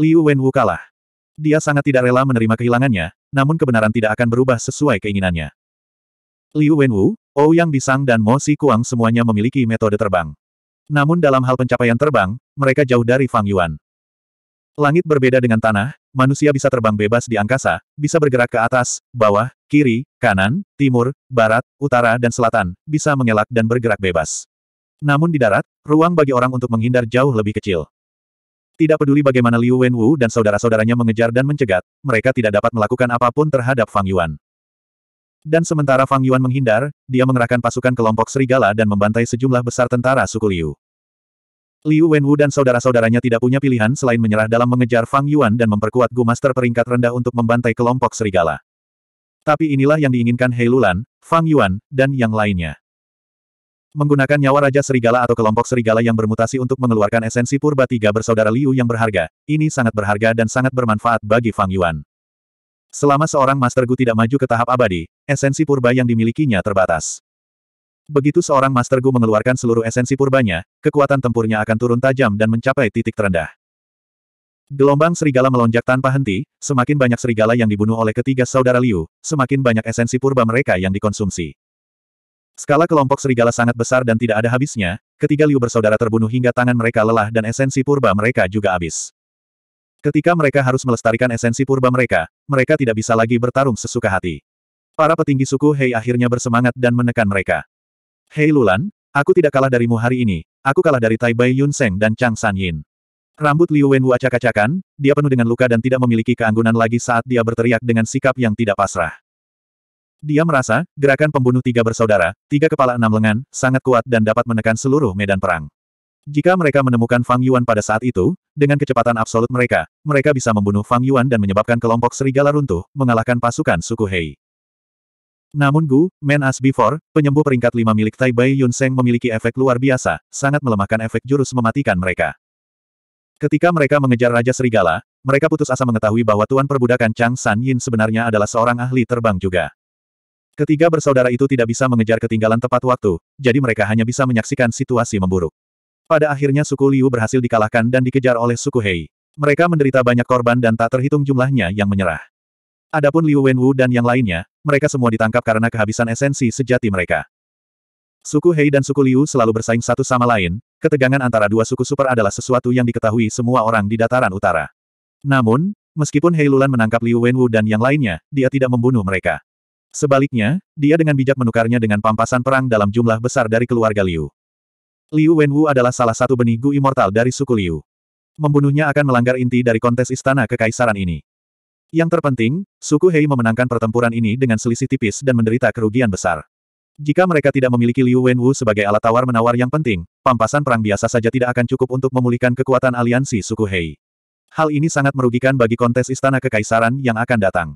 Liu Wenwu kalah. Dia sangat tidak rela menerima kehilangannya, namun kebenaran tidak akan berubah sesuai keinginannya. Liu Wenwu, Ou Yang Bisang dan Mo Si Kuang semuanya memiliki metode terbang. Namun dalam hal pencapaian terbang, mereka jauh dari Fang Yuan. Langit berbeda dengan tanah, manusia bisa terbang bebas di angkasa, bisa bergerak ke atas, bawah, kiri, kanan, timur, barat, utara dan selatan, bisa mengelak dan bergerak bebas. Namun di darat, ruang bagi orang untuk menghindar jauh lebih kecil. Tidak peduli bagaimana Liu Wenwu dan saudara-saudaranya mengejar dan mencegat, mereka tidak dapat melakukan apapun terhadap Fang Yuan. Dan sementara Fang Yuan menghindar, dia mengerahkan pasukan kelompok serigala dan membantai sejumlah besar tentara suku Liu. Liu Wenwu dan saudara-saudaranya tidak punya pilihan selain menyerah dalam mengejar Fang Yuan dan memperkuat Gu Master peringkat rendah untuk membantai kelompok serigala. Tapi inilah yang diinginkan Hei Lulan, Fang Yuan, dan yang lainnya. Menggunakan nyawa Raja Serigala atau kelompok serigala yang bermutasi untuk mengeluarkan esensi purba tiga bersaudara Liu yang berharga, ini sangat berharga dan sangat bermanfaat bagi Fang Yuan. Selama seorang Master Gu tidak maju ke tahap abadi, esensi purba yang dimilikinya terbatas. Begitu seorang Master Gu mengeluarkan seluruh esensi purbanya, kekuatan tempurnya akan turun tajam dan mencapai titik terendah. Gelombang serigala melonjak tanpa henti, semakin banyak serigala yang dibunuh oleh ketiga saudara Liu, semakin banyak esensi purba mereka yang dikonsumsi. Skala kelompok serigala sangat besar dan tidak ada habisnya, ketiga Liu bersaudara terbunuh hingga tangan mereka lelah dan esensi purba mereka juga habis. Ketika mereka harus melestarikan esensi purba mereka, mereka tidak bisa lagi bertarung sesuka hati. Para petinggi suku Hei akhirnya bersemangat dan menekan mereka. Hei Lulan, aku tidak kalah darimu hari ini, aku kalah dari Tai Bai Yun Seng dan Chang San Yin. Rambut Liu Wenwu acak-acakan, dia penuh dengan luka dan tidak memiliki keanggunan lagi saat dia berteriak dengan sikap yang tidak pasrah. Dia merasa, gerakan pembunuh tiga bersaudara, tiga kepala enam lengan, sangat kuat dan dapat menekan seluruh medan perang. Jika mereka menemukan Fang Yuan pada saat itu, dengan kecepatan absolut mereka, mereka bisa membunuh Fang Yuan dan menyebabkan kelompok serigala runtuh, mengalahkan pasukan suku Hei. Namun Gu, Men As Before, penyembuh peringkat lima milik Tai Bai Yun Seng memiliki efek luar biasa, sangat melemahkan efek jurus mematikan mereka. Ketika mereka mengejar Raja Serigala, mereka putus asa mengetahui bahwa Tuan Perbudakan Chang San Yin sebenarnya adalah seorang ahli terbang juga. Ketiga bersaudara itu tidak bisa mengejar ketinggalan tepat waktu, jadi mereka hanya bisa menyaksikan situasi memburuk. Pada akhirnya suku Liu berhasil dikalahkan dan dikejar oleh suku Hei. Mereka menderita banyak korban dan tak terhitung jumlahnya yang menyerah. Adapun Liu Wenwu dan yang lainnya, mereka semua ditangkap karena kehabisan esensi sejati mereka. Suku Hei dan suku Liu selalu bersaing satu sama lain, ketegangan antara dua suku super adalah sesuatu yang diketahui semua orang di dataran utara. Namun, meskipun Hei Lulan menangkap Liu Wenwu dan yang lainnya, dia tidak membunuh mereka. Sebaliknya, dia dengan bijak menukarnya dengan pampasan perang dalam jumlah besar dari keluarga Liu. Liu Wenwu adalah salah satu benih Gu Immortal dari suku Liu. Membunuhnya akan melanggar inti dari kontes istana kekaisaran ini. Yang terpenting, suku Hei memenangkan pertempuran ini dengan selisih tipis dan menderita kerugian besar. Jika mereka tidak memiliki Liu Wenwu sebagai alat tawar-menawar yang penting, pampasan perang biasa saja tidak akan cukup untuk memulihkan kekuatan aliansi suku Hei. Hal ini sangat merugikan bagi kontes istana kekaisaran yang akan datang.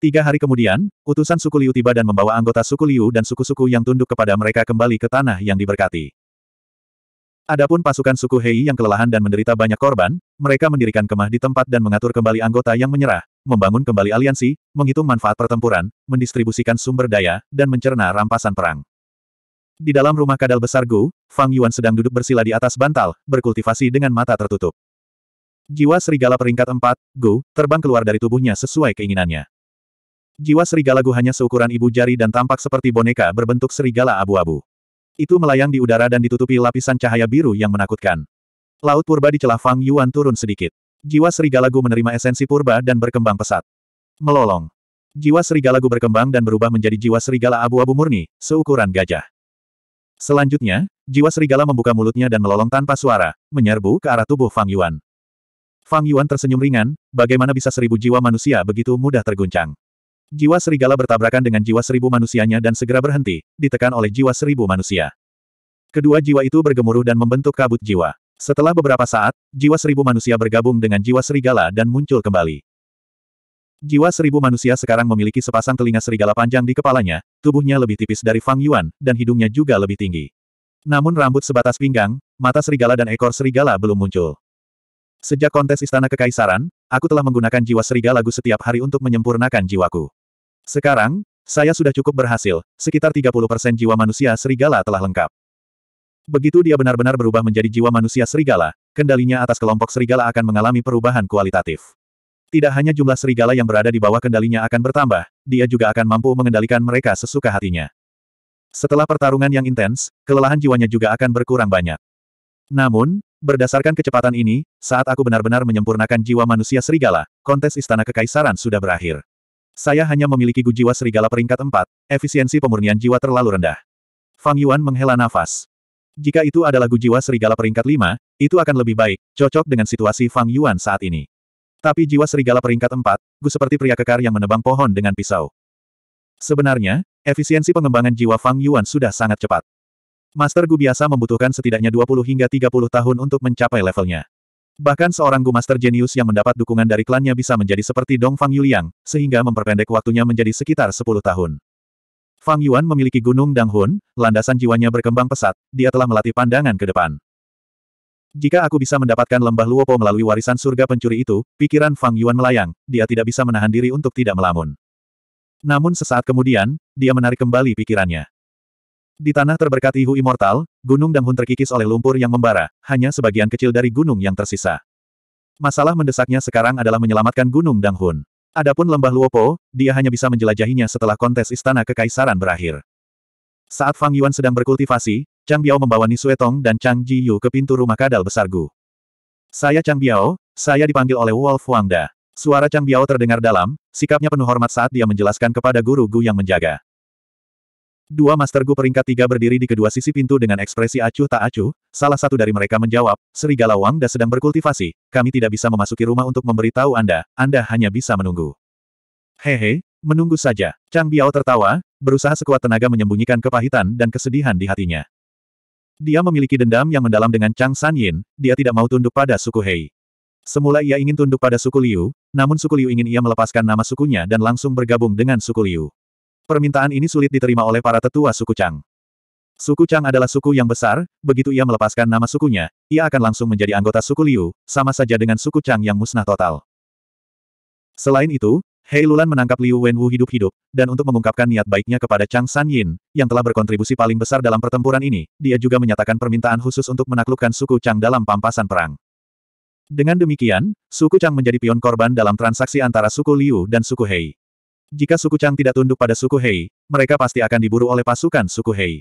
Tiga hari kemudian, utusan suku Liu tiba dan membawa anggota suku Liu dan suku-suku yang tunduk kepada mereka kembali ke tanah yang diberkati. Adapun pasukan suku Hei yang kelelahan dan menderita banyak korban, mereka mendirikan kemah di tempat dan mengatur kembali anggota yang menyerah, membangun kembali aliansi, menghitung manfaat pertempuran, mendistribusikan sumber daya, dan mencerna rampasan perang. Di dalam rumah kadal besar Gu, Fang Yuan sedang duduk bersila di atas bantal, berkultivasi dengan mata tertutup. Jiwa serigala peringkat 4, Gu, terbang keluar dari tubuhnya sesuai keinginannya. Jiwa serigala hanya seukuran ibu jari dan tampak seperti boneka berbentuk serigala abu-abu. Itu melayang di udara dan ditutupi lapisan cahaya biru yang menakutkan. Laut purba di celah Fang Yuan turun sedikit. Jiwa serigala gu menerima esensi purba dan berkembang pesat. Melolong. Jiwa serigala gu berkembang dan berubah menjadi jiwa serigala abu-abu murni, seukuran gajah. Selanjutnya, jiwa serigala membuka mulutnya dan melolong tanpa suara, menyerbu ke arah tubuh Fang Yuan. Fang Yuan tersenyum ringan, bagaimana bisa seribu jiwa manusia begitu mudah terguncang. Jiwa serigala bertabrakan dengan jiwa seribu manusianya dan segera berhenti, ditekan oleh jiwa seribu manusia. Kedua jiwa itu bergemuruh dan membentuk kabut jiwa. Setelah beberapa saat, jiwa seribu manusia bergabung dengan jiwa serigala dan muncul kembali. Jiwa seribu manusia sekarang memiliki sepasang telinga serigala panjang di kepalanya, tubuhnya lebih tipis dari Fang Yuan, dan hidungnya juga lebih tinggi. Namun rambut sebatas pinggang, mata serigala dan ekor serigala belum muncul. Sejak kontes Istana Kekaisaran, aku telah menggunakan jiwa serigala lagu setiap hari untuk menyempurnakan jiwaku. Sekarang, saya sudah cukup berhasil, sekitar 30% jiwa manusia serigala telah lengkap. Begitu dia benar-benar berubah menjadi jiwa manusia serigala, kendalinya atas kelompok serigala akan mengalami perubahan kualitatif. Tidak hanya jumlah serigala yang berada di bawah kendalinya akan bertambah, dia juga akan mampu mengendalikan mereka sesuka hatinya. Setelah pertarungan yang intens, kelelahan jiwanya juga akan berkurang banyak. Namun, berdasarkan kecepatan ini, saat aku benar-benar menyempurnakan jiwa manusia serigala, kontes istana kekaisaran sudah berakhir. Saya hanya memiliki Gu Jiwa Serigala peringkat 4, efisiensi pemurnian jiwa terlalu rendah. Fang Yuan menghela nafas. Jika itu adalah Gu Jiwa Serigala peringkat 5, itu akan lebih baik, cocok dengan situasi Fang Yuan saat ini. Tapi jiwa serigala peringkat 4, Gu seperti pria kekar yang menebang pohon dengan pisau. Sebenarnya, efisiensi pengembangan jiwa Fang Yuan sudah sangat cepat. Master Gu biasa membutuhkan setidaknya 20 hingga 30 tahun untuk mencapai levelnya. Bahkan seorang Gumaster jenius yang mendapat dukungan dari klannya bisa menjadi seperti Dong Fang Yuliang, sehingga memperpendek waktunya menjadi sekitar 10 tahun. Fang Yuan memiliki gunung Danghun, landasan jiwanya berkembang pesat, dia telah melatih pandangan ke depan. Jika aku bisa mendapatkan lembah Luopo melalui warisan surga pencuri itu, pikiran Fang Yuan melayang, dia tidak bisa menahan diri untuk tidak melamun. Namun sesaat kemudian, dia menarik kembali pikirannya. Di tanah terberkati Hu Immortal, gunung Damhun terkikis oleh lumpur yang membara, hanya sebagian kecil dari gunung yang tersisa. Masalah mendesaknya sekarang adalah menyelamatkan gunung Danghun. Adapun lembah Luopo, dia hanya bisa menjelajahinya setelah kontes istana kekaisaran berakhir. Saat Fang Yuan sedang berkultivasi, Chang Biao membawa Nisuetong dan Chang Ji Yu ke pintu rumah kadal besar Gu. Saya Chang Biao, saya dipanggil oleh Wolf Wangda. Suara Chang Biao terdengar dalam, sikapnya penuh hormat saat dia menjelaskan kepada guru Gu yang menjaga. Dua Master Gu peringkat tiga berdiri di kedua sisi pintu dengan ekspresi acuh tak acuh, salah satu dari mereka menjawab, Serigala Wangda sedang berkultivasi, kami tidak bisa memasuki rumah untuk memberitahu Anda, Anda hanya bisa menunggu. Hehe, menunggu saja. Chang Biao tertawa, berusaha sekuat tenaga menyembunyikan kepahitan dan kesedihan di hatinya. Dia memiliki dendam yang mendalam dengan Chang San Yin, dia tidak mau tunduk pada suku Hei. Semula ia ingin tunduk pada suku Liu, namun suku Liu ingin ia melepaskan nama sukunya dan langsung bergabung dengan suku Liu. Permintaan ini sulit diterima oleh para tetua suku Chang. Suku Chang adalah suku yang besar, begitu ia melepaskan nama sukunya, ia akan langsung menjadi anggota suku Liu, sama saja dengan suku Chang yang musnah total. Selain itu, Hei Lulan menangkap Liu Wenwu hidup-hidup, dan untuk mengungkapkan niat baiknya kepada Chang San Yin, yang telah berkontribusi paling besar dalam pertempuran ini, dia juga menyatakan permintaan khusus untuk menaklukkan suku Chang dalam pampasan perang. Dengan demikian, suku Chang menjadi pion korban dalam transaksi antara suku Liu dan suku Hei. Jika suku Chang tidak tunduk pada suku Hei, mereka pasti akan diburu oleh pasukan suku Hei.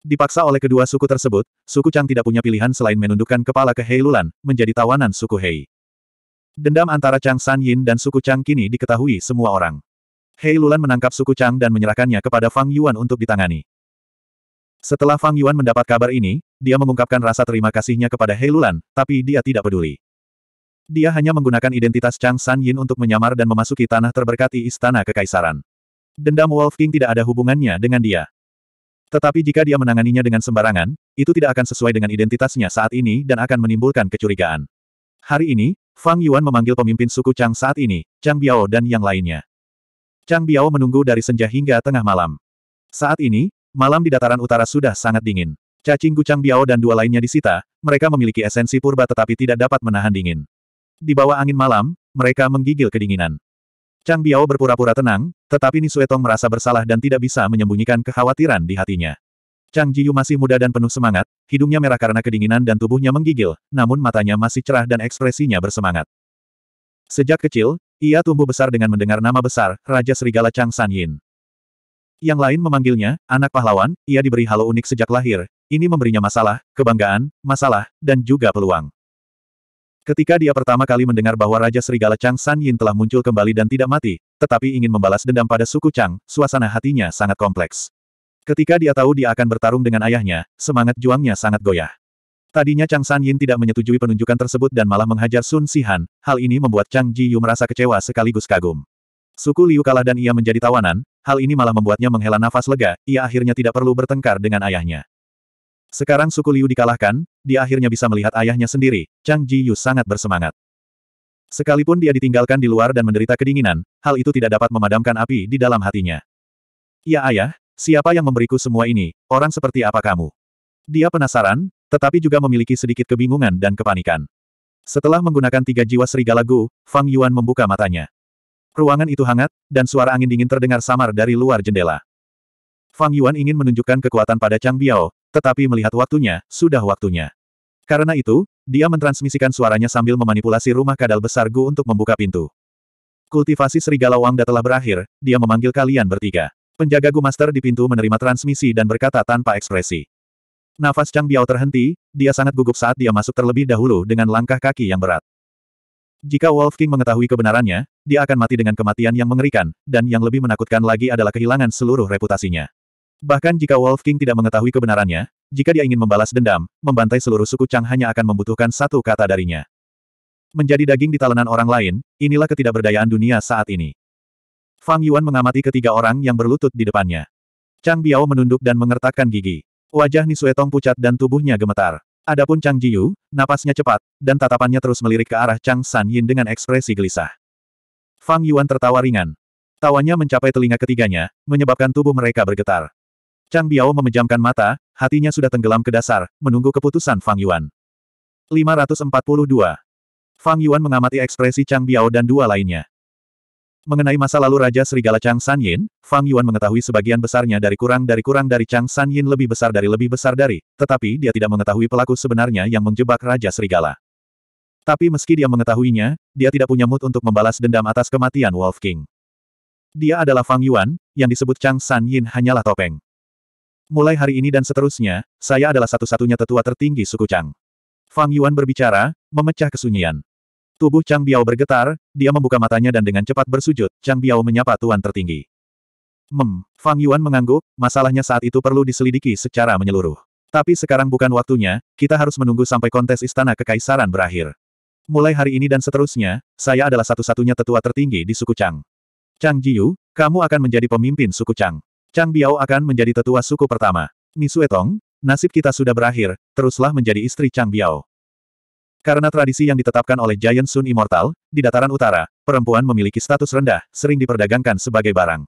Dipaksa oleh kedua suku tersebut, suku Chang tidak punya pilihan selain menundukkan kepala ke Hei Lulan, menjadi tawanan suku Hei. Dendam antara Chang San Yin dan suku Chang kini diketahui semua orang. Hei Lulan menangkap suku Chang dan menyerahkannya kepada Fang Yuan untuk ditangani. Setelah Fang Yuan mendapat kabar ini, dia mengungkapkan rasa terima kasihnya kepada Hei Lulan, tapi dia tidak peduli. Dia hanya menggunakan identitas Chang San Yin untuk menyamar dan memasuki tanah terberkati Istana Kekaisaran. Dendam Wolf King tidak ada hubungannya dengan dia. Tetapi jika dia menanganinya dengan sembarangan, itu tidak akan sesuai dengan identitasnya saat ini dan akan menimbulkan kecurigaan. Hari ini, Fang Yuan memanggil pemimpin suku Chang saat ini, Chang Biao dan yang lainnya. Chang Biao menunggu dari senja hingga tengah malam. Saat ini, malam di dataran utara sudah sangat dingin. Cacing Gu Chang Biao dan dua lainnya disita, mereka memiliki esensi purba tetapi tidak dapat menahan dingin. Di bawah angin malam, mereka menggigil kedinginan. Chang Biao berpura-pura tenang, tetapi Nisuetong merasa bersalah dan tidak bisa menyembunyikan kekhawatiran di hatinya. Chang Jiyu masih muda dan penuh semangat, hidungnya merah karena kedinginan dan tubuhnya menggigil, namun matanya masih cerah dan ekspresinya bersemangat. Sejak kecil, ia tumbuh besar dengan mendengar nama besar, Raja Serigala Chang San Yin. Yang lain memanggilnya, anak pahlawan, ia diberi halo unik sejak lahir, ini memberinya masalah, kebanggaan, masalah, dan juga peluang. Ketika dia pertama kali mendengar bahwa Raja Serigala Chang San Yin telah muncul kembali dan tidak mati, tetapi ingin membalas dendam pada suku Chang, suasana hatinya sangat kompleks. Ketika dia tahu dia akan bertarung dengan ayahnya, semangat juangnya sangat goyah. Tadinya Chang San Yin tidak menyetujui penunjukan tersebut dan malah menghajar Sun Sihan, hal ini membuat Chang Ji Yu merasa kecewa sekaligus kagum. Suku Liu kalah dan ia menjadi tawanan, hal ini malah membuatnya menghela nafas lega, ia akhirnya tidak perlu bertengkar dengan ayahnya. Sekarang suku Liu dikalahkan, dia akhirnya bisa melihat ayahnya sendiri, Chang Ji Yu sangat bersemangat. Sekalipun dia ditinggalkan di luar dan menderita kedinginan, hal itu tidak dapat memadamkan api di dalam hatinya. Ya ayah, siapa yang memberiku semua ini, orang seperti apa kamu? Dia penasaran, tetapi juga memiliki sedikit kebingungan dan kepanikan. Setelah menggunakan tiga jiwa serigala Gu, Fang Yuan membuka matanya. Ruangan itu hangat, dan suara angin dingin terdengar samar dari luar jendela. Fang Yuan ingin menunjukkan kekuatan pada Chang Biao, tetapi melihat waktunya, sudah waktunya. Karena itu, dia mentransmisikan suaranya sambil memanipulasi rumah kadal besar Gu untuk membuka pintu. Kultivasi serigala Wangda telah berakhir, dia memanggil kalian bertiga. Penjaga Gu Master di pintu menerima transmisi dan berkata tanpa ekspresi. Nafas Chang Biao terhenti, dia sangat gugup saat dia masuk terlebih dahulu dengan langkah kaki yang berat. Jika Wolf King mengetahui kebenarannya, dia akan mati dengan kematian yang mengerikan, dan yang lebih menakutkan lagi adalah kehilangan seluruh reputasinya. Bahkan jika Wolf King tidak mengetahui kebenarannya, jika dia ingin membalas dendam, membantai seluruh suku Chang hanya akan membutuhkan satu kata darinya. Menjadi daging di talenan orang lain, inilah ketidakberdayaan dunia saat ini. Fang Yuan mengamati ketiga orang yang berlutut di depannya. Chang Biao menunduk dan mengertakkan gigi. Wajah Nisuetong pucat dan tubuhnya gemetar. Adapun Chang Yu, napasnya cepat, dan tatapannya terus melirik ke arah Chang San Yin dengan ekspresi gelisah. Fang Yuan tertawa ringan. Tawanya mencapai telinga ketiganya, menyebabkan tubuh mereka bergetar. Chang Biao memejamkan mata, hatinya sudah tenggelam ke dasar, menunggu keputusan Fang Yuan. 542. Fang Yuan mengamati ekspresi Chang Biao dan dua lainnya. Mengenai masa lalu Raja Serigala Chang San Yin, Fang Yuan mengetahui sebagian besarnya dari kurang dari kurang dari Chang San Yin lebih besar dari lebih besar dari, tetapi dia tidak mengetahui pelaku sebenarnya yang menjebak Raja Serigala. Tapi meski dia mengetahuinya, dia tidak punya mood untuk membalas dendam atas kematian Wolf King. Dia adalah Fang Yuan, yang disebut Chang San Yin hanyalah topeng. Mulai hari ini dan seterusnya, saya adalah satu-satunya tetua tertinggi suku Chang. Fang Yuan berbicara, memecah kesunyian. Tubuh Chang Biao bergetar, dia membuka matanya dan dengan cepat bersujud, Chang Biao menyapa Tuan tertinggi. Mem, Fang Yuan mengangguk, masalahnya saat itu perlu diselidiki secara menyeluruh. Tapi sekarang bukan waktunya, kita harus menunggu sampai kontes istana kekaisaran berakhir. Mulai hari ini dan seterusnya, saya adalah satu-satunya tetua tertinggi di suku Chang. Chang Yu, kamu akan menjadi pemimpin suku Chang. Chang Biao akan menjadi tetua suku pertama. Ni Suetong, nasib kita sudah berakhir, teruslah menjadi istri Chang Biao. Karena tradisi yang ditetapkan oleh Giant Sun Immortal, di dataran utara, perempuan memiliki status rendah, sering diperdagangkan sebagai barang.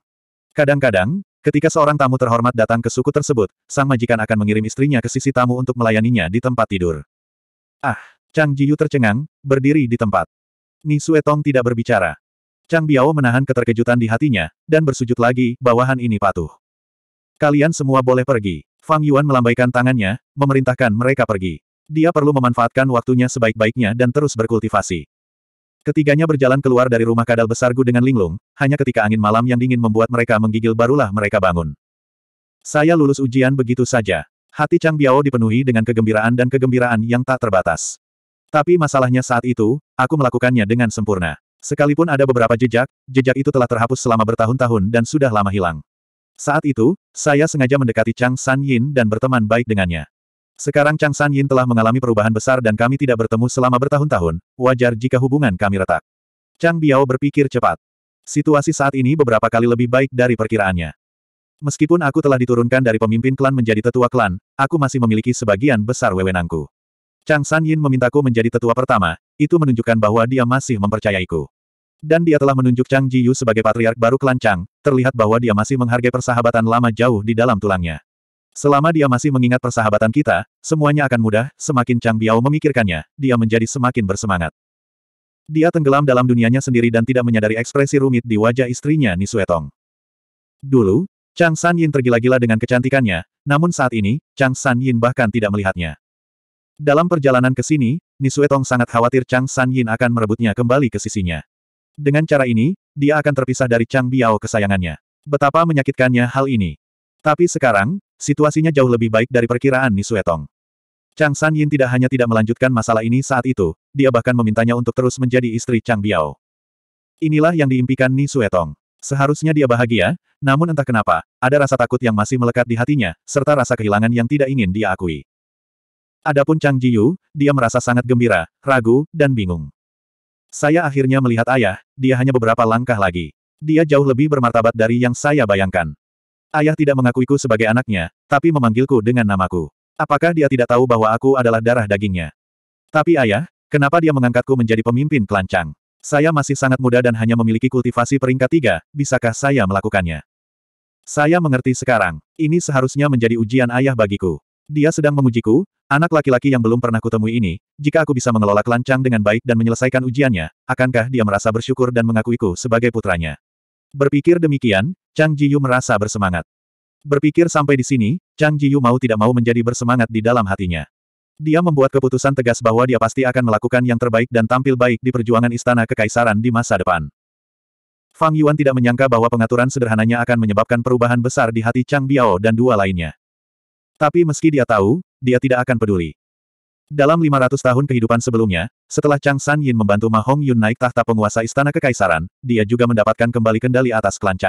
Kadang-kadang, ketika seorang tamu terhormat datang ke suku tersebut, sang majikan akan mengirim istrinya ke sisi tamu untuk melayaninya di tempat tidur. Ah, Chang Jiyu tercengang, berdiri di tempat. Ni Suetong tidak berbicara. Chang Biao menahan keterkejutan di hatinya, dan bersujud lagi, bawahan ini patuh. Kalian semua boleh pergi. Fang Yuan melambaikan tangannya, memerintahkan mereka pergi. Dia perlu memanfaatkan waktunya sebaik-baiknya dan terus berkultivasi. Ketiganya berjalan keluar dari rumah kadal besar Gu dengan linglung, hanya ketika angin malam yang dingin membuat mereka menggigil barulah mereka bangun. Saya lulus ujian begitu saja. Hati Chang Biao dipenuhi dengan kegembiraan dan kegembiraan yang tak terbatas. Tapi masalahnya saat itu, aku melakukannya dengan sempurna. Sekalipun ada beberapa jejak, jejak itu telah terhapus selama bertahun-tahun dan sudah lama hilang. Saat itu, saya sengaja mendekati Chang San Yin dan berteman baik dengannya. Sekarang Chang San Yin telah mengalami perubahan besar dan kami tidak bertemu selama bertahun-tahun, wajar jika hubungan kami retak. Chang Biao berpikir cepat. Situasi saat ini beberapa kali lebih baik dari perkiraannya. Meskipun aku telah diturunkan dari pemimpin klan menjadi tetua klan, aku masih memiliki sebagian besar wewenangku. Chang San Yin memintaku menjadi tetua pertama, itu menunjukkan bahwa dia masih mempercayaiku. Dan dia telah menunjuk Chang Ji Yu sebagai patriark baru klan Chang, terlihat bahwa dia masih menghargai persahabatan lama jauh di dalam tulangnya. Selama dia masih mengingat persahabatan kita, semuanya akan mudah, semakin Chang Biao memikirkannya, dia menjadi semakin bersemangat. Dia tenggelam dalam dunianya sendiri dan tidak menyadari ekspresi rumit di wajah istrinya Ni Suetong. Dulu, Chang San Yin tergila-gila dengan kecantikannya, namun saat ini, Chang San Yin bahkan tidak melihatnya. Dalam perjalanan ke sini, Ni Suetong sangat khawatir Chang San Yin akan merebutnya kembali ke sisinya. Dengan cara ini, dia akan terpisah dari Chang Biao kesayangannya. Betapa menyakitkannya hal ini. Tapi sekarang, situasinya jauh lebih baik dari perkiraan Ni Suetong. Chang San Yin tidak hanya tidak melanjutkan masalah ini saat itu, dia bahkan memintanya untuk terus menjadi istri Chang Biao. Inilah yang diimpikan Ni Suetong. Seharusnya dia bahagia, namun entah kenapa, ada rasa takut yang masih melekat di hatinya, serta rasa kehilangan yang tidak ingin dia akui. Adapun Chang Ji Yu, dia merasa sangat gembira, ragu, dan bingung. Saya akhirnya melihat ayah, dia hanya beberapa langkah lagi. Dia jauh lebih bermartabat dari yang saya bayangkan. Ayah tidak mengakuiku sebagai anaknya, tapi memanggilku dengan namaku. Apakah dia tidak tahu bahwa aku adalah darah dagingnya? Tapi ayah, kenapa dia mengangkatku menjadi pemimpin kelancang? Saya masih sangat muda dan hanya memiliki kultivasi peringkat tiga, bisakah saya melakukannya? Saya mengerti sekarang, ini seharusnya menjadi ujian ayah bagiku. Dia sedang memujiku, anak laki-laki yang belum pernah kutemui ini, jika aku bisa mengelola kelancang dengan baik dan menyelesaikan ujiannya, akankah dia merasa bersyukur dan mengakuiku sebagai putranya? Berpikir demikian, Chang Jiyu merasa bersemangat. Berpikir sampai di sini, Chang Jiyu mau tidak mau menjadi bersemangat di dalam hatinya. Dia membuat keputusan tegas bahwa dia pasti akan melakukan yang terbaik dan tampil baik di perjuangan istana kekaisaran di masa depan. Fang Yuan tidak menyangka bahwa pengaturan sederhananya akan menyebabkan perubahan besar di hati Chang Biao dan dua lainnya. Tapi meski dia tahu, dia tidak akan peduli. Dalam 500 tahun kehidupan sebelumnya, setelah Chang San Yin membantu Ma Hong Yun naik tahta penguasa istana kekaisaran, dia juga mendapatkan kembali kendali atas klan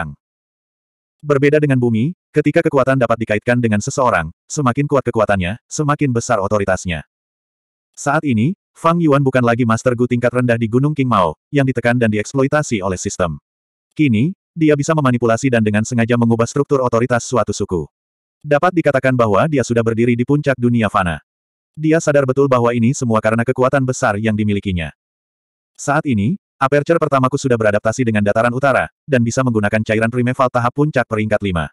Berbeda dengan bumi, ketika kekuatan dapat dikaitkan dengan seseorang, semakin kuat kekuatannya, semakin besar otoritasnya. Saat ini, Fang Yuan bukan lagi Master Gu tingkat rendah di Gunung King Mao, yang ditekan dan dieksploitasi oleh sistem. Kini, dia bisa memanipulasi dan dengan sengaja mengubah struktur otoritas suatu suku. Dapat dikatakan bahwa dia sudah berdiri di puncak dunia fana. Dia sadar betul bahwa ini semua karena kekuatan besar yang dimilikinya. Saat ini, aperture pertamaku sudah beradaptasi dengan dataran utara, dan bisa menggunakan cairan primeval tahap puncak peringkat 5.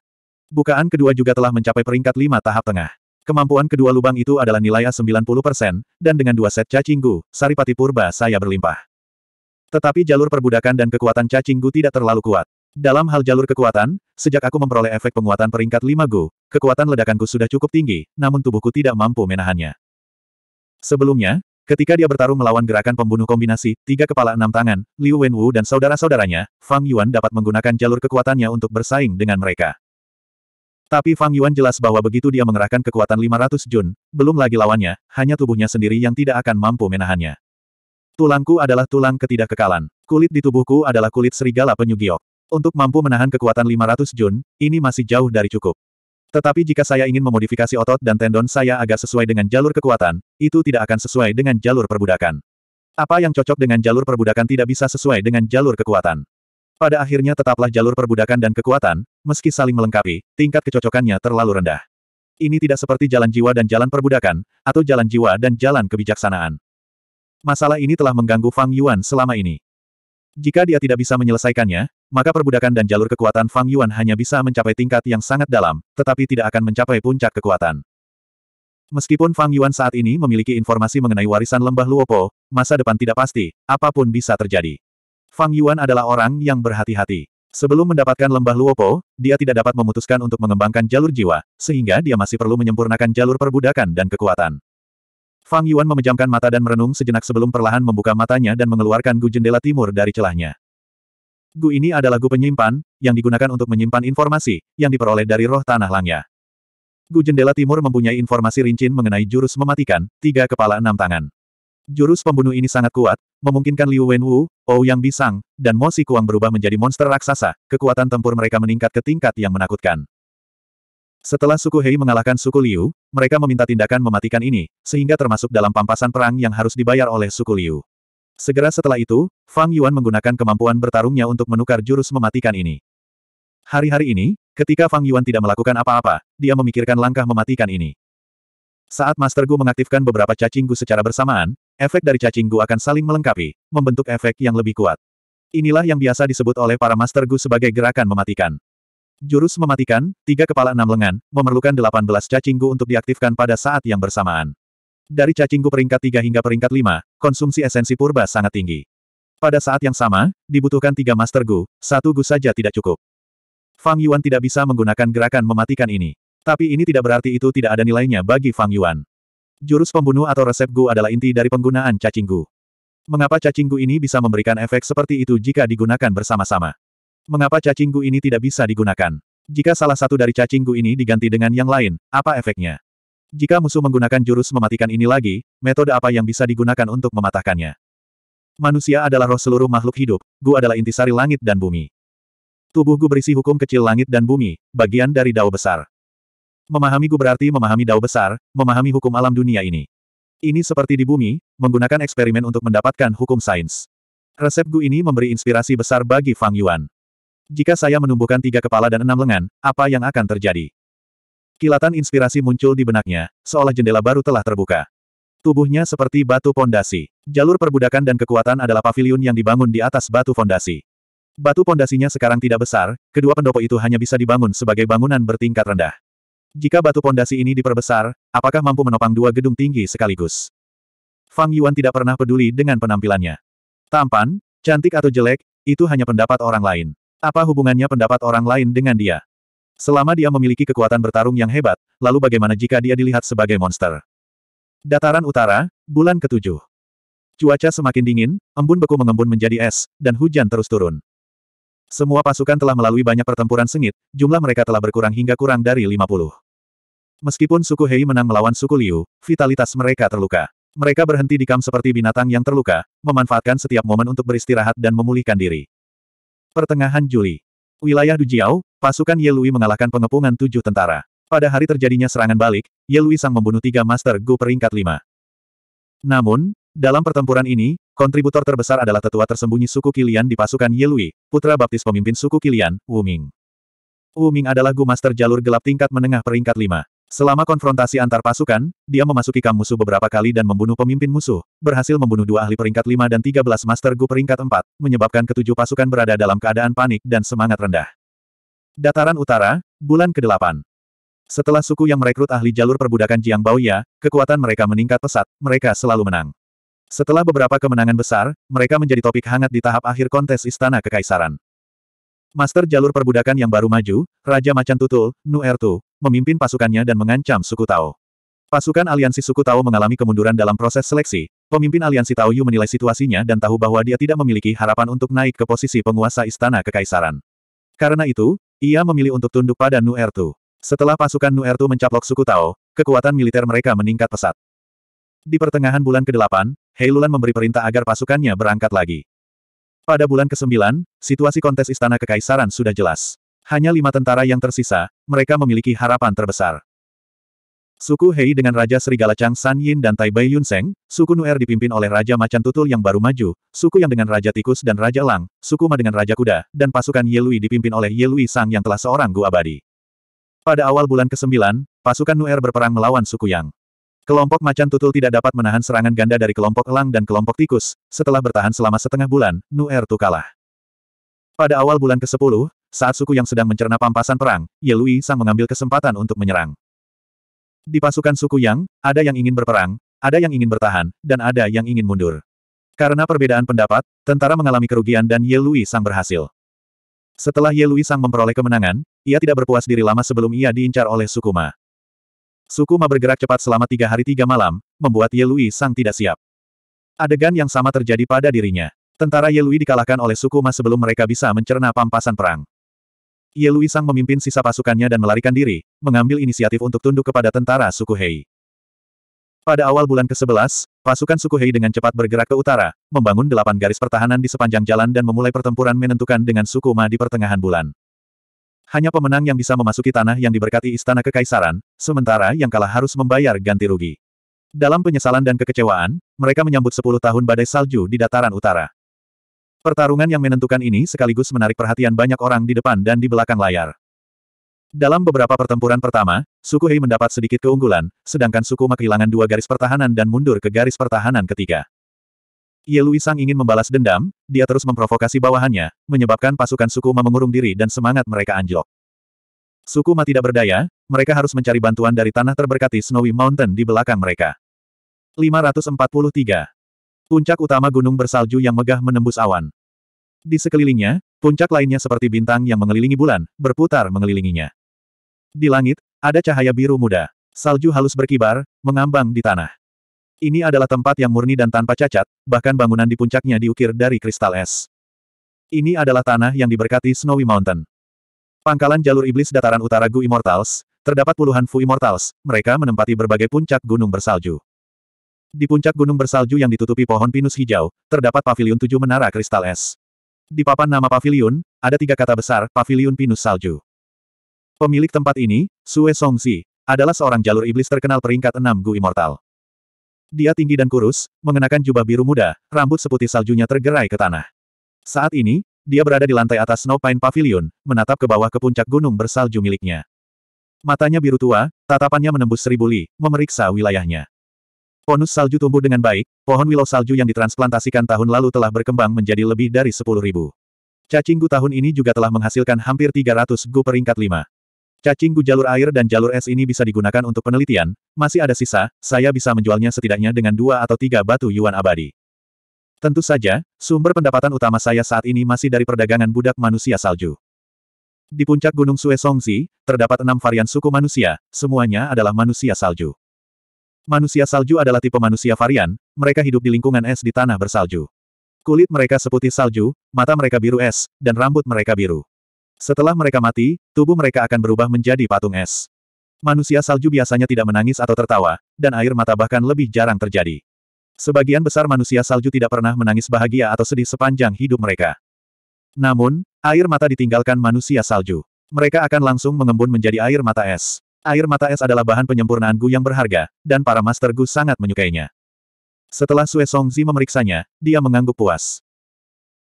Bukaan kedua juga telah mencapai peringkat 5 tahap tengah. Kemampuan kedua lubang itu adalah nilai A90%, dan dengan dua set cacinggu, saripati purba saya berlimpah. Tetapi jalur perbudakan dan kekuatan cacinggu tidak terlalu kuat. Dalam hal jalur kekuatan, sejak aku memperoleh efek penguatan peringkat 5 Go, kekuatan ledakanku sudah cukup tinggi, namun tubuhku tidak mampu menahannya. Sebelumnya, ketika dia bertarung melawan gerakan pembunuh kombinasi, tiga kepala enam tangan, Liu Wenwu dan saudara-saudaranya, Fang Yuan dapat menggunakan jalur kekuatannya untuk bersaing dengan mereka. Tapi Fang Yuan jelas bahwa begitu dia mengerahkan kekuatan 500 Jun, belum lagi lawannya, hanya tubuhnya sendiri yang tidak akan mampu menahannya. Tulangku adalah tulang ketidakkekalan. Kulit di tubuhku adalah kulit serigala penyugiok. Untuk mampu menahan kekuatan 500 Jun, ini masih jauh dari cukup. Tetapi jika saya ingin memodifikasi otot dan tendon saya agak sesuai dengan jalur kekuatan, itu tidak akan sesuai dengan jalur perbudakan. Apa yang cocok dengan jalur perbudakan tidak bisa sesuai dengan jalur kekuatan. Pada akhirnya tetaplah jalur perbudakan dan kekuatan, meski saling melengkapi, tingkat kecocokannya terlalu rendah. Ini tidak seperti jalan jiwa dan jalan perbudakan, atau jalan jiwa dan jalan kebijaksanaan. Masalah ini telah mengganggu Fang Yuan selama ini. Jika dia tidak bisa menyelesaikannya, maka perbudakan dan jalur kekuatan Fang Yuan hanya bisa mencapai tingkat yang sangat dalam, tetapi tidak akan mencapai puncak kekuatan. Meskipun Fang Yuan saat ini memiliki informasi mengenai warisan lembah Luopo, masa depan tidak pasti, apapun bisa terjadi. Fang Yuan adalah orang yang berhati-hati. Sebelum mendapatkan lembah Luopo, dia tidak dapat memutuskan untuk mengembangkan jalur jiwa, sehingga dia masih perlu menyempurnakan jalur perbudakan dan kekuatan. Fang Yuan memejamkan mata dan merenung sejenak sebelum perlahan membuka matanya dan mengeluarkan gu jendela timur dari celahnya. Gu ini adalah gu penyimpan, yang digunakan untuk menyimpan informasi, yang diperoleh dari roh tanah langnya. Gu jendela timur mempunyai informasi rincin mengenai jurus mematikan, tiga kepala enam tangan. Jurus pembunuh ini sangat kuat, memungkinkan Liu Wenwu, Ou Yang Bisang, dan Mo Si Kuang berubah menjadi monster raksasa, kekuatan tempur mereka meningkat ke tingkat yang menakutkan. Setelah suku Hei mengalahkan suku Liu, mereka meminta tindakan mematikan ini, sehingga termasuk dalam pampasan perang yang harus dibayar oleh suku Liu. Segera setelah itu, Fang Yuan menggunakan kemampuan bertarungnya untuk menukar jurus mematikan ini. Hari-hari ini, ketika Fang Yuan tidak melakukan apa-apa, dia memikirkan langkah mematikan ini. Saat Master Gu mengaktifkan beberapa cacing Gu secara bersamaan, efek dari cacing Gu akan saling melengkapi, membentuk efek yang lebih kuat. Inilah yang biasa disebut oleh para Master Gu sebagai gerakan mematikan. Jurus mematikan, tiga kepala enam lengan, memerlukan 18 cacinggu untuk diaktifkan pada saat yang bersamaan. Dari cacinggu peringkat 3 hingga peringkat 5, konsumsi esensi purba sangat tinggi. Pada saat yang sama, dibutuhkan tiga master gu, satu gu saja tidak cukup. Fang Yuan tidak bisa menggunakan gerakan mematikan ini. Tapi ini tidak berarti itu tidak ada nilainya bagi Fang Yuan. Jurus pembunuh atau resep gu adalah inti dari penggunaan cacinggu. Mengapa cacinggu ini bisa memberikan efek seperti itu jika digunakan bersama-sama? Mengapa cacinggu ini tidak bisa digunakan? Jika salah satu dari cacinggu ini diganti dengan yang lain, apa efeknya? Jika musuh menggunakan jurus mematikan ini lagi, metode apa yang bisa digunakan untuk mematahkannya? Manusia adalah roh seluruh makhluk hidup, Gu adalah intisari langit dan bumi. Tubuh Gu berisi hukum kecil langit dan bumi, bagian dari dao besar. Memahami Gu berarti memahami dao besar, memahami hukum alam dunia ini. Ini seperti di bumi, menggunakan eksperimen untuk mendapatkan hukum sains. Resep Gu ini memberi inspirasi besar bagi Fang Yuan. Jika saya menumbuhkan tiga kepala dan enam lengan, apa yang akan terjadi? Kilatan inspirasi muncul di benaknya, seolah jendela baru telah terbuka. Tubuhnya seperti batu pondasi. Jalur perbudakan dan kekuatan adalah pavilion yang dibangun di atas batu fondasi. Batu pondasinya sekarang tidak besar, kedua pendopo itu hanya bisa dibangun sebagai bangunan bertingkat rendah. Jika batu pondasi ini diperbesar, apakah mampu menopang dua gedung tinggi sekaligus? Fang Yuan tidak pernah peduli dengan penampilannya. Tampan, cantik atau jelek, itu hanya pendapat orang lain. Apa hubungannya pendapat orang lain dengan dia? Selama dia memiliki kekuatan bertarung yang hebat, lalu bagaimana jika dia dilihat sebagai monster? Dataran utara, bulan ketujuh. Cuaca semakin dingin, embun beku mengembun menjadi es, dan hujan terus turun. Semua pasukan telah melalui banyak pertempuran sengit, jumlah mereka telah berkurang hingga kurang dari 50. Meskipun suku Hei menang melawan suku Liu, vitalitas mereka terluka. Mereka berhenti di kam seperti binatang yang terluka, memanfaatkan setiap momen untuk beristirahat dan memulihkan diri. Pertengahan Juli. Wilayah Dujiao, pasukan Yelui mengalahkan pengepungan tujuh tentara. Pada hari terjadinya serangan balik, Yelui sang membunuh tiga Master Gu peringkat lima. Namun, dalam pertempuran ini, kontributor terbesar adalah tetua tersembunyi suku Kilian di pasukan Yelui, putra baptis pemimpin suku Kilian, Wu Ming. Wu Ming adalah Gu Master jalur gelap tingkat menengah peringkat lima. Selama konfrontasi antar pasukan, dia memasuki kamp musuh beberapa kali dan membunuh pemimpin musuh, berhasil membunuh dua ahli peringkat 5 dan 13 Master Gu peringkat 4, menyebabkan ketujuh pasukan berada dalam keadaan panik dan semangat rendah. Dataran Utara, Bulan ke-8 Setelah suku yang merekrut ahli jalur perbudakan Jiang Baoya, kekuatan mereka meningkat pesat, mereka selalu menang. Setelah beberapa kemenangan besar, mereka menjadi topik hangat di tahap akhir kontes Istana Kekaisaran. Master jalur perbudakan yang baru maju, Raja Macan Tutul, Nuertu, memimpin pasukannya dan mengancam suku Tao. Pasukan aliansi suku Tao mengalami kemunduran dalam proses seleksi, pemimpin aliansi Tao Yu menilai situasinya dan tahu bahwa dia tidak memiliki harapan untuk naik ke posisi penguasa istana kekaisaran. Karena itu, ia memilih untuk tunduk pada Nu Ertu. Setelah pasukan Nu Ertu mencaplok suku Tao, kekuatan militer mereka meningkat pesat. Di pertengahan bulan ke-8, Heilulan memberi perintah agar pasukannya berangkat lagi. Pada bulan ke-9, situasi kontes istana kekaisaran sudah jelas. Hanya lima tentara yang tersisa, mereka memiliki harapan terbesar. Suku Hei dengan Raja Serigala Chang San Yin dan Tai Bai Yun Seng, suku Nuer dipimpin oleh Raja Macan Tutul yang baru maju, suku yang dengan Raja Tikus dan Raja Lang, suku Ma dengan Raja Kuda, dan pasukan Yelui dipimpin oleh Yelui Sang yang telah seorang gua Abadi. Pada awal bulan ke-9, pasukan Nuer berperang melawan suku Yang. Kelompok Macan Tutul tidak dapat menahan serangan ganda dari kelompok Elang dan kelompok Tikus, setelah bertahan selama setengah bulan, Nuer Tu kalah. Pada awal bulan ke-10, saat suku yang sedang mencerna pampasan perang, Ye Lui Sang mengambil kesempatan untuk menyerang. Di pasukan suku Yang, ada yang ingin berperang, ada yang ingin bertahan, dan ada yang ingin mundur. Karena perbedaan pendapat, tentara mengalami kerugian dan Ye Lui Sang berhasil. Setelah Ye Lui Sang memperoleh kemenangan, ia tidak berpuas diri lama sebelum ia diincar oleh suku Ma. Suku Ma bergerak cepat selama tiga hari tiga malam, membuat Ye Lui Sang tidak siap. Adegan yang sama terjadi pada dirinya. Tentara Ye Lui dikalahkan oleh suku Ma sebelum mereka bisa mencerna pampasan perang. Ye Luisang memimpin sisa pasukannya dan melarikan diri, mengambil inisiatif untuk tunduk kepada tentara suku Hei. Pada awal bulan ke-11, pasukan suku Hei dengan cepat bergerak ke utara, membangun delapan garis pertahanan di sepanjang jalan dan memulai pertempuran menentukan dengan suku Ma di pertengahan bulan. Hanya pemenang yang bisa memasuki tanah yang diberkati istana kekaisaran, sementara yang kalah harus membayar ganti rugi. Dalam penyesalan dan kekecewaan, mereka menyambut 10 tahun badai salju di dataran utara. Pertarungan yang menentukan ini sekaligus menarik perhatian banyak orang di depan dan di belakang layar. Dalam beberapa pertempuran pertama, suku Hei mendapat sedikit keunggulan, sedangkan suku Ma kehilangan dua garis pertahanan dan mundur ke garis pertahanan ketiga. Ye Lui Sang ingin membalas dendam, dia terus memprovokasi bawahannya, menyebabkan pasukan suku Ma mengurung diri dan semangat mereka anjlok. Suku Ma tidak berdaya, mereka harus mencari bantuan dari tanah terberkati Snowy Mountain di belakang mereka. 543. Puncak utama gunung bersalju yang megah menembus awan. Di sekelilingnya, puncak lainnya seperti bintang yang mengelilingi bulan, berputar mengelilinginya. Di langit, ada cahaya biru muda. Salju halus berkibar, mengambang di tanah. Ini adalah tempat yang murni dan tanpa cacat, bahkan bangunan di puncaknya diukir dari kristal es. Ini adalah tanah yang diberkati Snowy Mountain. Pangkalan jalur iblis dataran utara Gu Immortals, terdapat puluhan Fu Immortals, mereka menempati berbagai puncak gunung bersalju. Di puncak gunung bersalju yang ditutupi pohon pinus hijau, terdapat pavilion tujuh menara kristal es. Di papan nama pavilion, ada tiga kata besar, Pavilion Pinus Salju. Pemilik tempat ini, Sue Songzi, adalah seorang jalur iblis terkenal peringkat enam Gu Immortal. Dia tinggi dan kurus, mengenakan jubah biru muda, rambut seputih saljunya tergerai ke tanah. Saat ini, dia berada di lantai atas Snow Pine Pavilion, menatap ke bawah ke puncak gunung bersalju miliknya. Matanya biru tua, tatapannya menembus seribu li, memeriksa wilayahnya. Bonus salju tumbuh dengan baik, pohon willow salju yang ditransplantasikan tahun lalu telah berkembang menjadi lebih dari 10.000. ribu. gu tahun ini juga telah menghasilkan hampir 300 gu peringkat 5. Cacing jalur air dan jalur es ini bisa digunakan untuk penelitian, masih ada sisa, saya bisa menjualnya setidaknya dengan dua atau tiga batu yuan abadi. Tentu saja, sumber pendapatan utama saya saat ini masih dari perdagangan budak manusia salju. Di puncak Gunung Songzi, terdapat enam varian suku manusia, semuanya adalah manusia salju. Manusia salju adalah tipe manusia varian, mereka hidup di lingkungan es di tanah bersalju. Kulit mereka seputih salju, mata mereka biru es, dan rambut mereka biru. Setelah mereka mati, tubuh mereka akan berubah menjadi patung es. Manusia salju biasanya tidak menangis atau tertawa, dan air mata bahkan lebih jarang terjadi. Sebagian besar manusia salju tidak pernah menangis bahagia atau sedih sepanjang hidup mereka. Namun, air mata ditinggalkan manusia salju. Mereka akan langsung mengembun menjadi air mata es. Air mata es adalah bahan penyempurnaan Gu yang berharga, dan para Master Gu sangat menyukainya. Setelah Sue Songzi memeriksanya, dia mengangguk puas.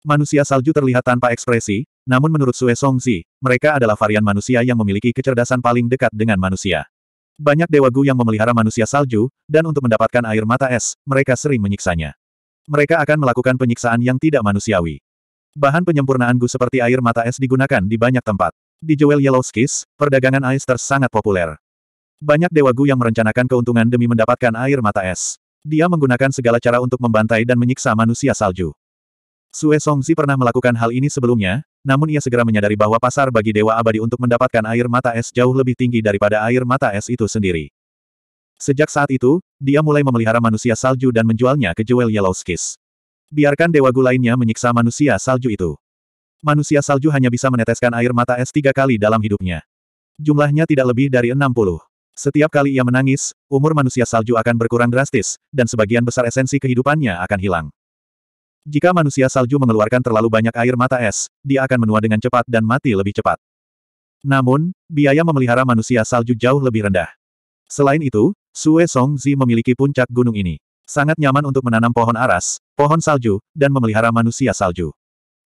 Manusia salju terlihat tanpa ekspresi, namun menurut Sue Songzi, mereka adalah varian manusia yang memiliki kecerdasan paling dekat dengan manusia. Banyak dewa Gu yang memelihara manusia salju, dan untuk mendapatkan air mata es, mereka sering menyiksanya. Mereka akan melakukan penyiksaan yang tidak manusiawi. Bahan penyempurnaan Gu seperti air mata es digunakan di banyak tempat. Di Jewel Yellow Skies, perdagangan Ice Stars sangat populer. Banyak dewa Gu yang merencanakan keuntungan demi mendapatkan air mata es. Dia menggunakan segala cara untuk membantai dan menyiksa manusia salju. Sue Songzi pernah melakukan hal ini sebelumnya, namun ia segera menyadari bahwa pasar bagi dewa abadi untuk mendapatkan air mata es jauh lebih tinggi daripada air mata es itu sendiri. Sejak saat itu, dia mulai memelihara manusia salju dan menjualnya ke Jewel Yellow Skies. Biarkan dewa Gu lainnya menyiksa manusia salju itu. Manusia salju hanya bisa meneteskan air mata es tiga kali dalam hidupnya. Jumlahnya tidak lebih dari 60. Setiap kali ia menangis, umur manusia salju akan berkurang drastis, dan sebagian besar esensi kehidupannya akan hilang. Jika manusia salju mengeluarkan terlalu banyak air mata es, dia akan menua dengan cepat dan mati lebih cepat. Namun, biaya memelihara manusia salju jauh lebih rendah. Selain itu, Sue Songzi memiliki puncak gunung ini. Sangat nyaman untuk menanam pohon aras, pohon salju, dan memelihara manusia salju.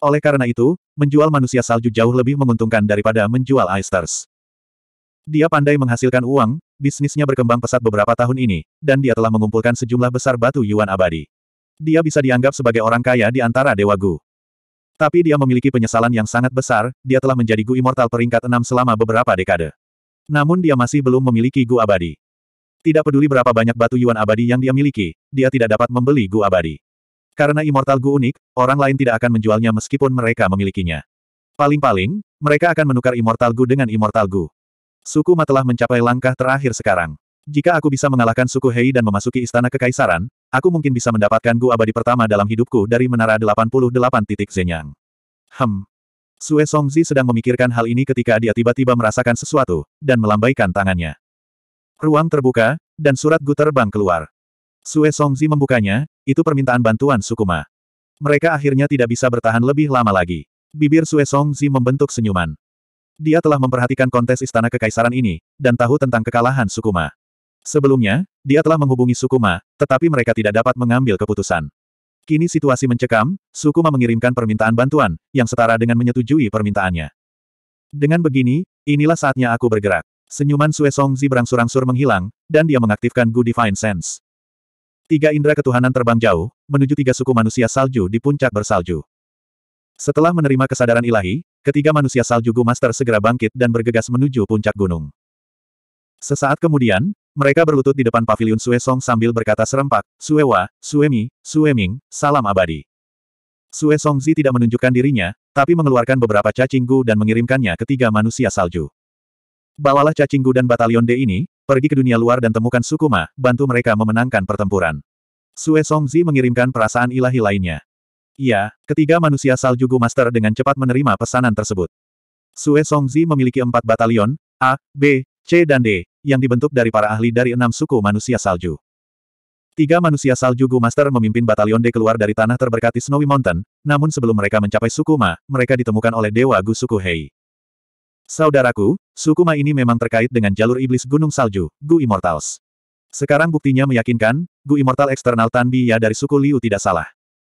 Oleh karena itu, menjual manusia salju jauh lebih menguntungkan daripada menjual Aisters. Dia pandai menghasilkan uang, bisnisnya berkembang pesat beberapa tahun ini, dan dia telah mengumpulkan sejumlah besar batu yuan abadi. Dia bisa dianggap sebagai orang kaya di antara Dewa Gu. Tapi dia memiliki penyesalan yang sangat besar, dia telah menjadi Gu Immortal peringkat 6 selama beberapa dekade. Namun dia masih belum memiliki Gu Abadi. Tidak peduli berapa banyak batu yuan abadi yang dia miliki, dia tidak dapat membeli Gu Abadi. Karena Immortal Gu unik, orang lain tidak akan menjualnya meskipun mereka memilikinya. Paling-paling, mereka akan menukar Immortal Gu dengan Immortal Gu. Suku Ma telah mencapai langkah terakhir sekarang. Jika aku bisa mengalahkan suku Hei dan memasuki istana kekaisaran, aku mungkin bisa mendapatkan Gu abadi pertama dalam hidupku dari Menara 88 titik Zenyang. Hem. Sue Songzi sedang memikirkan hal ini ketika dia tiba-tiba merasakan sesuatu, dan melambaikan tangannya. Ruang terbuka, dan surat Gu terbang keluar. Sue Songzi membukanya, itu permintaan bantuan Sukuma. Mereka akhirnya tidak bisa bertahan lebih lama lagi. Bibir Sue Songzi membentuk senyuman. Dia telah memperhatikan kontes istana kekaisaran ini, dan tahu tentang kekalahan Sukuma. Sebelumnya, dia telah menghubungi Sukuma, tetapi mereka tidak dapat mengambil keputusan. Kini situasi mencekam, Sukuma mengirimkan permintaan bantuan, yang setara dengan menyetujui permintaannya. Dengan begini, inilah saatnya aku bergerak. Senyuman Sue Songzi berangsur-angsur menghilang, dan dia mengaktifkan Good Divine Sense. Tiga indera ketuhanan terbang jauh, menuju tiga suku manusia salju di puncak bersalju. Setelah menerima kesadaran ilahi, ketiga manusia salju Gu Master segera bangkit dan bergegas menuju puncak gunung. Sesaat kemudian, mereka berlutut di depan pavilion Sue Song sambil berkata serempak, Suewa, Suemi, Ming, salam abadi. Sue Zi tidak menunjukkan dirinya, tapi mengeluarkan beberapa cacinggu dan mengirimkannya ke tiga manusia salju. Bawalah cacinggu dan batalion D ini, pergi ke dunia luar dan temukan Sukuma, bantu mereka memenangkan pertempuran. Sue Songzi mengirimkan perasaan ilahi lainnya. Iya, ketiga manusia salju Gu Master dengan cepat menerima pesanan tersebut. Sue Songzi memiliki empat batalion, A, B, C dan D, yang dibentuk dari para ahli dari enam suku manusia salju. Tiga manusia salju Gu Master memimpin batalion D keluar dari tanah terberkati Snowy Mountain, namun sebelum mereka mencapai Sukuma, mereka ditemukan oleh Dewa Gu suku Hei. Saudaraku, suku Ma ini memang terkait dengan jalur iblis Gunung Salju, Gu Immortals. Sekarang buktinya meyakinkan, Gu Immortal eksternal Tan Biya dari suku Liu tidak salah.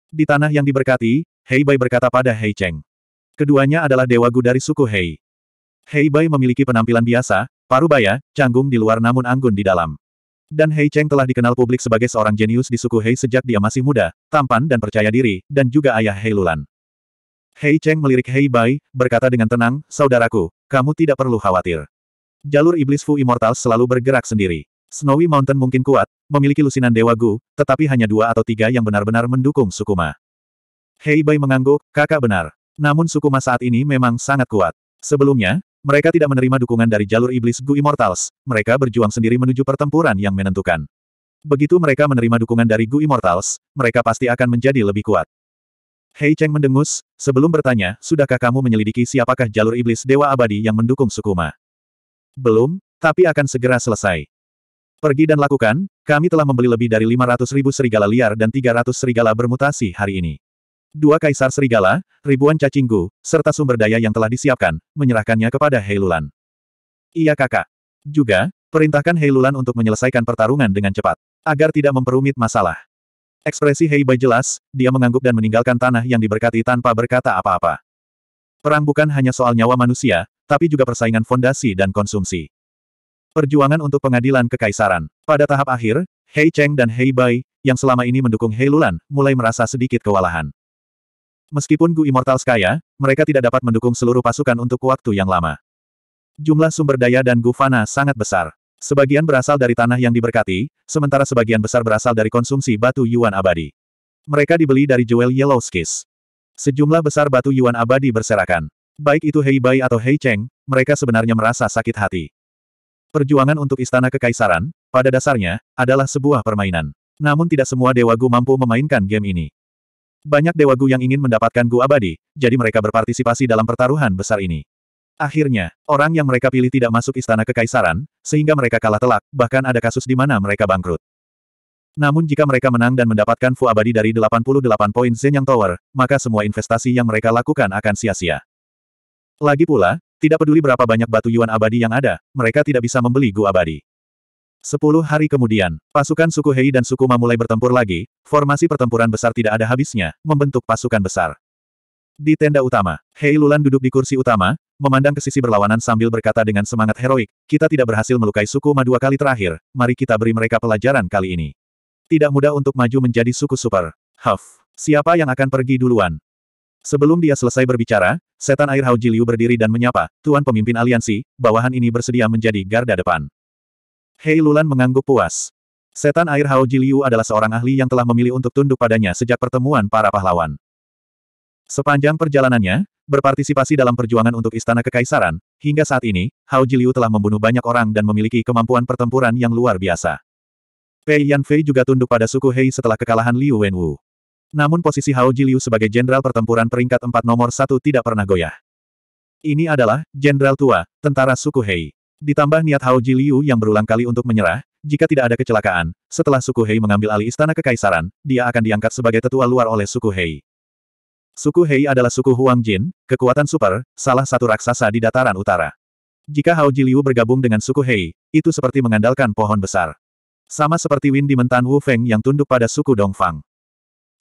Di tanah yang diberkati, Hei Bai berkata pada Hei Cheng. Keduanya adalah dewa Gu dari suku Hei. Hei Bai memiliki penampilan biasa, parubaya, canggung di luar namun anggun di dalam. Dan Hei Cheng telah dikenal publik sebagai seorang jenius di suku Hei sejak dia masih muda, tampan dan percaya diri, dan juga ayah Hei Lulan. Hei Cheng melirik Hei Bai, berkata dengan tenang, Saudaraku, kamu tidak perlu khawatir. Jalur iblis Fu Immortal selalu bergerak sendiri. Snowy Mountain mungkin kuat, memiliki lusinan Dewa Gu, tetapi hanya dua atau tiga yang benar-benar mendukung Sukuma. Hei Bai mengangguk, kakak benar. Namun Sukuma saat ini memang sangat kuat. Sebelumnya, mereka tidak menerima dukungan dari jalur iblis Gu Immortals, mereka berjuang sendiri menuju pertempuran yang menentukan. Begitu mereka menerima dukungan dari Gu Immortals, mereka pasti akan menjadi lebih kuat. Hei Cheng mendengus, sebelum bertanya, sudahkah kamu menyelidiki siapakah jalur iblis Dewa Abadi yang mendukung Sukuma? Belum, tapi akan segera selesai. Pergi dan lakukan, kami telah membeli lebih dari 500 ribu serigala liar dan 300 serigala bermutasi hari ini. Dua kaisar serigala, ribuan cacinggu, serta sumber daya yang telah disiapkan, menyerahkannya kepada Heilulan. Iya kakak. Juga, perintahkan Heilulan untuk menyelesaikan pertarungan dengan cepat, agar tidak memperumit masalah. Ekspresi Heibai jelas, dia mengangguk dan meninggalkan tanah yang diberkati tanpa berkata apa-apa. Perang bukan hanya soal nyawa manusia, tapi juga persaingan fondasi dan konsumsi. Perjuangan untuk pengadilan kekaisaran. Pada tahap akhir, Hei Cheng dan Hei Bai, yang selama ini mendukung Hei Lulan, mulai merasa sedikit kewalahan. Meskipun Gu Immortal kaya, mereka tidak dapat mendukung seluruh pasukan untuk waktu yang lama. Jumlah sumber daya dan Gu Fana sangat besar. Sebagian berasal dari tanah yang diberkati, sementara sebagian besar berasal dari konsumsi batu yuan abadi. Mereka dibeli dari Jewel Yellow Skis. Sejumlah besar batu yuan abadi berserakan. Baik itu Hei Bai atau Hei Cheng, mereka sebenarnya merasa sakit hati. Perjuangan untuk istana kekaisaran, pada dasarnya, adalah sebuah permainan. Namun tidak semua Dewa Gu mampu memainkan game ini. Banyak Dewa Gu yang ingin mendapatkan Gu abadi, jadi mereka berpartisipasi dalam pertaruhan besar ini. Akhirnya, orang yang mereka pilih tidak masuk istana kekaisaran, sehingga mereka kalah telak, bahkan ada kasus di mana mereka bangkrut. Namun jika mereka menang dan mendapatkan Fu Abadi dari 88 poin Zenyang Tower, maka semua investasi yang mereka lakukan akan sia-sia. Lagi pula, tidak peduli berapa banyak batu yuan abadi yang ada, mereka tidak bisa membeli Gu abadi. Sepuluh hari kemudian, pasukan suku Hei dan suku Ma mulai bertempur lagi, formasi pertempuran besar tidak ada habisnya, membentuk pasukan besar. Di tenda utama, Hei Lulan duduk di kursi utama, memandang ke sisi berlawanan sambil berkata dengan semangat heroik, kita tidak berhasil melukai suku Ma dua kali terakhir, mari kita beri mereka pelajaran kali ini. Tidak mudah untuk maju menjadi suku super. Huff, siapa yang akan pergi duluan? Sebelum dia selesai berbicara, setan air Hao Jiliu berdiri dan menyapa, Tuan Pemimpin Aliansi, bawahan ini bersedia menjadi garda depan. Hei Lulan mengangguk puas. Setan air Hao Jiliu adalah seorang ahli yang telah memilih untuk tunduk padanya sejak pertemuan para pahlawan. Sepanjang perjalanannya, berpartisipasi dalam perjuangan untuk Istana Kekaisaran, hingga saat ini, Hao Jiliu telah membunuh banyak orang dan memiliki kemampuan pertempuran yang luar biasa. Pei Yanfei juga tunduk pada suku Hei setelah kekalahan Liu Wenwu. Namun posisi Hao Jiliu sebagai jenderal pertempuran peringkat 4 nomor 1 tidak pernah goyah. Ini adalah jenderal tua, tentara suku Hei. Ditambah niat Hao Jiliu yang berulang kali untuk menyerah, jika tidak ada kecelakaan, setelah suku Hei mengambil alih istana kekaisaran, dia akan diangkat sebagai tetua luar oleh suku Hei. Suku Hei adalah suku Huang Jin, kekuatan super, salah satu raksasa di dataran utara. Jika Hao Jiliu bergabung dengan suku Hei, itu seperti mengandalkan pohon besar. Sama seperti Win di mentan Wu Feng yang tunduk pada suku Dongfang.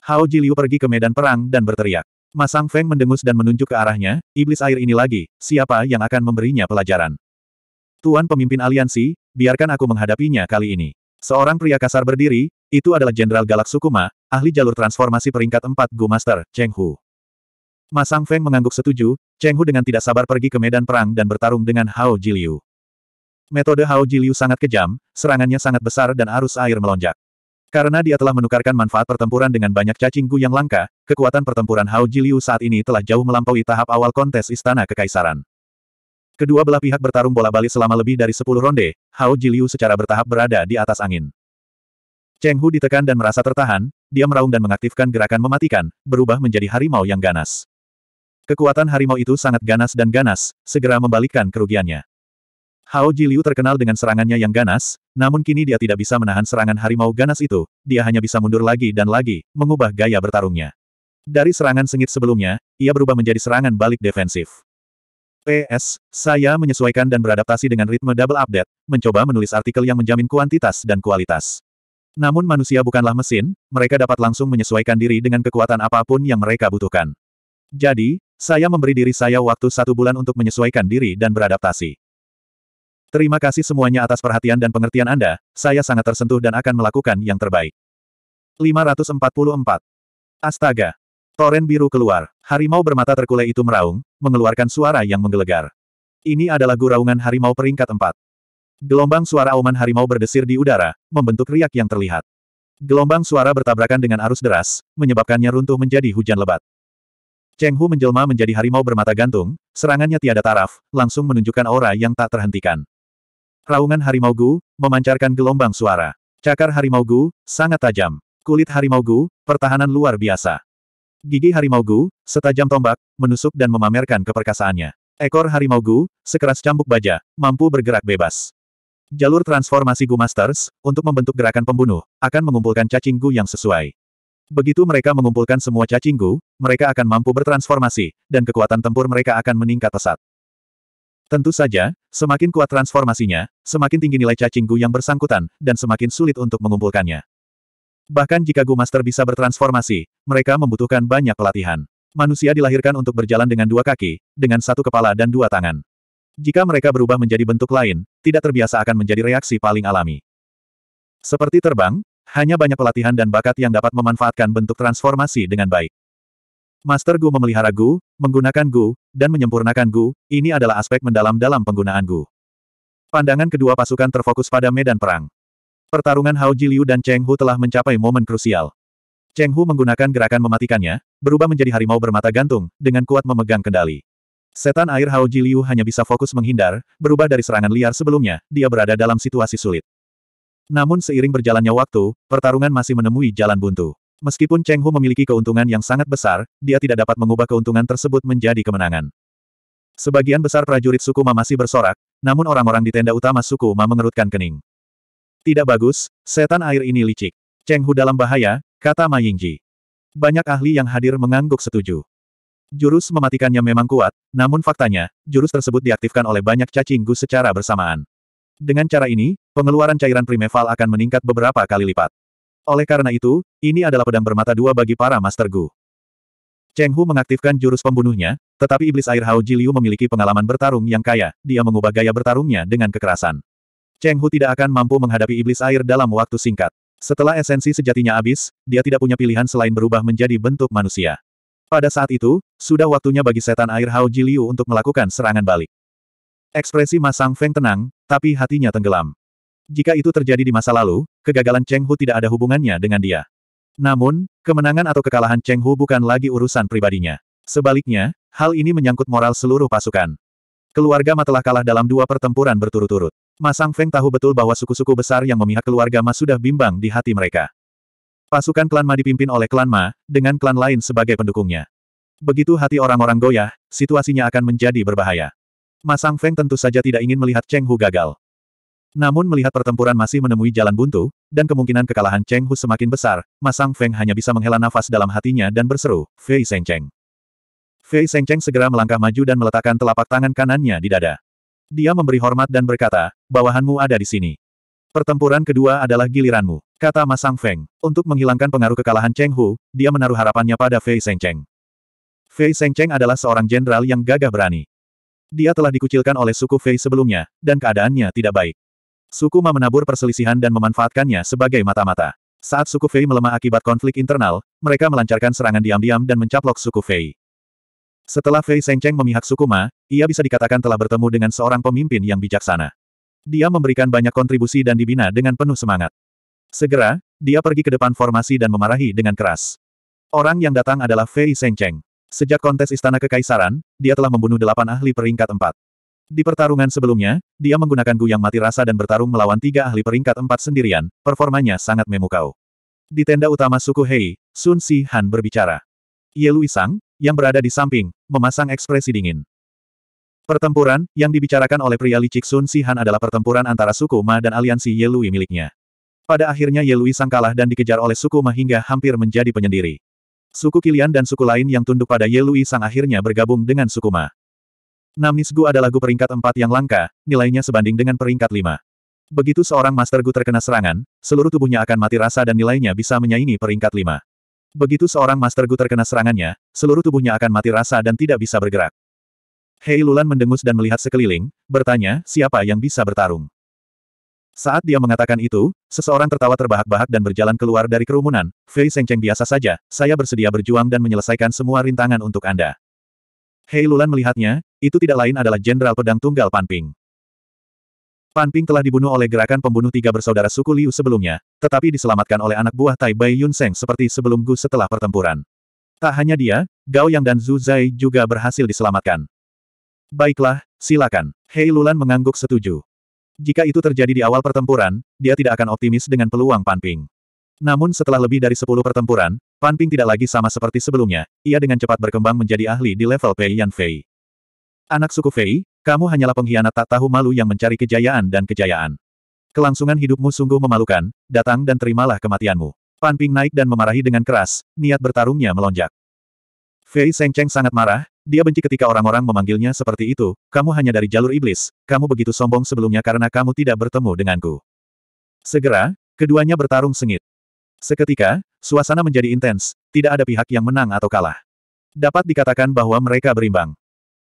Hao Jiliu pergi ke medan perang dan berteriak. Masang Feng mendengus dan menunjuk ke arahnya, iblis air ini lagi, siapa yang akan memberinya pelajaran? Tuan pemimpin aliansi, biarkan aku menghadapinya kali ini. Seorang pria kasar berdiri, itu adalah Jenderal Galak Sukuma, ahli jalur transformasi peringkat 4 Gu Master, Cheng Hu. Ma Sang Feng mengangguk setuju, Cheng Hu dengan tidak sabar pergi ke medan perang dan bertarung dengan Hao Jiliu. Metode Hao Jiliu sangat kejam, serangannya sangat besar dan arus air melonjak. Karena dia telah menukarkan manfaat pertempuran dengan banyak cacing gu yang langka, kekuatan pertempuran Hao Jiliu saat ini telah jauh melampaui tahap awal kontes Istana Kekaisaran. Kedua belah pihak bertarung bola balik selama lebih dari 10 ronde, Hao Jiliu secara bertahap berada di atas angin. Cheng Hu ditekan dan merasa tertahan, dia meraung dan mengaktifkan gerakan mematikan, berubah menjadi harimau yang ganas. Kekuatan harimau itu sangat ganas dan ganas, segera membalikkan kerugiannya. Hao Jiliu terkenal dengan serangannya yang ganas, namun kini dia tidak bisa menahan serangan harimau ganas itu, dia hanya bisa mundur lagi dan lagi, mengubah gaya bertarungnya. Dari serangan sengit sebelumnya, ia berubah menjadi serangan balik defensif. PS, saya menyesuaikan dan beradaptasi dengan ritme double update, mencoba menulis artikel yang menjamin kuantitas dan kualitas. Namun manusia bukanlah mesin, mereka dapat langsung menyesuaikan diri dengan kekuatan apapun yang mereka butuhkan. Jadi, saya memberi diri saya waktu satu bulan untuk menyesuaikan diri dan beradaptasi. Terima kasih semuanya atas perhatian dan pengertian Anda, saya sangat tersentuh dan akan melakukan yang terbaik. 544. Astaga! Toren biru keluar. Harimau bermata terkulai itu meraung, mengeluarkan suara yang menggelegar. Ini adalah guraungan harimau peringkat 4. Gelombang suara auman harimau berdesir di udara, membentuk riak yang terlihat. Gelombang suara bertabrakan dengan arus deras, menyebabkannya runtuh menjadi hujan lebat. Cheng Hu menjelma menjadi harimau bermata gantung, serangannya tiada taraf, langsung menunjukkan aura yang tak terhentikan. Raungan harimau Gu, memancarkan gelombang suara. Cakar harimau Gu, sangat tajam. Kulit harimau Gu, pertahanan luar biasa. Gigi harimau Gu, setajam tombak, menusuk dan memamerkan keperkasaannya. Ekor harimau Gu, sekeras cambuk baja, mampu bergerak bebas. Jalur transformasi Gu Masters, untuk membentuk gerakan pembunuh, akan mengumpulkan cacing Gu yang sesuai. Begitu mereka mengumpulkan semua cacing mereka akan mampu bertransformasi, dan kekuatan tempur mereka akan meningkat pesat. Tentu saja, semakin kuat transformasinya, semakin tinggi nilai cacing yang bersangkutan, dan semakin sulit untuk mengumpulkannya. Bahkan jika Gu Master bisa bertransformasi, mereka membutuhkan banyak pelatihan. Manusia dilahirkan untuk berjalan dengan dua kaki, dengan satu kepala dan dua tangan. Jika mereka berubah menjadi bentuk lain, tidak terbiasa akan menjadi reaksi paling alami. Seperti terbang, hanya banyak pelatihan dan bakat yang dapat memanfaatkan bentuk transformasi dengan baik. Master Gu memelihara Gu, menggunakan Gu, dan menyempurnakan Gu, ini adalah aspek mendalam dalam penggunaan Gu. Pandangan kedua pasukan terfokus pada medan perang. Pertarungan Hao Jiliu dan Cheng Hu telah mencapai momen krusial. Cheng Hu menggunakan gerakan mematikannya, berubah menjadi harimau bermata gantung, dengan kuat memegang kendali. Setan air Hao Jiliu hanya bisa fokus menghindar, berubah dari serangan liar sebelumnya, dia berada dalam situasi sulit. Namun seiring berjalannya waktu, pertarungan masih menemui jalan buntu. Meskipun Cheng Hu memiliki keuntungan yang sangat besar, dia tidak dapat mengubah keuntungan tersebut menjadi kemenangan. Sebagian besar prajurit suku Ma masih bersorak, namun orang-orang di tenda utama suku Ma mengerutkan kening. Tidak bagus, setan air ini licik. Cheng Hu dalam bahaya, kata Ma Yingji. Banyak ahli yang hadir mengangguk setuju. Jurus mematikannya memang kuat, namun faktanya, jurus tersebut diaktifkan oleh banyak cacinggu secara bersamaan. Dengan cara ini, pengeluaran cairan primeval akan meningkat beberapa kali lipat. Oleh karena itu, ini adalah pedang bermata dua bagi para Master Gu. Cheng Hu mengaktifkan jurus pembunuhnya, tetapi iblis air Hao Jiliu memiliki pengalaman bertarung yang kaya, dia mengubah gaya bertarungnya dengan kekerasan. Cheng Hu tidak akan mampu menghadapi iblis air dalam waktu singkat. Setelah esensi sejatinya habis, dia tidak punya pilihan selain berubah menjadi bentuk manusia. Pada saat itu, sudah waktunya bagi setan air Hao Jiliu untuk melakukan serangan balik. Ekspresi Masang Feng tenang, tapi hatinya tenggelam. Jika itu terjadi di masa lalu, kegagalan Cheng Hu tidak ada hubungannya dengan dia. Namun, kemenangan atau kekalahan Cheng Hu bukan lagi urusan pribadinya. Sebaliknya, hal ini menyangkut moral seluruh pasukan. Keluarga Ma telah kalah dalam dua pertempuran berturut-turut. Masang Feng tahu betul bahwa suku-suku besar yang memihak keluarga Ma sudah bimbang di hati mereka. Pasukan klan Ma dipimpin oleh klan Ma, dengan klan lain sebagai pendukungnya. Begitu hati orang-orang goyah, situasinya akan menjadi berbahaya. Masang Feng tentu saja tidak ingin melihat Cheng Hu gagal. Namun melihat pertempuran masih menemui jalan buntu, dan kemungkinan kekalahan Cheng Hu semakin besar, Masang Feng hanya bisa menghela nafas dalam hatinya dan berseru, Fei Seng Cheng. Fei Seng Cheng segera melangkah maju dan meletakkan telapak tangan kanannya di dada. Dia memberi hormat dan berkata, bawahanmu ada di sini. Pertempuran kedua adalah giliranmu, kata Masang Feng. Untuk menghilangkan pengaruh kekalahan Cheng Hu, dia menaruh harapannya pada Fei Seng Cheng. Fei Seng Cheng adalah seorang jenderal yang gagah berani. Dia telah dikucilkan oleh suku Fei sebelumnya, dan keadaannya tidak baik. Suku Ma menabur perselisihan dan memanfaatkannya sebagai mata-mata. Saat suku Fei melemah akibat konflik internal, mereka melancarkan serangan diam-diam dan mencaplok suku Fei. Setelah Fei Sengcheng memihak suku Ma, ia bisa dikatakan telah bertemu dengan seorang pemimpin yang bijaksana. Dia memberikan banyak kontribusi dan dibina dengan penuh semangat. Segera, dia pergi ke depan formasi dan memarahi dengan keras. Orang yang datang adalah Fei Sengcheng. Sejak kontes Istana Kekaisaran, dia telah membunuh delapan ahli peringkat empat. Di pertarungan sebelumnya, dia menggunakan guyang mati rasa dan bertarung melawan tiga ahli peringkat empat sendirian, performanya sangat memukau. Di tenda utama suku Hei, Sun Si Han berbicara. Ye Luisang, yang berada di samping, memasang ekspresi dingin. Pertempuran, yang dibicarakan oleh pria licik Sun Si Han adalah pertempuran antara suku Ma dan aliansi Ye Lui miliknya. Pada akhirnya Ye Lui sang kalah dan dikejar oleh suku Ma hingga hampir menjadi penyendiri. Suku Kilian dan suku lain yang tunduk pada Ye Lui Sang akhirnya bergabung dengan suku Ma. Namnis Gu adalah Gu peringkat 4 yang langka, nilainya sebanding dengan peringkat 5. Begitu seorang Master Gu terkena serangan, seluruh tubuhnya akan mati rasa dan nilainya bisa menyaingi peringkat 5. Begitu seorang Master Gu terkena serangannya, seluruh tubuhnya akan mati rasa dan tidak bisa bergerak. Hei Lulan mendengus dan melihat sekeliling, bertanya, siapa yang bisa bertarung? Saat dia mengatakan itu, seseorang tertawa terbahak-bahak dan berjalan keluar dari kerumunan. Fei Sengcheng biasa saja, saya bersedia berjuang dan menyelesaikan semua rintangan untuk Anda. Hei Lulan melihatnya, itu tidak lain adalah Jenderal Pedang Tunggal Panping. Panping telah dibunuh oleh gerakan pembunuh tiga bersaudara suku Liu sebelumnya, tetapi diselamatkan oleh anak buah Tai Bai Yun Seng seperti sebelum Gu setelah pertempuran. Tak hanya dia, Gao Yang dan Zhu Zai juga berhasil diselamatkan. Baiklah, silakan. Hei Lulan mengangguk setuju. Jika itu terjadi di awal pertempuran, dia tidak akan optimis dengan peluang Panping. Namun setelah lebih dari 10 pertempuran, Panping tidak lagi sama seperti sebelumnya, ia dengan cepat berkembang menjadi ahli di level Pei Yan Fei. Anak suku Fei, kamu hanyalah pengkhianat tak tahu malu yang mencari kejayaan dan kejayaan. Kelangsungan hidupmu sungguh memalukan, datang dan terimalah kematianmu. Panping naik dan memarahi dengan keras, niat bertarungnya melonjak. Fei Sengcheng sangat marah, dia benci ketika orang-orang memanggilnya seperti itu, kamu hanya dari jalur iblis, kamu begitu sombong sebelumnya karena kamu tidak bertemu denganku. Segera, keduanya bertarung sengit. Seketika, suasana menjadi intens, tidak ada pihak yang menang atau kalah. Dapat dikatakan bahwa mereka berimbang.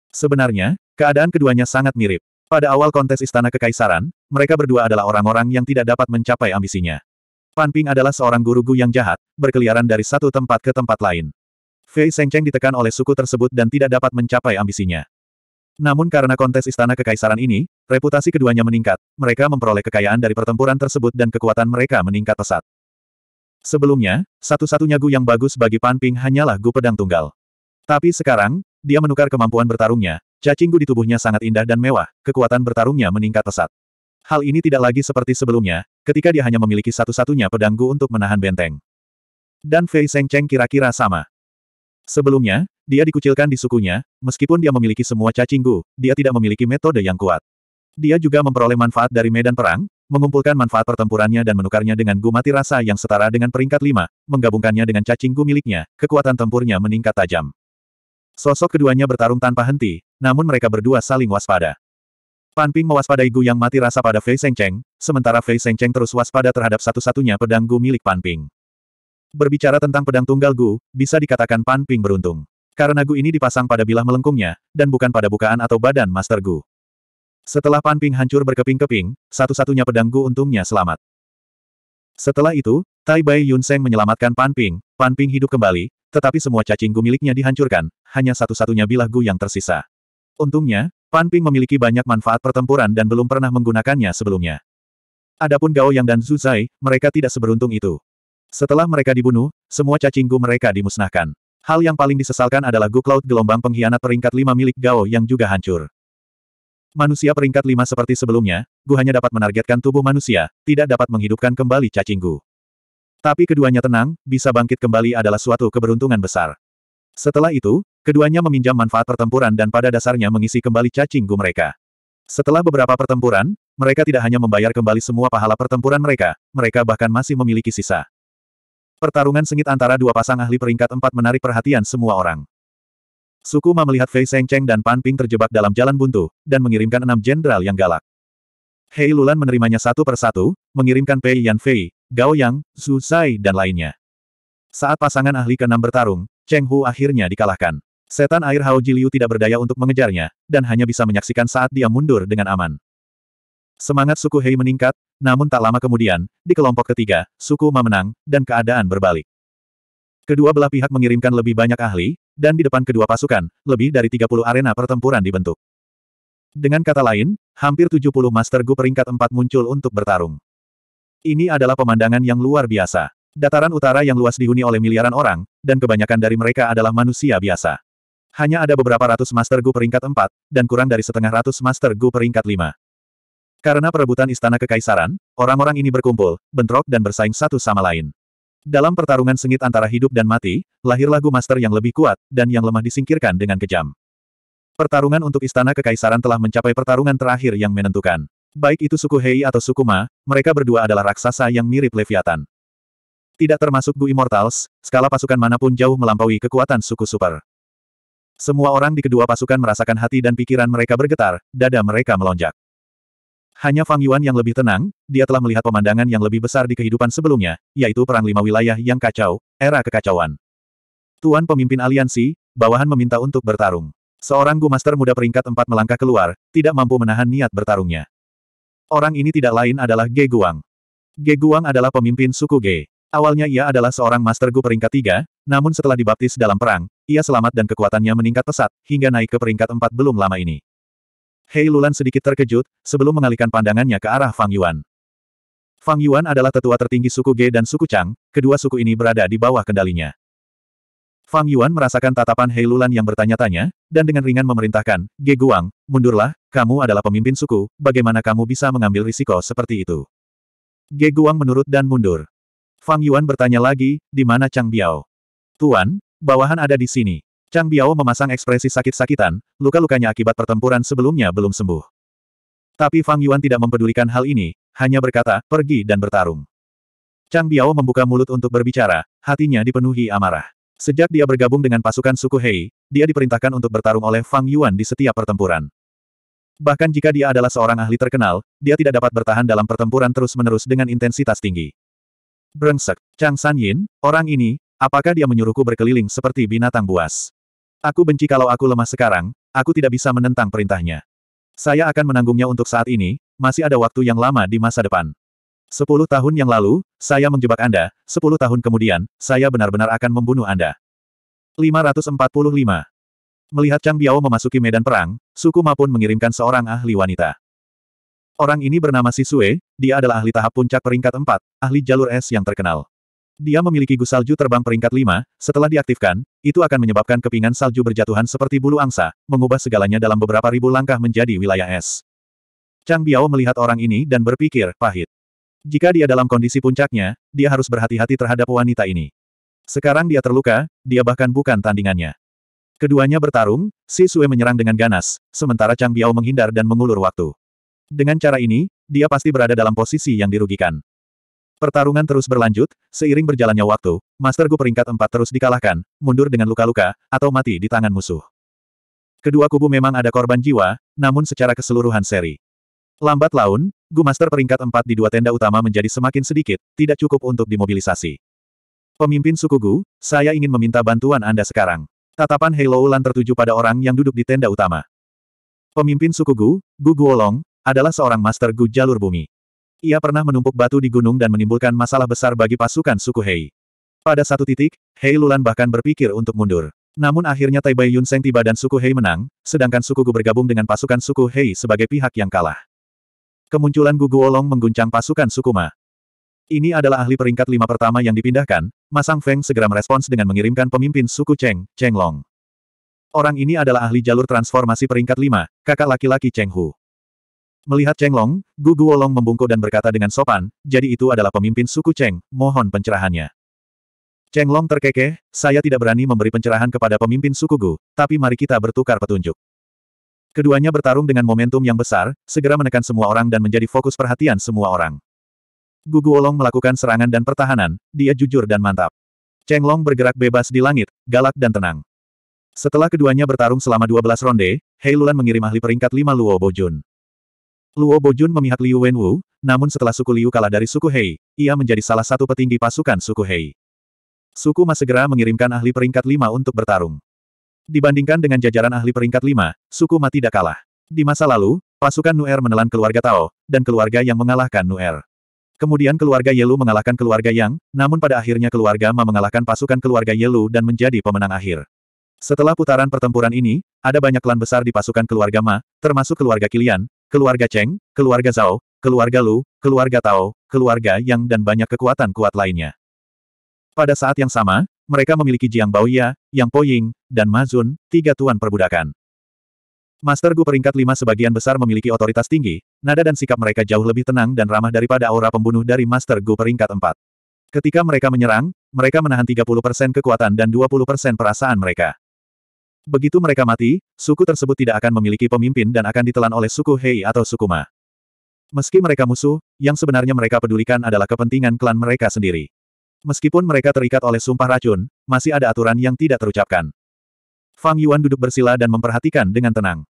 Sebenarnya, keadaan keduanya sangat mirip. Pada awal kontes Istana Kekaisaran, mereka berdua adalah orang-orang yang tidak dapat mencapai ambisinya. Panping adalah seorang guru Gu yang jahat, berkeliaran dari satu tempat ke tempat lain. Fei Sengcheng ditekan oleh suku tersebut dan tidak dapat mencapai ambisinya. Namun karena kontes istana kekaisaran ini, reputasi keduanya meningkat, mereka memperoleh kekayaan dari pertempuran tersebut dan kekuatan mereka meningkat pesat. Sebelumnya, satu-satunya Gu yang bagus bagi Pan Ping hanyalah Gu Pedang Tunggal. Tapi sekarang, dia menukar kemampuan bertarungnya, cacing Gu di tubuhnya sangat indah dan mewah, kekuatan bertarungnya meningkat pesat. Hal ini tidak lagi seperti sebelumnya, ketika dia hanya memiliki satu-satunya pedang Gu untuk menahan benteng. Dan Fei Sheng Cheng kira-kira sama. Sebelumnya, dia dikucilkan di sukunya, meskipun dia memiliki semua cacinggu, dia tidak memiliki metode yang kuat. Dia juga memperoleh manfaat dari medan perang, mengumpulkan manfaat pertempurannya dan menukarnya dengan mati rasa yang setara dengan peringkat lima. menggabungkannya dengan cacinggu miliknya, kekuatan tempurnya meningkat tajam. Sosok keduanya bertarung tanpa henti, namun mereka berdua saling waspada. Panping mewaspadai Gu yang mati rasa pada Fei Sengcheng, sementara Fei Sengcheng terus waspada terhadap satu-satunya pedang Gu milik Panping. Berbicara tentang pedang tunggal Gu, bisa dikatakan Pan Ping beruntung. Karena Gu ini dipasang pada bilah melengkungnya, dan bukan pada bukaan atau badan Master Gu. Setelah Pan Ping hancur berkeping-keping, satu-satunya pedang Gu untungnya selamat. Setelah itu, Tai Bai Yun Seng menyelamatkan Pan Ping, Pan Ping hidup kembali, tetapi semua cacing Gu miliknya dihancurkan, hanya satu-satunya bilah Gu yang tersisa. Untungnya, Pan Ping memiliki banyak manfaat pertempuran dan belum pernah menggunakannya sebelumnya. Adapun Gao Yang dan Zhu Zai, mereka tidak seberuntung itu. Setelah mereka dibunuh, semua cacinggu mereka dimusnahkan. Hal yang paling disesalkan adalah Gu Cloud Gelombang Pengkhianat peringkat 5 milik Gao yang juga hancur. Manusia peringkat 5 seperti sebelumnya, Gu hanya dapat menargetkan tubuh manusia, tidak dapat menghidupkan kembali cacinggu. Tapi keduanya tenang, bisa bangkit kembali adalah suatu keberuntungan besar. Setelah itu, keduanya meminjam manfaat pertempuran dan pada dasarnya mengisi kembali cacinggu mereka. Setelah beberapa pertempuran, mereka tidak hanya membayar kembali semua pahala pertempuran mereka, mereka bahkan masih memiliki sisa. Pertarungan sengit antara dua pasang ahli peringkat empat menarik perhatian semua orang. Suku Ma melihat Fei Sengcheng dan Pan Ping terjebak dalam jalan buntu, dan mengirimkan enam jenderal yang galak. Hei Lulan menerimanya satu persatu, mengirimkan Pei Yan Fei, Gao Yang, Su Sai, dan lainnya. Saat pasangan ahli keenam bertarung, Cheng Hu akhirnya dikalahkan. Setan air Hao Jiliu tidak berdaya untuk mengejarnya, dan hanya bisa menyaksikan saat dia mundur dengan aman. Semangat suku Hei meningkat, namun tak lama kemudian, di kelompok ketiga, suku Ma menang, dan keadaan berbalik. Kedua belah pihak mengirimkan lebih banyak ahli, dan di depan kedua pasukan, lebih dari 30 arena pertempuran dibentuk. Dengan kata lain, hampir 70 Master Gu peringkat 4 muncul untuk bertarung. Ini adalah pemandangan yang luar biasa. Dataran utara yang luas dihuni oleh miliaran orang, dan kebanyakan dari mereka adalah manusia biasa. Hanya ada beberapa ratus Master Gu peringkat 4, dan kurang dari setengah ratus Master Gu peringkat 5. Karena perebutan istana kekaisaran, orang-orang ini berkumpul, bentrok dan bersaing satu sama lain. Dalam pertarungan sengit antara hidup dan mati, lahirlah Gu Master yang lebih kuat, dan yang lemah disingkirkan dengan kejam. Pertarungan untuk istana kekaisaran telah mencapai pertarungan terakhir yang menentukan. Baik itu suku Hei atau suku Ma, mereka berdua adalah raksasa yang mirip Leviathan. Tidak termasuk Gu Immortals, skala pasukan manapun jauh melampaui kekuatan suku super. Semua orang di kedua pasukan merasakan hati dan pikiran mereka bergetar, dada mereka melonjak. Hanya Fang Yuan yang lebih tenang, dia telah melihat pemandangan yang lebih besar di kehidupan sebelumnya, yaitu Perang Lima Wilayah yang kacau, era kekacauan. Tuan pemimpin aliansi, bawahan meminta untuk bertarung. Seorang Gu Master muda peringkat empat melangkah keluar, tidak mampu menahan niat bertarungnya. Orang ini tidak lain adalah Ge Guang. Ge Guang adalah pemimpin suku Ge. Awalnya ia adalah seorang Master Gu peringkat tiga, namun setelah dibaptis dalam perang, ia selamat dan kekuatannya meningkat pesat, hingga naik ke peringkat empat belum lama ini. Hei Lulan sedikit terkejut, sebelum mengalihkan pandangannya ke arah Fang Yuan. Fang Yuan adalah tetua tertinggi suku Ge dan suku Chang, kedua suku ini berada di bawah kendalinya. Fang Yuan merasakan tatapan Hei Lulan yang bertanya-tanya, dan dengan ringan memerintahkan, Ge Guang, mundurlah, kamu adalah pemimpin suku, bagaimana kamu bisa mengambil risiko seperti itu? Ge Guang menurut dan mundur. Fang Yuan bertanya lagi, di mana Chang Biao? Tuan, bawahan ada di sini. Chang Biao memasang ekspresi sakit-sakitan, luka-lukanya akibat pertempuran sebelumnya belum sembuh. Tapi Fang Yuan tidak mempedulikan hal ini, hanya berkata, pergi dan bertarung. Chang Biao membuka mulut untuk berbicara, hatinya dipenuhi amarah. Sejak dia bergabung dengan pasukan suku Hei, dia diperintahkan untuk bertarung oleh Fang Yuan di setiap pertempuran. Bahkan jika dia adalah seorang ahli terkenal, dia tidak dapat bertahan dalam pertempuran terus-menerus dengan intensitas tinggi. Brengsek, Chang San Yin, orang ini, apakah dia menyuruhku berkeliling seperti binatang buas? Aku benci kalau aku lemah sekarang, aku tidak bisa menentang perintahnya. Saya akan menanggungnya untuk saat ini, masih ada waktu yang lama di masa depan. Sepuluh tahun yang lalu, saya menjebak Anda, sepuluh tahun kemudian, saya benar-benar akan membunuh Anda. 545. Melihat Chang Biao memasuki medan perang, suku Ma pun mengirimkan seorang ahli wanita. Orang ini bernama Sisue, dia adalah ahli tahap puncak peringkat 4, ahli jalur es yang terkenal. Dia memiliki gus salju terbang peringkat 5, setelah diaktifkan, itu akan menyebabkan kepingan salju berjatuhan seperti bulu angsa, mengubah segalanya dalam beberapa ribu langkah menjadi wilayah es. Chang Biao melihat orang ini dan berpikir, pahit. Jika dia dalam kondisi puncaknya, dia harus berhati-hati terhadap wanita ini. Sekarang dia terluka, dia bahkan bukan tandingannya. Keduanya bertarung, Si Sue menyerang dengan ganas, sementara Chang Biao menghindar dan mengulur waktu. Dengan cara ini, dia pasti berada dalam posisi yang dirugikan. Pertarungan terus berlanjut, seiring berjalannya waktu, Master Gu peringkat empat terus dikalahkan, mundur dengan luka-luka, atau mati di tangan musuh. Kedua kubu memang ada korban jiwa, namun secara keseluruhan seri. Lambat laun, Gu Master peringkat empat di dua tenda utama menjadi semakin sedikit, tidak cukup untuk dimobilisasi. Pemimpin suku Gu, saya ingin meminta bantuan Anda sekarang. Tatapan Halo Lan tertuju pada orang yang duduk di tenda utama. Pemimpin suku Gu, Gu Guolong, adalah seorang master Gu jalur bumi. Ia pernah menumpuk batu di gunung dan menimbulkan masalah besar bagi pasukan suku Hei. Pada satu titik, Hei Lulan bahkan berpikir untuk mundur. Namun akhirnya Taibai Seng tiba dan suku Hei menang, sedangkan suku Gu bergabung dengan pasukan suku Hei sebagai pihak yang kalah. Kemunculan Gu Guolong mengguncang pasukan suku Ma. Ini adalah ahli peringkat lima pertama yang dipindahkan, Masang Feng segera merespons dengan mengirimkan pemimpin suku Cheng, Cheng Long. Orang ini adalah ahli jalur transformasi peringkat lima, kakak laki-laki Cheng Hu. Melihat Cheng Long, Gu Guolong membungkuk dan berkata dengan sopan, jadi itu adalah pemimpin suku Cheng, mohon pencerahannya. Cheng Long terkekeh, saya tidak berani memberi pencerahan kepada pemimpin suku Gu, tapi mari kita bertukar petunjuk. Keduanya bertarung dengan momentum yang besar, segera menekan semua orang dan menjadi fokus perhatian semua orang. Gu Guolong melakukan serangan dan pertahanan, dia jujur dan mantap. Cheng Long bergerak bebas di langit, galak dan tenang. Setelah keduanya bertarung selama 12 ronde, Hei mengirim ahli peringkat 5 Luo Bojun. Luo Bojun memihak Liu Wenwu, namun setelah suku Liu kalah dari suku Hei, ia menjadi salah satu petinggi pasukan suku Hei. Suku Ma segera mengirimkan ahli peringkat lima untuk bertarung. Dibandingkan dengan jajaran ahli peringkat lima, suku Ma tidak kalah. Di masa lalu, pasukan Nuer menelan keluarga Tao, dan keluarga yang mengalahkan Nuer. Kemudian keluarga Yelu mengalahkan keluarga Yang, namun pada akhirnya keluarga Ma mengalahkan pasukan keluarga Yelu dan menjadi pemenang akhir. Setelah putaran pertempuran ini, ada banyak klan besar di pasukan keluarga Ma, termasuk keluarga Kilian, keluarga Cheng, keluarga Zhao, keluarga Lu, keluarga Tao, keluarga Yang dan banyak kekuatan kuat lainnya. Pada saat yang sama, mereka memiliki Jiang Baoya, Yang Poying, dan Mazun, tiga tuan perbudakan. Master Gu peringkat lima sebagian besar memiliki otoritas tinggi, nada dan sikap mereka jauh lebih tenang dan ramah daripada aura pembunuh dari Master Gu peringkat empat. Ketika mereka menyerang, mereka menahan 30% kekuatan dan 20% perasaan mereka. Begitu mereka mati, suku tersebut tidak akan memiliki pemimpin dan akan ditelan oleh suku Hei atau suku Ma. Meski mereka musuh, yang sebenarnya mereka pedulikan adalah kepentingan klan mereka sendiri. Meskipun mereka terikat oleh sumpah racun, masih ada aturan yang tidak terucapkan. Fang Yuan duduk bersila dan memperhatikan dengan tenang.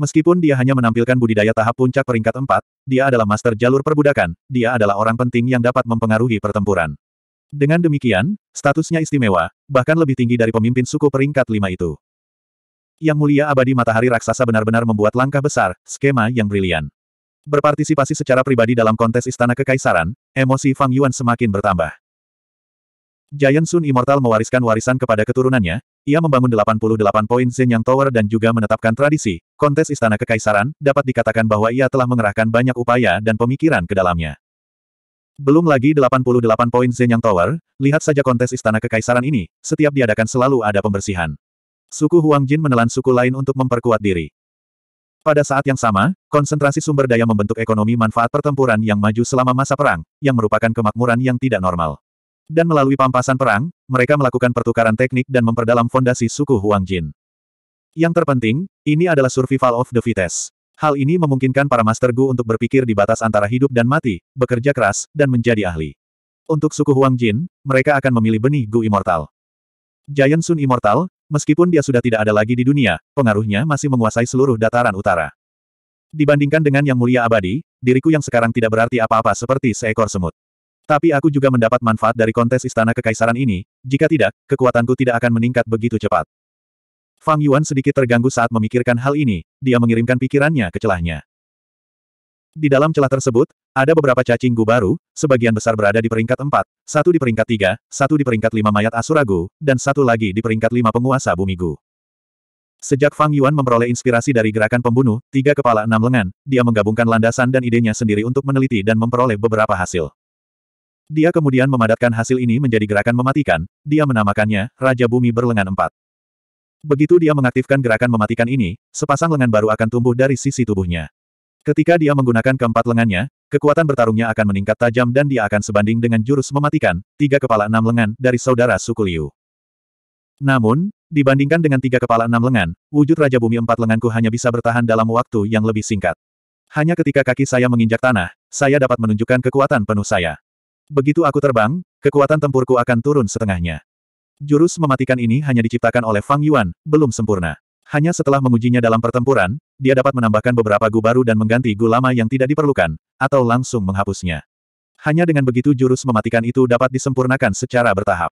Meskipun dia hanya menampilkan budidaya tahap puncak peringkat 4, dia adalah master jalur perbudakan, dia adalah orang penting yang dapat mempengaruhi pertempuran. Dengan demikian, statusnya istimewa, bahkan lebih tinggi dari pemimpin suku peringkat lima itu. Yang mulia abadi matahari raksasa benar-benar membuat langkah besar, skema yang brilian. Berpartisipasi secara pribadi dalam kontes istana kekaisaran, emosi Fang Yuan semakin bertambah. Giant Sun Immortal mewariskan warisan kepada keturunannya, ia membangun 88 poin Yang Tower dan juga menetapkan tradisi, kontes istana kekaisaran, dapat dikatakan bahwa ia telah mengerahkan banyak upaya dan pemikiran ke dalamnya. Belum lagi 88 poin Zenyang Tower, lihat saja kontes istana kekaisaran ini, setiap diadakan selalu ada pembersihan. Suku Huang Jin menelan suku lain untuk memperkuat diri. Pada saat yang sama, konsentrasi sumber daya membentuk ekonomi manfaat pertempuran yang maju selama masa perang, yang merupakan kemakmuran yang tidak normal. Dan melalui pampasan perang, mereka melakukan pertukaran teknik dan memperdalam fondasi suku Huang Jin. Yang terpenting, ini adalah survival of the fittest. Hal ini memungkinkan para Master Gu untuk berpikir di batas antara hidup dan mati, bekerja keras, dan menjadi ahli. Untuk suku Huang Jin, mereka akan memilih benih Gu Immortal. Giant Sun Immortal, meskipun dia sudah tidak ada lagi di dunia, pengaruhnya masih menguasai seluruh dataran utara. Dibandingkan dengan Yang Mulia Abadi, diriku yang sekarang tidak berarti apa-apa seperti seekor semut. Tapi aku juga mendapat manfaat dari kontes istana kekaisaran ini, jika tidak, kekuatanku tidak akan meningkat begitu cepat. Fang Yuan sedikit terganggu saat memikirkan hal ini, dia mengirimkan pikirannya ke celahnya. Di dalam celah tersebut, ada beberapa cacing gu baru, sebagian besar berada di peringkat 4, satu di peringkat 3, satu di peringkat 5 mayat Asuragu, dan satu lagi di peringkat 5 penguasa bumi gu. Sejak Fang Yuan memperoleh inspirasi dari gerakan pembunuh, tiga kepala enam lengan, dia menggabungkan landasan dan idenya sendiri untuk meneliti dan memperoleh beberapa hasil. Dia kemudian memadatkan hasil ini menjadi gerakan mematikan, dia menamakannya Raja Bumi Berlengan Empat. Begitu dia mengaktifkan gerakan mematikan ini, sepasang lengan baru akan tumbuh dari sisi tubuhnya. Ketika dia menggunakan keempat lengannya, kekuatan bertarungnya akan meningkat tajam dan dia akan sebanding dengan jurus mematikan, tiga kepala enam lengan dari saudara suku Liu. Namun, dibandingkan dengan tiga kepala enam lengan, wujud Raja Bumi empat lenganku hanya bisa bertahan dalam waktu yang lebih singkat. Hanya ketika kaki saya menginjak tanah, saya dapat menunjukkan kekuatan penuh saya. Begitu aku terbang, kekuatan tempurku akan turun setengahnya. Jurus mematikan ini hanya diciptakan oleh Fang Yuan, belum sempurna. Hanya setelah mengujinya dalam pertempuran, dia dapat menambahkan beberapa gu baru dan mengganti gu lama yang tidak diperlukan, atau langsung menghapusnya. Hanya dengan begitu jurus mematikan itu dapat disempurnakan secara bertahap.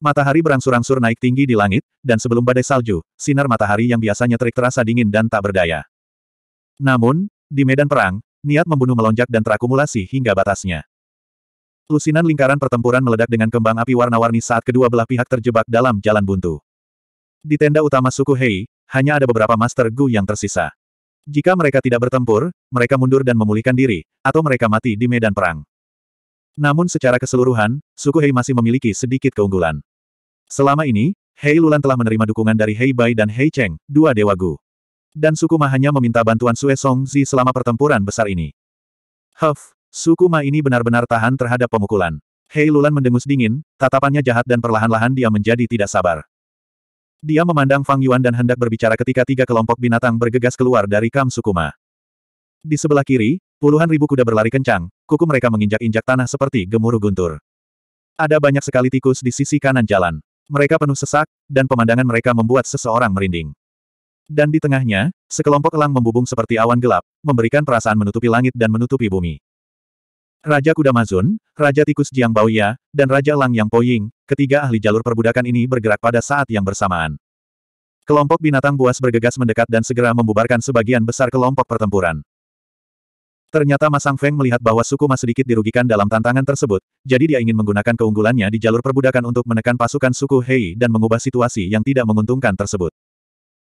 Matahari berangsur-angsur naik tinggi di langit, dan sebelum badai salju, sinar matahari yang biasanya terik terasa dingin dan tak berdaya. Namun, di medan perang, niat membunuh melonjak dan terakumulasi hingga batasnya. Lusinan lingkaran pertempuran meledak dengan kembang api warna-warni saat kedua belah pihak terjebak dalam jalan buntu. Di tenda utama suku Hei, hanya ada beberapa Master Gu yang tersisa. Jika mereka tidak bertempur, mereka mundur dan memulihkan diri, atau mereka mati di medan perang. Namun secara keseluruhan, suku Hei masih memiliki sedikit keunggulan. Selama ini, Hei Lulan telah menerima dukungan dari Hei Bai dan Hei Cheng, dua dewa Gu. Dan suku Mahanya meminta bantuan Sue Song Zi selama pertempuran besar ini. Huff, Suku Ma ini benar-benar tahan terhadap pemukulan. Hei Lulan mendengus dingin, tatapannya jahat dan perlahan-lahan dia menjadi tidak sabar. Dia memandang Fang Yuan dan hendak berbicara ketika tiga kelompok binatang bergegas keluar dari Kam Sukuma. Di sebelah kiri, puluhan ribu kuda berlari kencang, kuku mereka menginjak-injak tanah seperti gemuruh guntur. Ada banyak sekali tikus di sisi kanan jalan. Mereka penuh sesak, dan pemandangan mereka membuat seseorang merinding. Dan di tengahnya, sekelompok elang membubung seperti awan gelap, memberikan perasaan menutupi langit dan menutupi bumi. Raja Kuda Mazun, Raja Tikus Jiang Baoya, dan Raja Lang Yang Poying, ketiga ahli jalur perbudakan ini bergerak pada saat yang bersamaan. Kelompok binatang buas bergegas mendekat dan segera membubarkan sebagian besar kelompok pertempuran. Ternyata Masang Feng melihat bahwa suku Mas sedikit dirugikan dalam tantangan tersebut, jadi dia ingin menggunakan keunggulannya di jalur perbudakan untuk menekan pasukan suku Hei dan mengubah situasi yang tidak menguntungkan tersebut.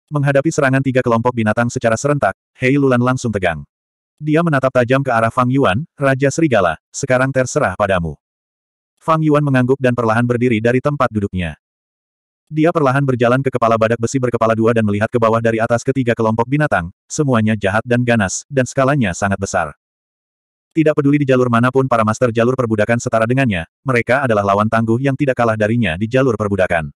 Menghadapi serangan tiga kelompok binatang secara serentak, Hei Lulan langsung tegang. Dia menatap tajam ke arah Fang Yuan, Raja Serigala, sekarang terserah padamu. Fang Yuan mengangguk dan perlahan berdiri dari tempat duduknya. Dia perlahan berjalan ke kepala badak besi berkepala dua dan melihat ke bawah dari atas ketiga kelompok binatang, semuanya jahat dan ganas, dan skalanya sangat besar. Tidak peduli di jalur manapun para master jalur perbudakan setara dengannya, mereka adalah lawan tangguh yang tidak kalah darinya di jalur perbudakan.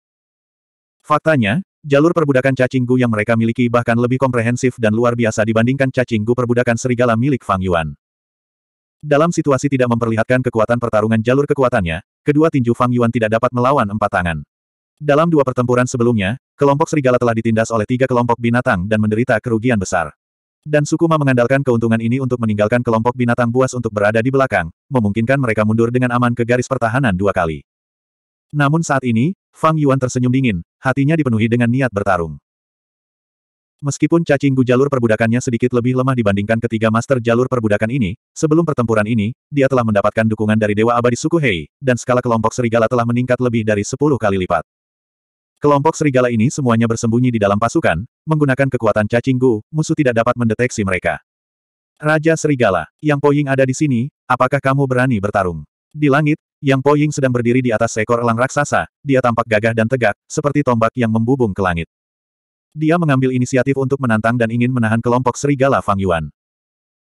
Faktanya, Jalur perbudakan cacinggu yang mereka miliki bahkan lebih komprehensif dan luar biasa dibandingkan cacinggu perbudakan serigala milik Fang Yuan. Dalam situasi tidak memperlihatkan kekuatan pertarungan jalur kekuatannya, kedua tinju Fang Yuan tidak dapat melawan empat tangan. Dalam dua pertempuran sebelumnya, kelompok serigala telah ditindas oleh tiga kelompok binatang dan menderita kerugian besar. Dan Sukuma mengandalkan keuntungan ini untuk meninggalkan kelompok binatang buas untuk berada di belakang, memungkinkan mereka mundur dengan aman ke garis pertahanan dua kali. Namun saat ini, Fang Yuan tersenyum dingin, hatinya dipenuhi dengan niat bertarung. Meskipun cacing gu jalur perbudakannya sedikit lebih lemah dibandingkan ketiga master jalur perbudakan ini, sebelum pertempuran ini, dia telah mendapatkan dukungan dari Dewa Abadi Suku Hei, dan skala kelompok serigala telah meningkat lebih dari sepuluh kali lipat. Kelompok serigala ini semuanya bersembunyi di dalam pasukan, menggunakan kekuatan cacing gu, musuh tidak dapat mendeteksi mereka. Raja Serigala, yang Poying ada di sini, apakah kamu berani bertarung? Di langit, yang Poying sedang berdiri di atas seekor elang raksasa, dia tampak gagah dan tegak, seperti tombak yang membubung ke langit. Dia mengambil inisiatif untuk menantang dan ingin menahan kelompok serigala Fang Yuan.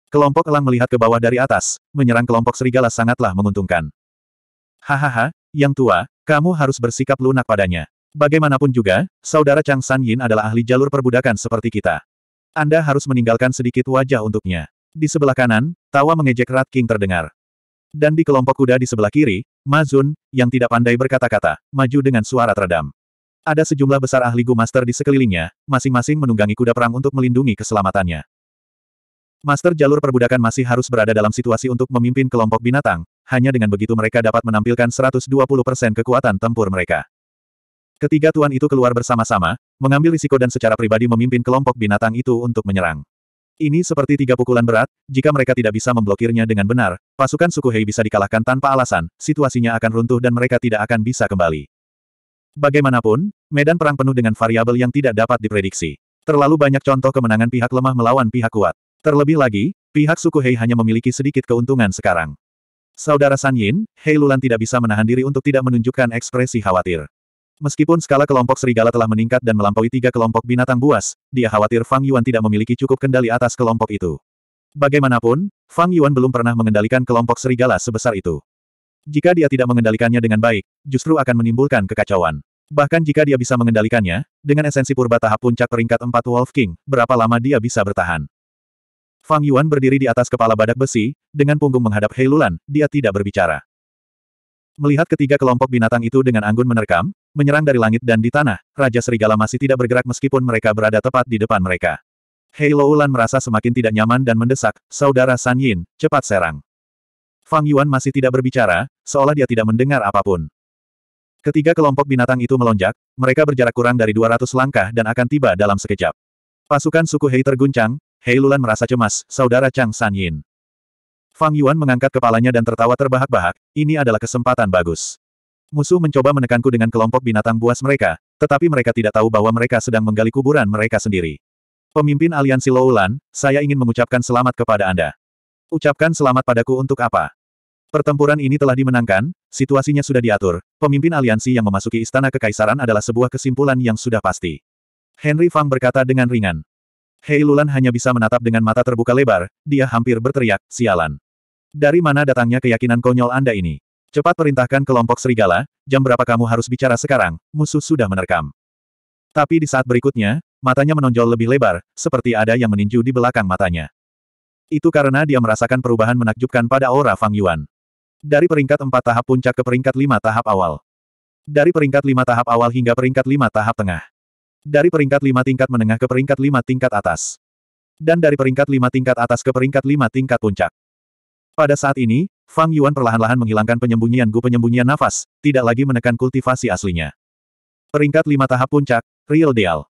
Kelompok elang melihat ke bawah dari atas, menyerang kelompok serigala sangatlah menguntungkan. Hahaha, yang tua, kamu harus bersikap lunak padanya. Bagaimanapun juga, saudara Chang San Yin adalah ahli jalur perbudakan seperti kita. Anda harus meninggalkan sedikit wajah untuknya. Di sebelah kanan, tawa mengejek Rat King terdengar. Dan di kelompok kuda di sebelah kiri, Mazun yang tidak pandai berkata-kata, maju dengan suara teredam. Ada sejumlah besar ahli Gu Master di sekelilingnya, masing-masing menunggangi kuda perang untuk melindungi keselamatannya. Master jalur perbudakan masih harus berada dalam situasi untuk memimpin kelompok binatang, hanya dengan begitu mereka dapat menampilkan 120% kekuatan tempur mereka. Ketiga tuan itu keluar bersama-sama, mengambil risiko dan secara pribadi memimpin kelompok binatang itu untuk menyerang. Ini seperti tiga pukulan berat, jika mereka tidak bisa memblokirnya dengan benar, pasukan suku Hei bisa dikalahkan tanpa alasan, situasinya akan runtuh dan mereka tidak akan bisa kembali. Bagaimanapun, medan perang penuh dengan variabel yang tidak dapat diprediksi. Terlalu banyak contoh kemenangan pihak lemah melawan pihak kuat. Terlebih lagi, pihak suku Hei hanya memiliki sedikit keuntungan sekarang. Saudara San Yin, Hei Lulan tidak bisa menahan diri untuk tidak menunjukkan ekspresi khawatir. Meskipun skala kelompok serigala telah meningkat dan melampaui tiga kelompok binatang buas, dia khawatir Fang Yuan tidak memiliki cukup kendali atas kelompok itu. Bagaimanapun, Fang Yuan belum pernah mengendalikan kelompok serigala sebesar itu. Jika dia tidak mengendalikannya dengan baik, justru akan menimbulkan kekacauan. Bahkan jika dia bisa mengendalikannya, dengan esensi purba tahap puncak peringkat 4 Wolf King, berapa lama dia bisa bertahan? Fang Yuan berdiri di atas kepala badak besi, dengan punggung menghadap Heilulan, dia tidak berbicara. Melihat ketiga kelompok binatang itu dengan anggun menerkam, menyerang dari langit dan di tanah, Raja Serigala masih tidak bergerak meskipun mereka berada tepat di depan mereka. Hei Loulan merasa semakin tidak nyaman dan mendesak, Saudara San Yin, cepat serang. Fang Yuan masih tidak berbicara, seolah dia tidak mendengar apapun. Ketiga kelompok binatang itu melonjak, mereka berjarak kurang dari 200 langkah dan akan tiba dalam sekejap. Pasukan suku Hei terguncang, Hei Lulan merasa cemas, Saudara Chang San Yin. Fang Yuan mengangkat kepalanya dan tertawa terbahak-bahak, ini adalah kesempatan bagus. Musuh mencoba menekanku dengan kelompok binatang buas mereka, tetapi mereka tidak tahu bahwa mereka sedang menggali kuburan mereka sendiri. Pemimpin aliansi Loulan, saya ingin mengucapkan selamat kepada Anda. Ucapkan selamat padaku untuk apa? Pertempuran ini telah dimenangkan, situasinya sudah diatur, pemimpin aliansi yang memasuki istana kekaisaran adalah sebuah kesimpulan yang sudah pasti. Henry Fang berkata dengan ringan. Hei Lulan hanya bisa menatap dengan mata terbuka lebar, dia hampir berteriak, sialan. Dari mana datangnya keyakinan konyol Anda ini? Cepat perintahkan kelompok serigala, jam berapa kamu harus bicara sekarang, musuh sudah menerkam. Tapi di saat berikutnya, matanya menonjol lebih lebar, seperti ada yang meninju di belakang matanya. Itu karena dia merasakan perubahan menakjubkan pada aura Fang Yuan. Dari peringkat empat tahap puncak ke peringkat lima tahap awal. Dari peringkat lima tahap awal hingga peringkat lima tahap tengah. Dari peringkat lima tingkat menengah ke peringkat lima tingkat atas. Dan dari peringkat lima tingkat atas ke peringkat lima tingkat puncak. Pada saat ini, Fang Yuan perlahan-lahan menghilangkan penyembunyian Gu penyembunyian nafas, tidak lagi menekan kultivasi aslinya. Peringkat lima tahap puncak, Real Deal.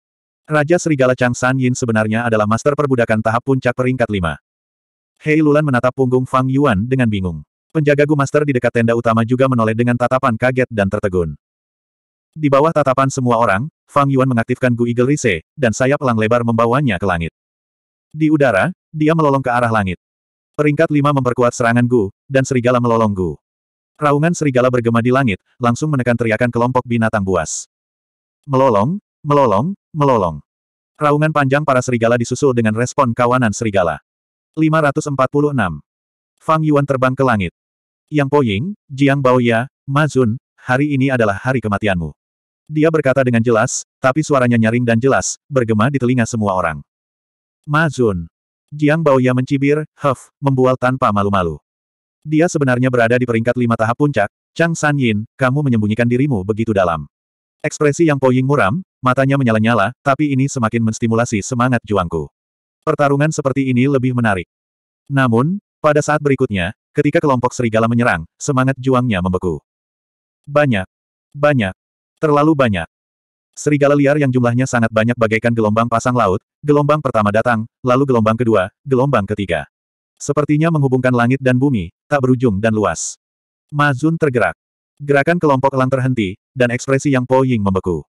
Raja Serigala Chang San Yin sebenarnya adalah master perbudakan tahap puncak peringkat lima. Hei Lulan menatap punggung Fang Yuan dengan bingung. Penjaga Gu Master di dekat tenda utama juga menoleh dengan tatapan kaget dan tertegun. Di bawah tatapan semua orang, Fang Yuan mengaktifkan Gu Eagle Rise, dan sayap elang lebar membawanya ke langit. Di udara, dia melolong ke arah langit. Peringkat lima memperkuat serangan Gu, dan serigala melolong Gu. Raungan serigala bergema di langit, langsung menekan teriakan kelompok binatang buas. Melolong, melolong, melolong. Raungan panjang para serigala disusul dengan respon kawanan serigala. 546. Fang Yuan terbang ke langit. Yang Poying, Jiang Baoya, Mazun, hari ini adalah hari kematianmu. Dia berkata dengan jelas, tapi suaranya nyaring dan jelas, bergema di telinga semua orang. Mazun. Jiang Baoya mencibir, huff, membual tanpa malu-malu. Dia sebenarnya berada di peringkat lima tahap puncak, Chang San Yin, kamu menyembunyikan dirimu begitu dalam. Ekspresi yang Poying muram, matanya menyala-nyala, tapi ini semakin menstimulasi semangat Juangku. Pertarungan seperti ini lebih menarik. Namun, pada saat berikutnya, ketika kelompok serigala menyerang, semangat juangnya membeku. Banyak. Banyak. Terlalu banyak. Serigala liar yang jumlahnya sangat banyak bagaikan gelombang pasang laut, gelombang pertama datang, lalu gelombang kedua, gelombang ketiga. Sepertinya menghubungkan langit dan bumi, tak berujung dan luas. Mazun tergerak. Gerakan kelompok elang terhenti, dan ekspresi yang Po Ying membeku.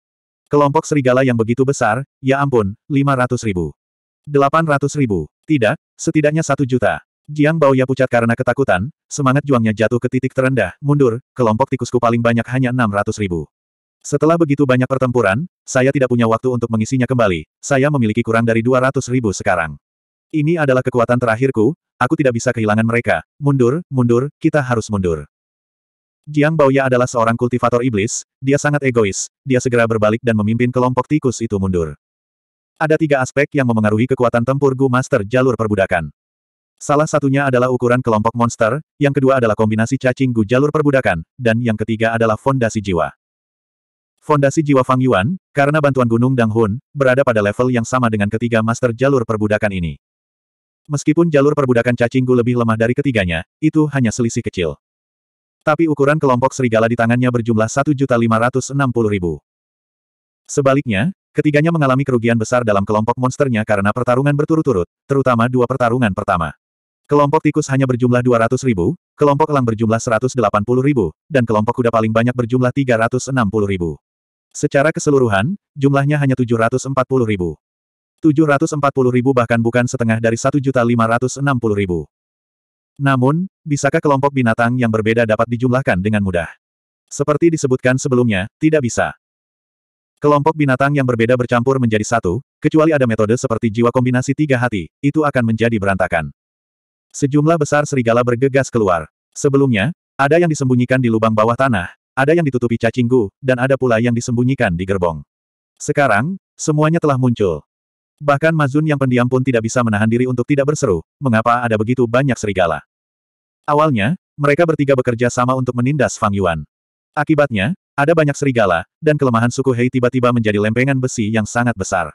Kelompok serigala yang begitu besar, ya ampun, 500 ribu. 800 ribu. Tidak, setidaknya satu juta. Jiang Baoya pucat karena ketakutan, semangat juangnya jatuh ke titik terendah, mundur, kelompok tikusku paling banyak hanya 600 ribu. Setelah begitu banyak pertempuran, saya tidak punya waktu untuk mengisinya kembali, saya memiliki kurang dari 200 ribu sekarang. Ini adalah kekuatan terakhirku, aku tidak bisa kehilangan mereka, mundur, mundur, kita harus mundur. Jiang Baoya adalah seorang kultivator iblis, dia sangat egois, dia segera berbalik dan memimpin kelompok tikus itu mundur. Ada tiga aspek yang memengaruhi kekuatan tempur Gu Master jalur perbudakan. Salah satunya adalah ukuran kelompok monster, yang kedua adalah kombinasi cacing Gu jalur perbudakan, dan yang ketiga adalah fondasi jiwa. Fondasi jiwa Fang Yuan, karena bantuan Gunung Dang Hun berada pada level yang sama dengan ketiga master jalur perbudakan ini. Meskipun jalur perbudakan cacinggu lebih lemah dari ketiganya, itu hanya selisih kecil. Tapi ukuran kelompok serigala di tangannya berjumlah 1.560.000. Sebaliknya, ketiganya mengalami kerugian besar dalam kelompok monsternya karena pertarungan berturut-turut, terutama dua pertarungan pertama. Kelompok tikus hanya berjumlah ratus ribu, kelompok elang berjumlah puluh ribu, dan kelompok kuda paling banyak berjumlah puluh ribu. Secara keseluruhan, jumlahnya hanya 740 ribu. 740 ribu bahkan bukan setengah dari 1.560.000. Namun, bisakah kelompok binatang yang berbeda dapat dijumlahkan dengan mudah? Seperti disebutkan sebelumnya, tidak bisa. Kelompok binatang yang berbeda bercampur menjadi satu, kecuali ada metode seperti jiwa kombinasi tiga hati, itu akan menjadi berantakan. Sejumlah besar serigala bergegas keluar. Sebelumnya, ada yang disembunyikan di lubang bawah tanah, ada yang ditutupi cacinggu, dan ada pula yang disembunyikan di gerbong. Sekarang, semuanya telah muncul. Bahkan Mazun yang pendiam pun tidak bisa menahan diri untuk tidak berseru, mengapa ada begitu banyak serigala. Awalnya, mereka bertiga bekerja sama untuk menindas Fang Yuan. Akibatnya, ada banyak serigala, dan kelemahan suku Hei tiba-tiba menjadi lempengan besi yang sangat besar.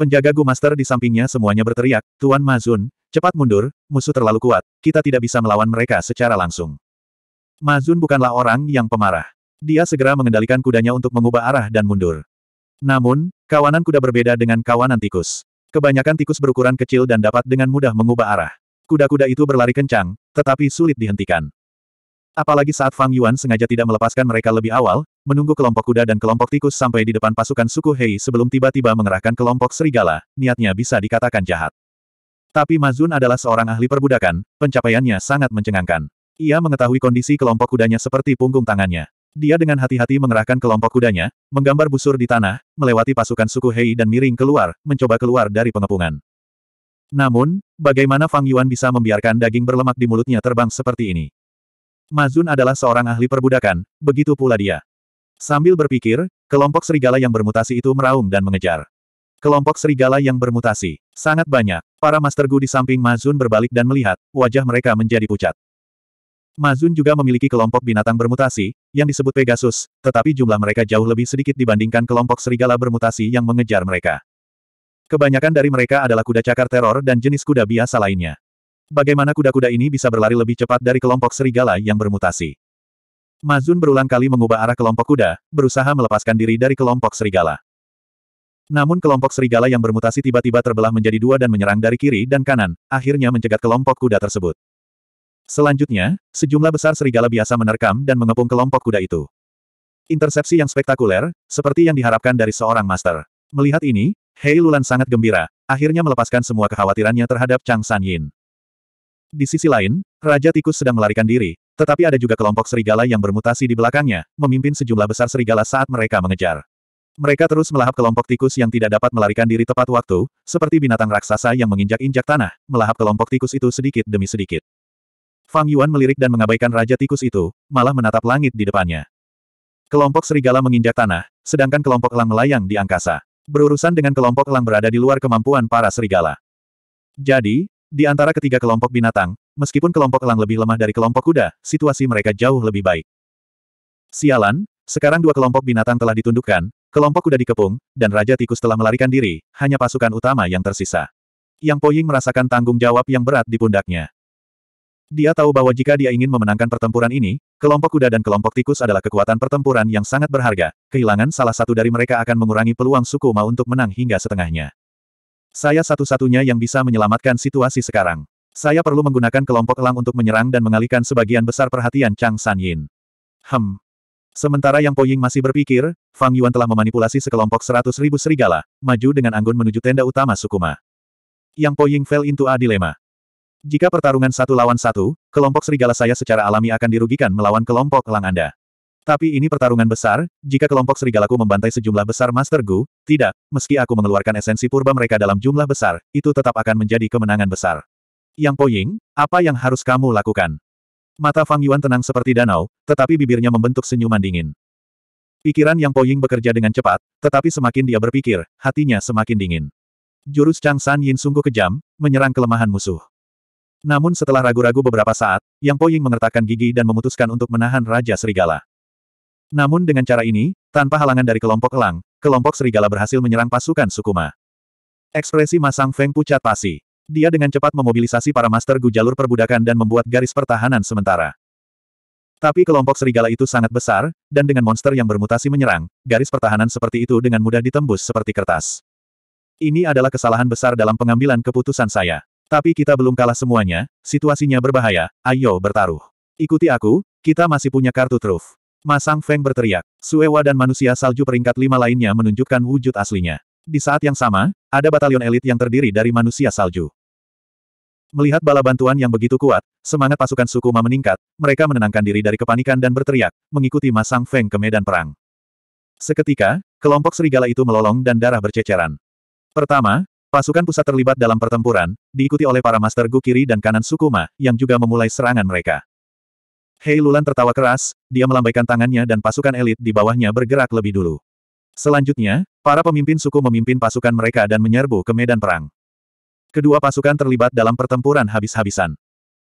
Penjaga Gu Master di sampingnya semuanya berteriak, Tuan Mazun, cepat mundur, musuh terlalu kuat, kita tidak bisa melawan mereka secara langsung. Mazun bukanlah orang yang pemarah. Dia segera mengendalikan kudanya untuk mengubah arah dan mundur. Namun, kawanan kuda berbeda dengan kawanan tikus. Kebanyakan tikus berukuran kecil dan dapat dengan mudah mengubah arah. Kuda-kuda itu berlari kencang, tetapi sulit dihentikan. Apalagi saat Fang Yuan sengaja tidak melepaskan mereka lebih awal, menunggu kelompok kuda dan kelompok tikus sampai di depan pasukan suku Hei sebelum tiba-tiba mengerahkan kelompok serigala, niatnya bisa dikatakan jahat. Tapi Mazun adalah seorang ahli perbudakan, pencapaiannya sangat mencengangkan. Ia mengetahui kondisi kelompok kudanya seperti punggung tangannya. Dia dengan hati-hati mengerahkan kelompok kudanya, menggambar busur di tanah, melewati pasukan suku Hei dan miring keluar, mencoba keluar dari pengepungan. Namun, bagaimana Fang Yuan bisa membiarkan daging berlemak di mulutnya terbang seperti ini? Mazun adalah seorang ahli perbudakan, begitu pula dia. Sambil berpikir, kelompok serigala yang bermutasi itu meraung dan mengejar. Kelompok serigala yang bermutasi, sangat banyak. Para Master Gu di samping Mazun berbalik dan melihat, wajah mereka menjadi pucat. Mazun juga memiliki kelompok binatang bermutasi, yang disebut Pegasus, tetapi jumlah mereka jauh lebih sedikit dibandingkan kelompok serigala bermutasi yang mengejar mereka. Kebanyakan dari mereka adalah kuda cakar teror dan jenis kuda biasa lainnya. Bagaimana kuda-kuda ini bisa berlari lebih cepat dari kelompok serigala yang bermutasi? Mazun berulang kali mengubah arah kelompok kuda, berusaha melepaskan diri dari kelompok serigala. Namun kelompok serigala yang bermutasi tiba-tiba terbelah menjadi dua dan menyerang dari kiri dan kanan, akhirnya mencegat kelompok kuda tersebut. Selanjutnya, sejumlah besar serigala biasa menerkam dan mengepung kelompok kuda itu. Intersepsi yang spektakuler, seperti yang diharapkan dari seorang master. Melihat ini, Hei Lulan sangat gembira, akhirnya melepaskan semua kekhawatirannya terhadap Chang San Yin. Di sisi lain, Raja Tikus sedang melarikan diri, tetapi ada juga kelompok serigala yang bermutasi di belakangnya, memimpin sejumlah besar serigala saat mereka mengejar. Mereka terus melahap kelompok tikus yang tidak dapat melarikan diri tepat waktu, seperti binatang raksasa yang menginjak-injak tanah, melahap kelompok tikus itu sedikit demi sedikit. Fang Yuan melirik dan mengabaikan Raja Tikus itu, malah menatap langit di depannya. Kelompok serigala menginjak tanah, sedangkan kelompok elang melayang di angkasa. Berurusan dengan kelompok elang berada di luar kemampuan para serigala. Jadi, di antara ketiga kelompok binatang, meskipun kelompok elang lebih lemah dari kelompok kuda, situasi mereka jauh lebih baik. Sialan, sekarang dua kelompok binatang telah ditundukkan, kelompok kuda dikepung, dan Raja Tikus telah melarikan diri, hanya pasukan utama yang tersisa. Yang Poying merasakan tanggung jawab yang berat di pundaknya. Dia tahu bahwa jika dia ingin memenangkan pertempuran ini, kelompok kuda dan kelompok tikus adalah kekuatan pertempuran yang sangat berharga. Kehilangan salah satu dari mereka akan mengurangi peluang suku Ma untuk menang hingga setengahnya. Saya satu-satunya yang bisa menyelamatkan situasi sekarang. Saya perlu menggunakan kelompok elang untuk menyerang dan mengalihkan sebagian besar perhatian Chang San Yin. Hem. Sementara yang Poying masih berpikir, Fang Yuan telah memanipulasi sekelompok seratus ribu serigala, maju dengan anggun menuju tenda utama suku Ma. Yang Poying fell into a dilema. Jika pertarungan satu lawan satu, kelompok serigala saya secara alami akan dirugikan melawan kelompok elang Anda. Tapi ini pertarungan besar, jika kelompok serigalaku membantai sejumlah besar Master Gu, tidak, meski aku mengeluarkan esensi purba mereka dalam jumlah besar, itu tetap akan menjadi kemenangan besar. Yang Poying, apa yang harus kamu lakukan? Mata Fang Yuan tenang seperti danau, tetapi bibirnya membentuk senyuman dingin. Pikiran Yang Poying bekerja dengan cepat, tetapi semakin dia berpikir, hatinya semakin dingin. Jurus Chang San Yin sungguh kejam, menyerang kelemahan musuh. Namun setelah ragu-ragu beberapa saat, Yang Po Ying mengertakkan gigi dan memutuskan untuk menahan Raja Serigala. Namun dengan cara ini, tanpa halangan dari kelompok elang, kelompok serigala berhasil menyerang pasukan Sukuma. Ekspresi Masang Feng pucat pasi. Dia dengan cepat memobilisasi para master Gu jalur perbudakan dan membuat garis pertahanan sementara. Tapi kelompok serigala itu sangat besar, dan dengan monster yang bermutasi menyerang, garis pertahanan seperti itu dengan mudah ditembus seperti kertas. Ini adalah kesalahan besar dalam pengambilan keputusan saya. Tapi kita belum kalah semuanya, situasinya berbahaya, ayo bertaruh. Ikuti aku, kita masih punya kartu truf. Masang Feng berteriak. Suewa dan manusia salju peringkat lima lainnya menunjukkan wujud aslinya. Di saat yang sama, ada batalion elit yang terdiri dari manusia salju. Melihat bala bantuan yang begitu kuat, semangat pasukan suku Ma meningkat, mereka menenangkan diri dari kepanikan dan berteriak, mengikuti Masang Feng ke medan perang. Seketika, kelompok serigala itu melolong dan darah berceceran. Pertama, Pasukan pusat terlibat dalam pertempuran, diikuti oleh para master Gu kiri dan kanan Sukuma, yang juga memulai serangan mereka. Hei Lulan tertawa keras, dia melambaikan tangannya dan pasukan elit di bawahnya bergerak lebih dulu. Selanjutnya, para pemimpin suku memimpin pasukan mereka dan menyerbu ke medan perang. Kedua pasukan terlibat dalam pertempuran habis-habisan.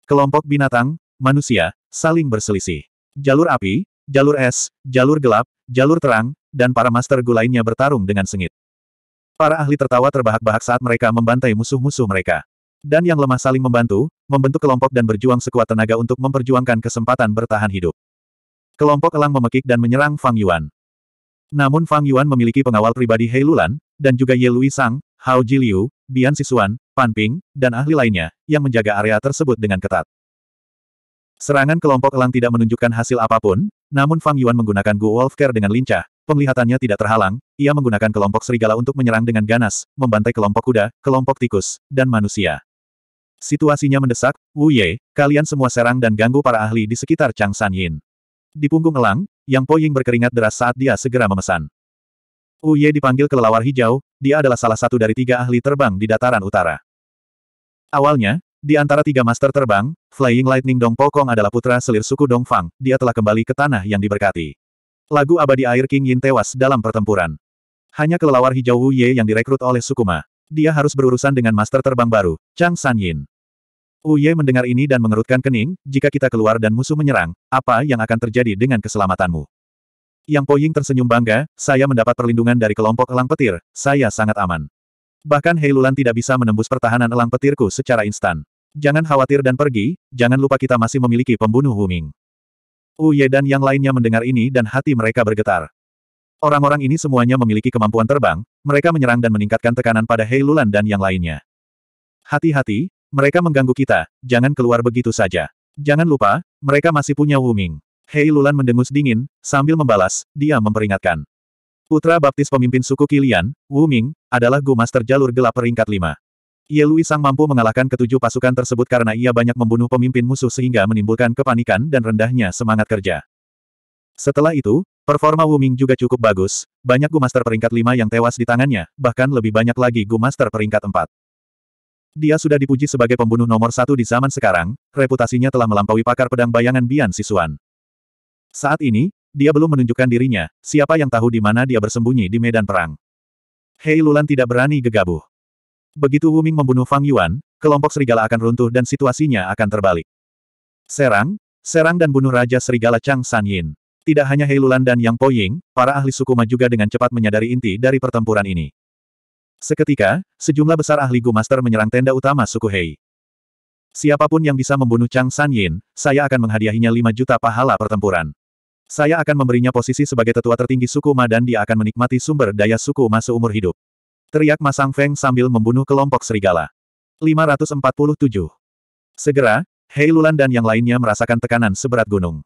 Kelompok binatang, manusia, saling berselisih. Jalur api, jalur es, jalur gelap, jalur terang, dan para master gu lainnya bertarung dengan sengit. Para ahli tertawa terbahak-bahak saat mereka membantai musuh-musuh mereka. Dan yang lemah saling membantu, membentuk kelompok dan berjuang sekuat tenaga untuk memperjuangkan kesempatan bertahan hidup. Kelompok elang memekik dan menyerang Fang Yuan. Namun Fang Yuan memiliki pengawal pribadi Hei Lulan, dan juga Ye Lui Sang, Hao Jiliu, Bian Sisuan, Pan Ping, dan ahli lainnya, yang menjaga area tersebut dengan ketat. Serangan kelompok elang tidak menunjukkan hasil apapun, namun Fang Yuan menggunakan Gu Wolf Care dengan lincah, Penglihatannya tidak terhalang, ia menggunakan kelompok serigala untuk menyerang dengan ganas, membantai kelompok kuda, kelompok tikus, dan manusia. Situasinya mendesak, Wu Ye, kalian semua serang dan ganggu para ahli di sekitar Chang San Yin. Di punggung elang, Yang Po Ying berkeringat deras saat dia segera memesan. Wu Ye dipanggil kelelawar hijau, dia adalah salah satu dari tiga ahli terbang di dataran utara. Awalnya, di antara tiga master terbang, Flying Lightning Dong Pokong adalah putra selir suku Dong Fang, dia telah kembali ke tanah yang diberkati. Lagu abadi air King Yin tewas dalam pertempuran. Hanya kelelawar hijau Wu Ye yang direkrut oleh Sukuma. Dia harus berurusan dengan master terbang baru, Chang San Yin. Wu Ye mendengar ini dan mengerutkan kening, jika kita keluar dan musuh menyerang, apa yang akan terjadi dengan keselamatanmu? Yang Poying tersenyum bangga, saya mendapat perlindungan dari kelompok elang petir, saya sangat aman. Bahkan Heilulan tidak bisa menembus pertahanan elang petirku secara instan. Jangan khawatir dan pergi, jangan lupa kita masih memiliki pembunuh Wuming. Uye oh iya, dan yang lainnya mendengar ini dan hati mereka bergetar. Orang-orang ini semuanya memiliki kemampuan terbang, mereka menyerang dan meningkatkan tekanan pada Hei Lulan dan yang lainnya. Hati-hati, mereka mengganggu kita, jangan keluar begitu saja. Jangan lupa, mereka masih punya Wuming. Hei Lulan mendengus dingin, sambil membalas, dia memperingatkan. Putra baptis pemimpin suku Kilian, Wuming, adalah Gu Master Jalur Gelap peringkat 5. Ye Lui Sang mampu mengalahkan ketujuh pasukan tersebut karena ia banyak membunuh pemimpin musuh sehingga menimbulkan kepanikan dan rendahnya semangat kerja. Setelah itu, performa Wu Ming juga cukup bagus, banyak Gu Master peringkat lima yang tewas di tangannya, bahkan lebih banyak lagi Gu Master peringkat empat. Dia sudah dipuji sebagai pembunuh nomor satu di zaman sekarang, reputasinya telah melampaui pakar pedang bayangan Bian Sisuan. Saat ini, dia belum menunjukkan dirinya, siapa yang tahu di mana dia bersembunyi di medan perang. Hei Lulan tidak berani gegabah. Begitu Wu Ming membunuh Fang Yuan, kelompok serigala akan runtuh dan situasinya akan terbalik. Serang, serang dan bunuh Raja Serigala Chang San Yin. Tidak hanya Heilulan dan Yang Poying, para ahli suku Ma juga dengan cepat menyadari inti dari pertempuran ini. Seketika, sejumlah besar ahli Gu Master menyerang tenda utama suku Hei. Siapapun yang bisa membunuh Chang San Yin, saya akan menghadiahinya 5 juta pahala pertempuran. Saya akan memberinya posisi sebagai tetua tertinggi suku Ma dan dia akan menikmati sumber daya suku Ma seumur hidup. Teriak Masang Feng sambil membunuh kelompok serigala. 547. Segera, Hei Lulan dan yang lainnya merasakan tekanan seberat gunung.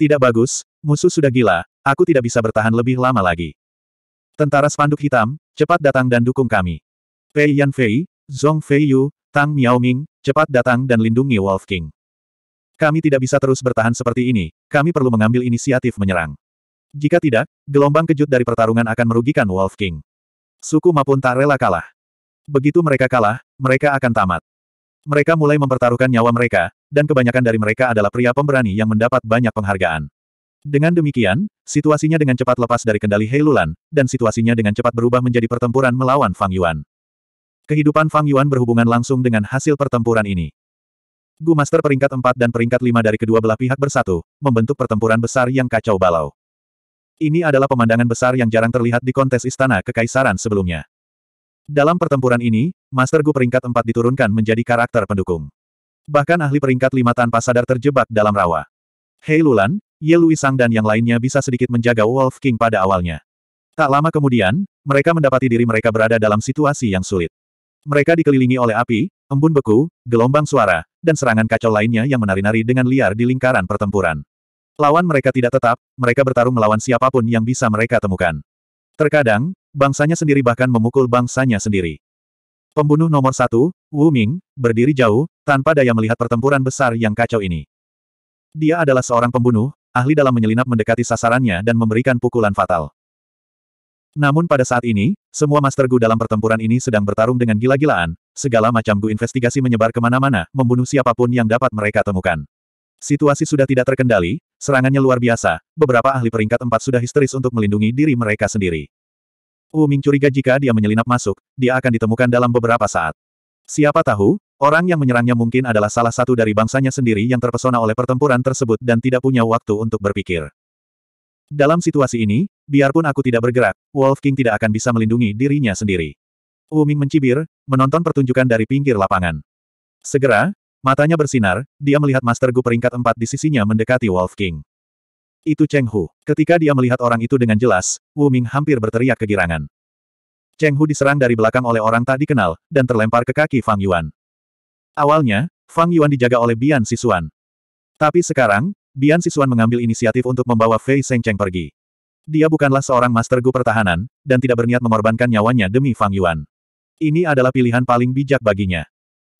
Tidak bagus, musuh sudah gila, aku tidak bisa bertahan lebih lama lagi. Tentara spanduk hitam, cepat datang dan dukung kami. Pei Yan Fei, Zong Fei Yu, Tang Miaoming, cepat datang dan lindungi Wolf King. Kami tidak bisa terus bertahan seperti ini, kami perlu mengambil inisiatif menyerang. Jika tidak, gelombang kejut dari pertarungan akan merugikan Wolf King. Suku Mapun tak rela kalah. Begitu mereka kalah, mereka akan tamat. Mereka mulai mempertaruhkan nyawa mereka, dan kebanyakan dari mereka adalah pria pemberani yang mendapat banyak penghargaan. Dengan demikian, situasinya dengan cepat lepas dari kendali Heilulan, dan situasinya dengan cepat berubah menjadi pertempuran melawan Fang Yuan. Kehidupan Fang Yuan berhubungan langsung dengan hasil pertempuran ini. Gu Master peringkat 4 dan peringkat 5 dari kedua belah pihak bersatu, membentuk pertempuran besar yang kacau balau. Ini adalah pemandangan besar yang jarang terlihat di kontes istana kekaisaran sebelumnya. Dalam pertempuran ini, Master Gu peringkat 4 diturunkan menjadi karakter pendukung. Bahkan ahli peringkat 5 tanpa sadar terjebak dalam rawa. Hei Lulan, Ye Lui Sang dan yang lainnya bisa sedikit menjaga Wolf King pada awalnya. Tak lama kemudian, mereka mendapati diri mereka berada dalam situasi yang sulit. Mereka dikelilingi oleh api, embun beku, gelombang suara, dan serangan kacau lainnya yang menari-nari dengan liar di lingkaran pertempuran. Lawan mereka tidak tetap, mereka bertarung melawan siapapun yang bisa mereka temukan. Terkadang, bangsanya sendiri bahkan memukul bangsanya sendiri. Pembunuh nomor satu, Wu Ming, berdiri jauh, tanpa daya melihat pertempuran besar yang kacau ini. Dia adalah seorang pembunuh, ahli dalam menyelinap mendekati sasarannya dan memberikan pukulan fatal. Namun pada saat ini, semua Master Gu dalam pertempuran ini sedang bertarung dengan gila-gilaan, segala macam Gu investigasi menyebar kemana-mana, membunuh siapapun yang dapat mereka temukan. Situasi sudah tidak terkendali, Serangannya luar biasa, beberapa ahli peringkat empat sudah histeris untuk melindungi diri mereka sendiri. Wu Ming curiga jika dia menyelinap masuk, dia akan ditemukan dalam beberapa saat. Siapa tahu, orang yang menyerangnya mungkin adalah salah satu dari bangsanya sendiri yang terpesona oleh pertempuran tersebut dan tidak punya waktu untuk berpikir. Dalam situasi ini, biarpun aku tidak bergerak, Wolf King tidak akan bisa melindungi dirinya sendiri. Wu Ming mencibir, menonton pertunjukan dari pinggir lapangan. Segera, Matanya bersinar, dia melihat Master Gu peringkat empat di sisinya mendekati Wolf King. Itu Cheng Hu. Ketika dia melihat orang itu dengan jelas, Wu Ming hampir berteriak kegirangan. Cheng Hu diserang dari belakang oleh orang tak dikenal, dan terlempar ke kaki Fang Yuan. Awalnya, Fang Yuan dijaga oleh Bian Sisuan. Tapi sekarang, Bian Sisuan mengambil inisiatif untuk membawa Fei Seng Cheng pergi. Dia bukanlah seorang Master Gu pertahanan, dan tidak berniat mengorbankan nyawanya demi Fang Yuan. Ini adalah pilihan paling bijak baginya.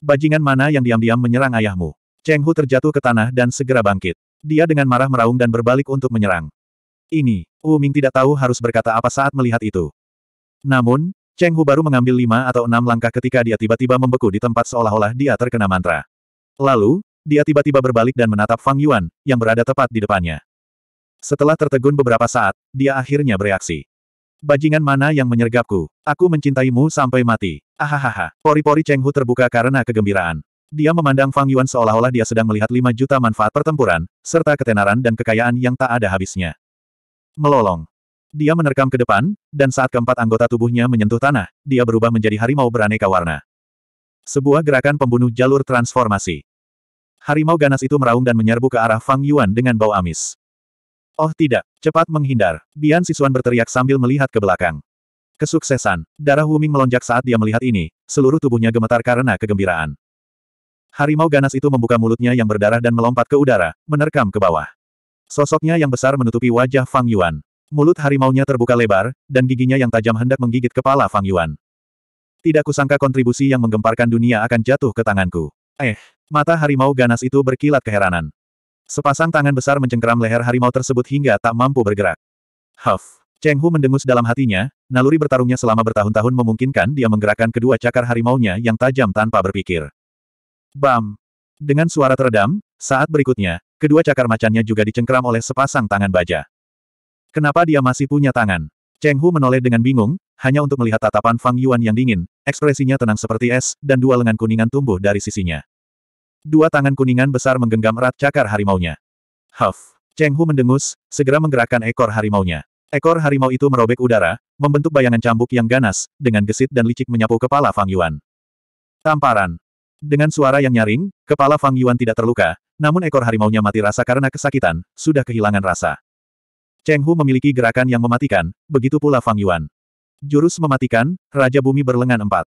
Bajingan mana yang diam-diam menyerang ayahmu? Cheng Hu terjatuh ke tanah dan segera bangkit. Dia dengan marah meraung dan berbalik untuk menyerang. Ini, Wu Ming tidak tahu harus berkata apa saat melihat itu. Namun, Cheng Hu baru mengambil lima atau enam langkah ketika dia tiba-tiba membeku di tempat seolah-olah dia terkena mantra. Lalu, dia tiba-tiba berbalik dan menatap Fang Yuan, yang berada tepat di depannya. Setelah tertegun beberapa saat, dia akhirnya bereaksi. Bajingan mana yang menyergapku? Aku mencintaimu sampai mati. Ahahaha. Pori-pori Cheng Hu terbuka karena kegembiraan. Dia memandang Fang Yuan seolah-olah dia sedang melihat 5 juta manfaat pertempuran, serta ketenaran dan kekayaan yang tak ada habisnya. Melolong. Dia menerkam ke depan, dan saat keempat anggota tubuhnya menyentuh tanah, dia berubah menjadi harimau beraneka warna. Sebuah gerakan pembunuh jalur transformasi. Harimau ganas itu meraung dan menyerbu ke arah Fang Yuan dengan bau amis. Oh tidak, cepat menghindar. Bian Sisuan berteriak sambil melihat ke belakang. Kesuksesan, darah Wuming melonjak saat dia melihat ini, seluruh tubuhnya gemetar karena kegembiraan. Harimau ganas itu membuka mulutnya yang berdarah dan melompat ke udara, menerkam ke bawah. Sosoknya yang besar menutupi wajah Fang Yuan. Mulut harimaunya terbuka lebar, dan giginya yang tajam hendak menggigit kepala Fang Yuan. Tidak kusangka kontribusi yang menggemparkan dunia akan jatuh ke tanganku. Eh, mata harimau ganas itu berkilat keheranan. Sepasang tangan besar mencengkeram leher harimau tersebut hingga tak mampu bergerak. Huff! Cheng Hu mendengus dalam hatinya, naluri bertarungnya selama bertahun-tahun memungkinkan dia menggerakkan kedua cakar harimaunya yang tajam tanpa berpikir. Bam! Dengan suara teredam, saat berikutnya, kedua cakar macannya juga dicengkeram oleh sepasang tangan baja. Kenapa dia masih punya tangan? Cheng Hu menoleh dengan bingung, hanya untuk melihat tatapan Fang Yuan yang dingin, ekspresinya tenang seperti es, dan dua lengan kuningan tumbuh dari sisinya. Dua tangan kuningan besar menggenggam erat cakar harimaunya. Huff! Cheng Hu mendengus, segera menggerakkan ekor harimaunya. Ekor harimau itu merobek udara, membentuk bayangan cambuk yang ganas, dengan gesit dan licik menyapu kepala Fang Yuan. Tamparan! Dengan suara yang nyaring, kepala Fang Yuan tidak terluka, namun ekor harimaunya mati rasa karena kesakitan, sudah kehilangan rasa. Cheng Hu memiliki gerakan yang mematikan, begitu pula Fang Yuan. Jurus mematikan, Raja Bumi berlengan empat.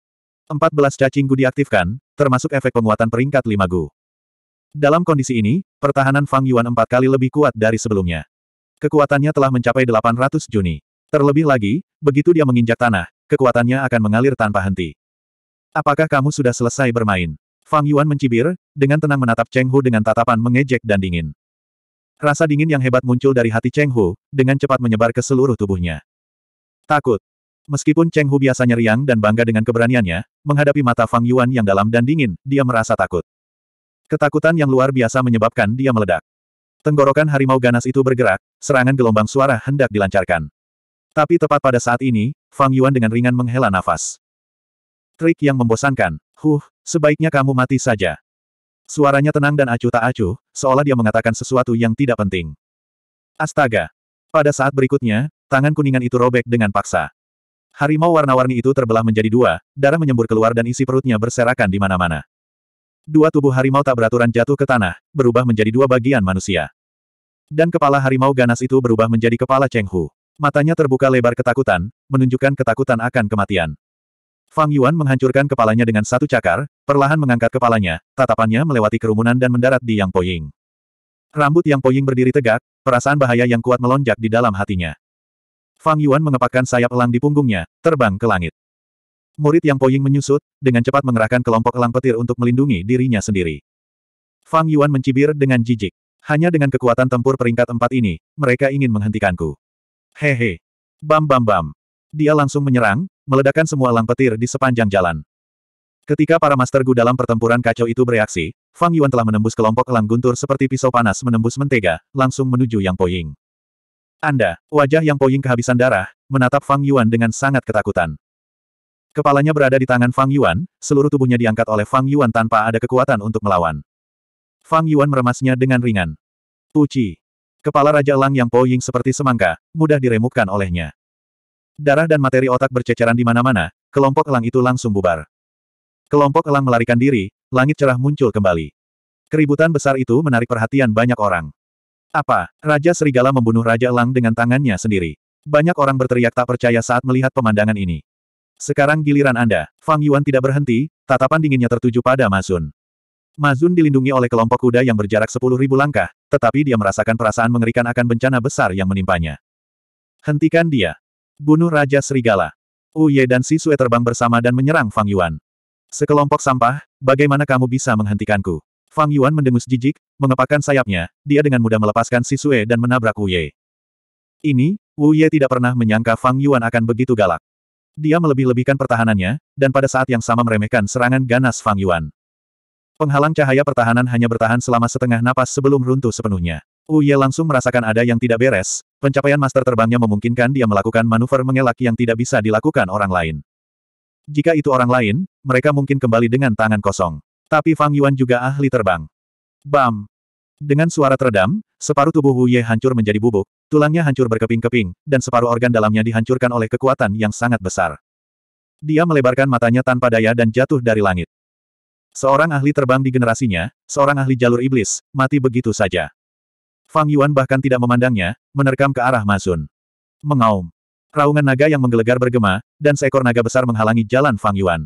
14 cacing gu diaktifkan, termasuk efek penguatan peringkat 5 gu. Dalam kondisi ini, pertahanan Fang Yuan empat kali lebih kuat dari sebelumnya. Kekuatannya telah mencapai 800 Juni. Terlebih lagi, begitu dia menginjak tanah, kekuatannya akan mengalir tanpa henti. Apakah kamu sudah selesai bermain? Fang Yuan mencibir, dengan tenang menatap Cheng Hu dengan tatapan mengejek dan dingin. Rasa dingin yang hebat muncul dari hati Cheng Hu, dengan cepat menyebar ke seluruh tubuhnya. Takut, Meskipun Cheng Hu biasanya riang dan bangga dengan keberaniannya, menghadapi mata Fang Yuan yang dalam dan dingin, dia merasa takut. Ketakutan yang luar biasa menyebabkan dia meledak. Tenggorokan harimau ganas itu bergerak, serangan gelombang suara hendak dilancarkan. Tapi tepat pada saat ini, Fang Yuan dengan ringan menghela nafas. Trik yang membosankan. Huh, sebaiknya kamu mati saja. Suaranya tenang dan acuh tak acuh, seolah dia mengatakan sesuatu yang tidak penting. Astaga! Pada saat berikutnya, tangan kuningan itu robek dengan paksa. Harimau warna-warni itu terbelah menjadi dua, darah menyembur keluar dan isi perutnya berserakan di mana-mana. Dua tubuh harimau tak beraturan jatuh ke tanah, berubah menjadi dua bagian manusia. Dan kepala harimau ganas itu berubah menjadi kepala Cheng Hu. Matanya terbuka lebar ketakutan, menunjukkan ketakutan akan kematian. Fang Yuan menghancurkan kepalanya dengan satu cakar, perlahan mengangkat kepalanya, tatapannya melewati kerumunan dan mendarat di Yang Poying. Rambut Yang Poying berdiri tegak, perasaan bahaya yang kuat melonjak di dalam hatinya. Fang Yuan mengepakkan sayap elang di punggungnya, terbang ke langit. Murid yang Poying menyusut, dengan cepat mengerahkan kelompok elang petir untuk melindungi dirinya sendiri. Fang Yuan mencibir dengan jijik. Hanya dengan kekuatan tempur peringkat empat ini, mereka ingin menghentikanku. Hehe. Bam bam bam. Dia langsung menyerang, meledakkan semua elang petir di sepanjang jalan. Ketika para Master Gu dalam pertempuran kacau itu bereaksi, Fang Yuan telah menembus kelompok elang guntur seperti pisau panas menembus mentega, langsung menuju Yang Poying. Anda, wajah yang poying kehabisan darah, menatap Fang Yuan dengan sangat ketakutan. Kepalanya berada di tangan Fang Yuan, seluruh tubuhnya diangkat oleh Fang Yuan tanpa ada kekuatan untuk melawan. Fang Yuan meremasnya dengan ringan. Puci. Kepala Raja Lang yang poying seperti semangka, mudah diremukkan olehnya. Darah dan materi otak berceceran di mana-mana, kelompok elang itu langsung bubar. Kelompok elang melarikan diri, langit cerah muncul kembali. Keributan besar itu menarik perhatian banyak orang. Apa? Raja Serigala membunuh Raja Lang dengan tangannya sendiri. Banyak orang berteriak tak percaya saat melihat pemandangan ini. Sekarang giliran Anda. Fang Yuan tidak berhenti, tatapan dinginnya tertuju pada Mazun. Mazun dilindungi oleh kelompok kuda yang berjarak sepuluh ribu langkah, tetapi dia merasakan perasaan mengerikan akan bencana besar yang menimpanya. Hentikan dia. Bunuh Raja Serigala. Uye dan Sisue terbang bersama dan menyerang Fang Yuan. Sekelompok sampah, bagaimana kamu bisa menghentikanku? Fang Yuan mendengus jijik, mengepakkan sayapnya, dia dengan mudah melepaskan Si Sue dan menabrak Wu Ye. Ini, Wu Ye tidak pernah menyangka Fang Yuan akan begitu galak. Dia melebih-lebihkan pertahanannya, dan pada saat yang sama meremehkan serangan ganas Fang Yuan. Penghalang cahaya pertahanan hanya bertahan selama setengah napas sebelum runtuh sepenuhnya. Wu Ye langsung merasakan ada yang tidak beres, pencapaian master terbangnya memungkinkan dia melakukan manuver mengelak yang tidak bisa dilakukan orang lain. Jika itu orang lain, mereka mungkin kembali dengan tangan kosong. Tapi Fang Yuan juga ahli terbang. Bam! Dengan suara teredam, separuh tubuh Wu Ye hancur menjadi bubuk, tulangnya hancur berkeping-keping, dan separuh organ dalamnya dihancurkan oleh kekuatan yang sangat besar. Dia melebarkan matanya tanpa daya dan jatuh dari langit. Seorang ahli terbang di generasinya, seorang ahli jalur iblis, mati begitu saja. Fang Yuan bahkan tidak memandangnya, menerkam ke arah Mazun. Mengaum. Raungan naga yang menggelegar bergema, dan seekor naga besar menghalangi jalan Fang Yuan.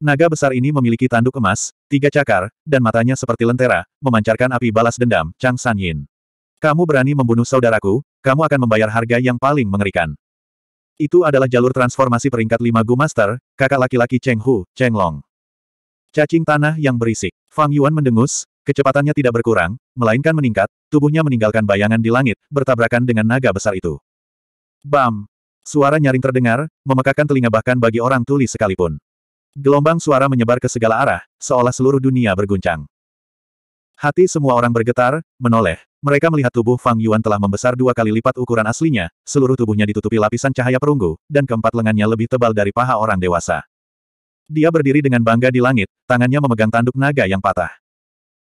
Naga besar ini memiliki tanduk emas, tiga cakar, dan matanya seperti lentera, memancarkan api balas dendam, Chang San Yin. Kamu berani membunuh saudaraku, kamu akan membayar harga yang paling mengerikan. Itu adalah jalur transformasi peringkat lima Gu Master, kakak laki-laki Cheng Hu, Cheng Long. Cacing tanah yang berisik. Fang Yuan mendengus, kecepatannya tidak berkurang, melainkan meningkat, tubuhnya meninggalkan bayangan di langit, bertabrakan dengan naga besar itu. Bam! Suara nyaring terdengar, memekakan telinga bahkan bagi orang tuli sekalipun. Gelombang suara menyebar ke segala arah, seolah seluruh dunia berguncang. Hati semua orang bergetar, menoleh. Mereka melihat tubuh Fang Yuan telah membesar dua kali lipat ukuran aslinya, seluruh tubuhnya ditutupi lapisan cahaya perunggu, dan keempat lengannya lebih tebal dari paha orang dewasa. Dia berdiri dengan bangga di langit, tangannya memegang tanduk naga yang patah.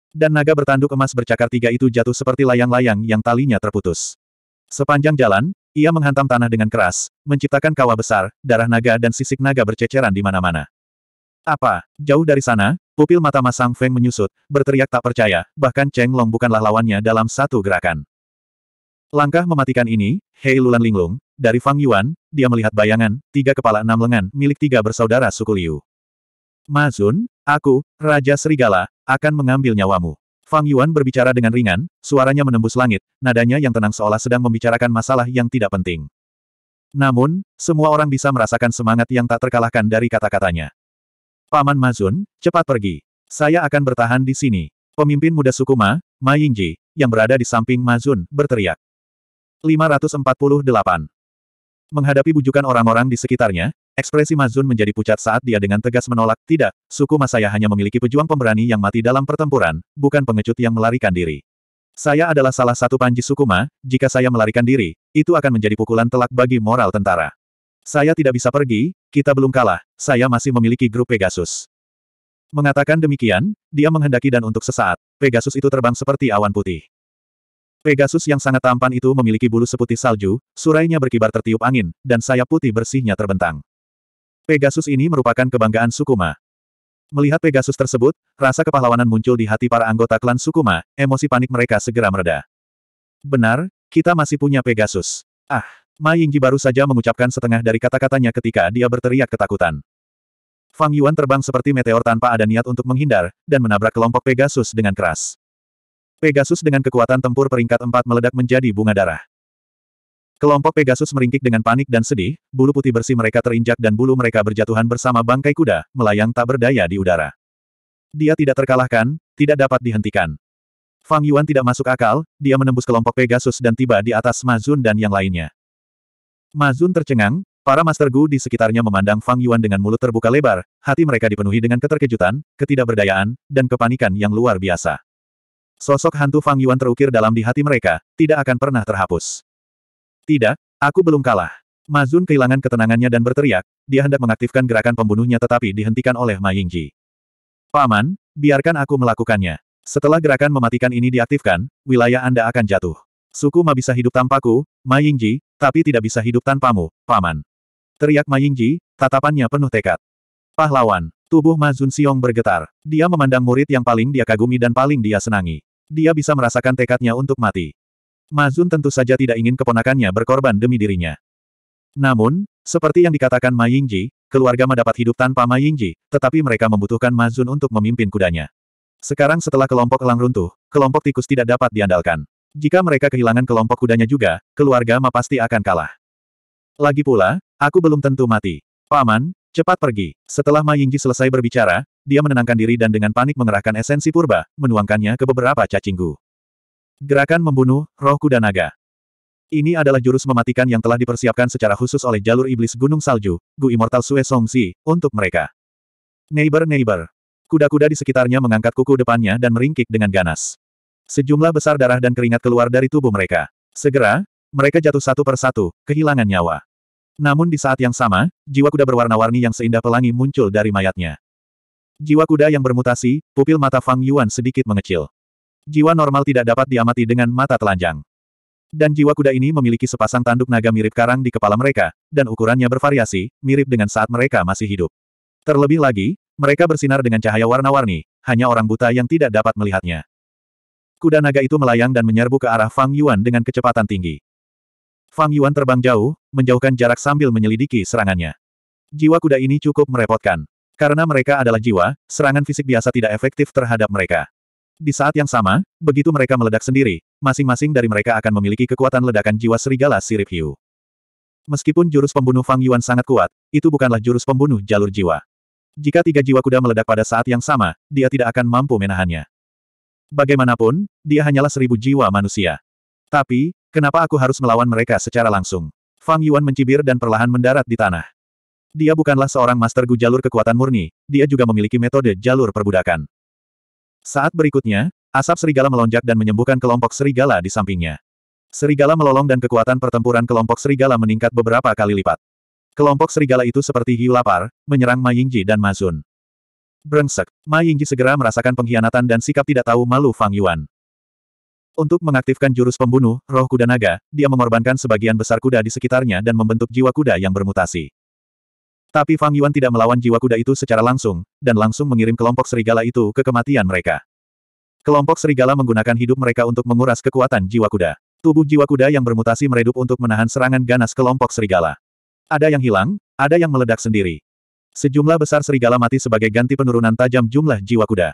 Dan naga bertanduk emas bercakar tiga itu jatuh seperti layang-layang yang talinya terputus. Sepanjang jalan, ia menghantam tanah dengan keras, menciptakan kawah besar, darah naga dan sisik naga berceceran di mana-mana. Apa? Jauh dari sana, pupil mata Mas Sang Feng menyusut, berteriak tak percaya, bahkan Cheng Long bukanlah lawannya dalam satu gerakan. Langkah mematikan ini, Hei Lulan Linglung, dari Fang Yuan, dia melihat bayangan, tiga kepala enam lengan, milik tiga bersaudara suku Liu. Mazun, aku, Raja Serigala, akan mengambil nyawamu. Fang Yuan berbicara dengan ringan, suaranya menembus langit, nadanya yang tenang seolah sedang membicarakan masalah yang tidak penting. Namun, semua orang bisa merasakan semangat yang tak terkalahkan dari kata-katanya. Paman Mazun, cepat pergi. Saya akan bertahan di sini. Pemimpin muda suku Ma, Yingji, yang berada di samping Mazun, berteriak. 548. Menghadapi bujukan orang-orang di sekitarnya, ekspresi Mazun menjadi pucat saat dia dengan tegas menolak, tidak, suku saya hanya memiliki pejuang pemberani yang mati dalam pertempuran, bukan pengecut yang melarikan diri. Saya adalah salah satu panji suku jika saya melarikan diri, itu akan menjadi pukulan telak bagi moral tentara. Saya tidak bisa pergi, kita belum kalah, saya masih memiliki grup Pegasus. Mengatakan demikian, dia menghendaki dan untuk sesaat, Pegasus itu terbang seperti awan putih. Pegasus yang sangat tampan itu memiliki bulu seputih salju, surainya berkibar tertiup angin, dan sayap putih bersihnya terbentang. Pegasus ini merupakan kebanggaan Sukuma, Melihat Pegasus tersebut, rasa kepahlawanan muncul di hati para anggota klan Sukuma, emosi panik mereka segera mereda. Benar, kita masih punya Pegasus. Ah, Ma Yingji baru saja mengucapkan setengah dari kata-katanya ketika dia berteriak ketakutan. Fang Yuan terbang seperti meteor tanpa ada niat untuk menghindar, dan menabrak kelompok Pegasus dengan keras. Pegasus dengan kekuatan tempur peringkat empat meledak menjadi bunga darah. Kelompok Pegasus meringkik dengan panik dan sedih, bulu putih bersih mereka terinjak dan bulu mereka berjatuhan bersama bangkai kuda, melayang tak berdaya di udara. Dia tidak terkalahkan, tidak dapat dihentikan. Fang Yuan tidak masuk akal, dia menembus kelompok Pegasus dan tiba di atas Mazun dan yang lainnya. Mazun tercengang, para Master Gu di sekitarnya memandang Fang Yuan dengan mulut terbuka lebar, hati mereka dipenuhi dengan keterkejutan, ketidakberdayaan, dan kepanikan yang luar biasa. Sosok hantu Fang Yuan terukir dalam di hati mereka, tidak akan pernah terhapus. Tidak, aku belum kalah. Mazun kehilangan ketenangannya dan berteriak, dia hendak mengaktifkan gerakan pembunuhnya tetapi dihentikan oleh Ma Yingji. Paman, biarkan aku melakukannya. Setelah gerakan mematikan ini diaktifkan, wilayah Anda akan jatuh. Suku Ma bisa hidup tanpaku, Ma Yingji, tapi tidak bisa hidup tanpamu, paman. Teriak Ma Yingji, tatapannya penuh tekad. Pahlawan, tubuh Ma Xiong bergetar. Dia memandang murid yang paling dia kagumi dan paling dia senangi. Dia bisa merasakan tekadnya untuk mati. Ma tentu saja tidak ingin keponakannya berkorban demi dirinya. Namun, seperti yang dikatakan Ma Yingji, keluarga mendapat hidup tanpa Ma Yingji, tetapi mereka membutuhkan Ma untuk memimpin kudanya. Sekarang setelah kelompok elang runtuh, kelompok tikus tidak dapat diandalkan. Jika mereka kehilangan kelompok kudanya juga, keluarga Ma pasti akan kalah. Lagi pula, aku belum tentu mati. Paman, cepat pergi. Setelah Ma Yingji selesai berbicara, dia menenangkan diri dan dengan panik mengerahkan esensi purba, menuangkannya ke beberapa cacinggu. Gerakan membunuh, roh kuda naga. Ini adalah jurus mematikan yang telah dipersiapkan secara khusus oleh jalur iblis Gunung Salju, Gu Immortal Sue Songzi, untuk mereka. Neighbor-neighbor. Kuda-kuda di sekitarnya mengangkat kuku depannya dan meringkik dengan ganas. Sejumlah besar darah dan keringat keluar dari tubuh mereka. Segera, mereka jatuh satu persatu, kehilangan nyawa. Namun di saat yang sama, jiwa kuda berwarna-warni yang seindah pelangi muncul dari mayatnya. Jiwa kuda yang bermutasi, pupil mata Fang Yuan sedikit mengecil. Jiwa normal tidak dapat diamati dengan mata telanjang. Dan jiwa kuda ini memiliki sepasang tanduk naga mirip karang di kepala mereka, dan ukurannya bervariasi, mirip dengan saat mereka masih hidup. Terlebih lagi, mereka bersinar dengan cahaya warna-warni, hanya orang buta yang tidak dapat melihatnya. Kuda naga itu melayang dan menyerbu ke arah Fang Yuan dengan kecepatan tinggi. Fang Yuan terbang jauh, menjauhkan jarak sambil menyelidiki serangannya. Jiwa kuda ini cukup merepotkan. Karena mereka adalah jiwa, serangan fisik biasa tidak efektif terhadap mereka. Di saat yang sama, begitu mereka meledak sendiri, masing-masing dari mereka akan memiliki kekuatan ledakan jiwa serigala sirip hiu. Meskipun jurus pembunuh Fang Yuan sangat kuat, itu bukanlah jurus pembunuh jalur jiwa. Jika tiga jiwa kuda meledak pada saat yang sama, dia tidak akan mampu menahannya. Bagaimanapun, dia hanyalah seribu jiwa manusia. Tapi, kenapa aku harus melawan mereka secara langsung? Fang Yuan mencibir dan perlahan mendarat di tanah. Dia bukanlah seorang master gu jalur kekuatan murni, dia juga memiliki metode jalur perbudakan. Saat berikutnya, asap serigala melonjak dan menyembuhkan kelompok serigala di sampingnya. Serigala melolong dan kekuatan pertempuran kelompok serigala meningkat beberapa kali lipat. Kelompok serigala itu seperti hiu lapar, menyerang Ma Yingji dan Ma Brengsek, Ma Yingji segera merasakan pengkhianatan dan sikap tidak tahu malu Fang Yuan. Untuk mengaktifkan jurus pembunuh, roh kuda naga, dia mengorbankan sebagian besar kuda di sekitarnya dan membentuk jiwa kuda yang bermutasi. Tapi Fang Yuan tidak melawan jiwa kuda itu secara langsung, dan langsung mengirim kelompok serigala itu ke kematian mereka. Kelompok serigala menggunakan hidup mereka untuk menguras kekuatan jiwa kuda. Tubuh jiwa kuda yang bermutasi meredup untuk menahan serangan ganas kelompok serigala. Ada yang hilang, ada yang meledak sendiri. Sejumlah besar serigala mati sebagai ganti penurunan tajam jumlah jiwa kuda.